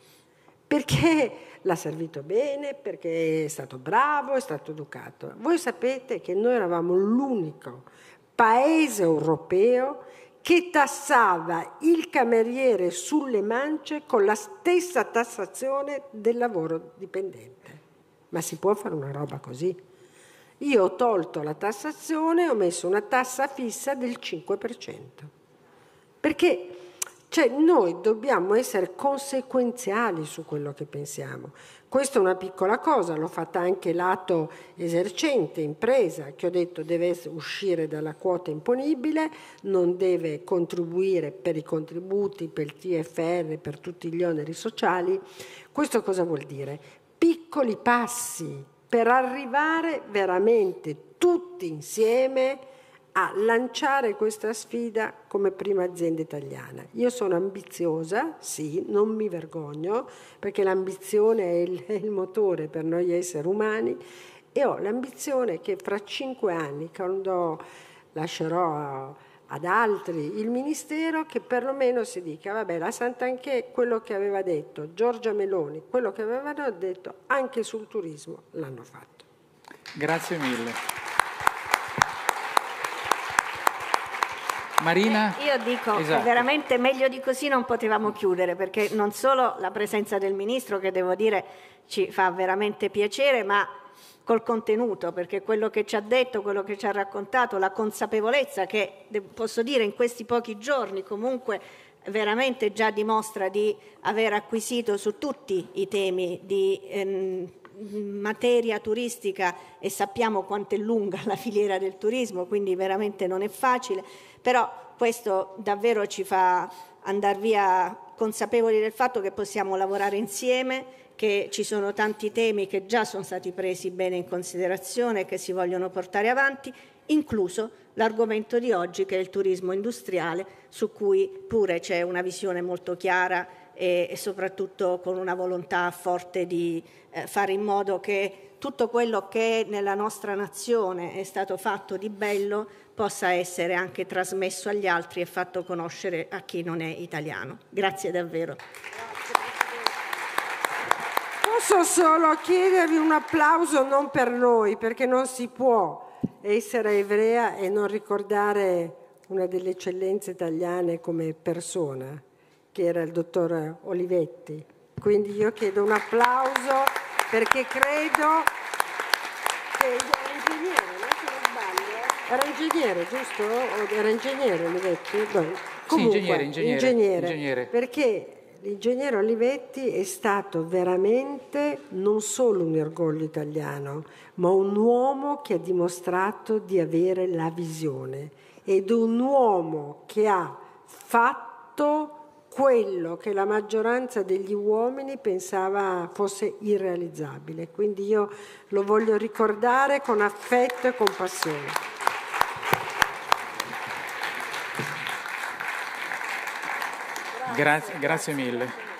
perché l'ha servito bene, perché è stato bravo, è stato educato. Voi sapete che noi eravamo l'unico paese europeo che tassava il cameriere sulle mance con la stessa tassazione del lavoro dipendente. Ma si può fare una roba così? Io ho tolto la tassazione, e ho messo una tassa fissa del 5%. Perché cioè, noi dobbiamo essere conseguenziali su quello che pensiamo. Questa è una piccola cosa, l'ho fatta anche lato esercente, impresa, che ho detto deve uscire dalla quota imponibile, non deve contribuire per i contributi, per il TFR, per tutti gli oneri sociali. Questo cosa vuol dire? Piccoli passi per arrivare veramente tutti insieme a lanciare questa sfida come prima azienda italiana. Io sono ambiziosa, sì, non mi vergogno, perché l'ambizione è il, è il motore per noi esseri umani e ho l'ambizione che fra cinque anni, quando lascerò ad altri il ministero, che perlomeno si dica, vabbè, la Sant'Anché quello che aveva detto, Giorgia Meloni, quello che avevano detto anche sul turismo, l'hanno fatto.
Grazie mille. Marina? Eh,
io dico, esatto. veramente meglio di così non potevamo chiudere, perché non solo la presenza del Ministro, che devo dire ci fa veramente piacere, ma col contenuto, perché quello che ci ha detto, quello che ci ha raccontato, la consapevolezza che, posso dire, in questi pochi giorni comunque veramente già dimostra di aver acquisito su tutti i temi di... Ehm, materia turistica e sappiamo quanto è lunga la filiera del turismo, quindi veramente non è facile, però questo davvero ci fa andare via consapevoli del fatto che possiamo lavorare insieme, che ci sono tanti temi che già sono stati presi bene in considerazione e che si vogliono portare avanti, incluso l'argomento di oggi che è il turismo industriale, su cui pure c'è una visione molto chiara e, e soprattutto con una volontà forte di eh, fare in modo che tutto quello che nella nostra nazione è stato fatto di bello possa essere anche trasmesso agli altri e fatto conoscere a chi non è italiano. Grazie davvero.
Posso solo chiedervi un applauso non per noi, perché non si può essere ebrea e non ricordare una delle eccellenze italiane come persona che era il dottor Olivetti. Quindi io chiedo un applauso perché credo che ingegnere, non se sbaglio, eh? era ingegnere, giusto? era ingegnere Olivetti? No. Comunque, sì, ingegnere, ingegnere, ingegnere, ingegnere. Perché l'ingegnere Olivetti è stato veramente non solo un orgoglio italiano, ma un uomo che ha dimostrato di avere la visione ed un uomo che ha fatto quello che la maggioranza degli uomini pensava fosse irrealizzabile. Quindi io lo voglio ricordare con affetto e compassione.
Grazie, grazie mille.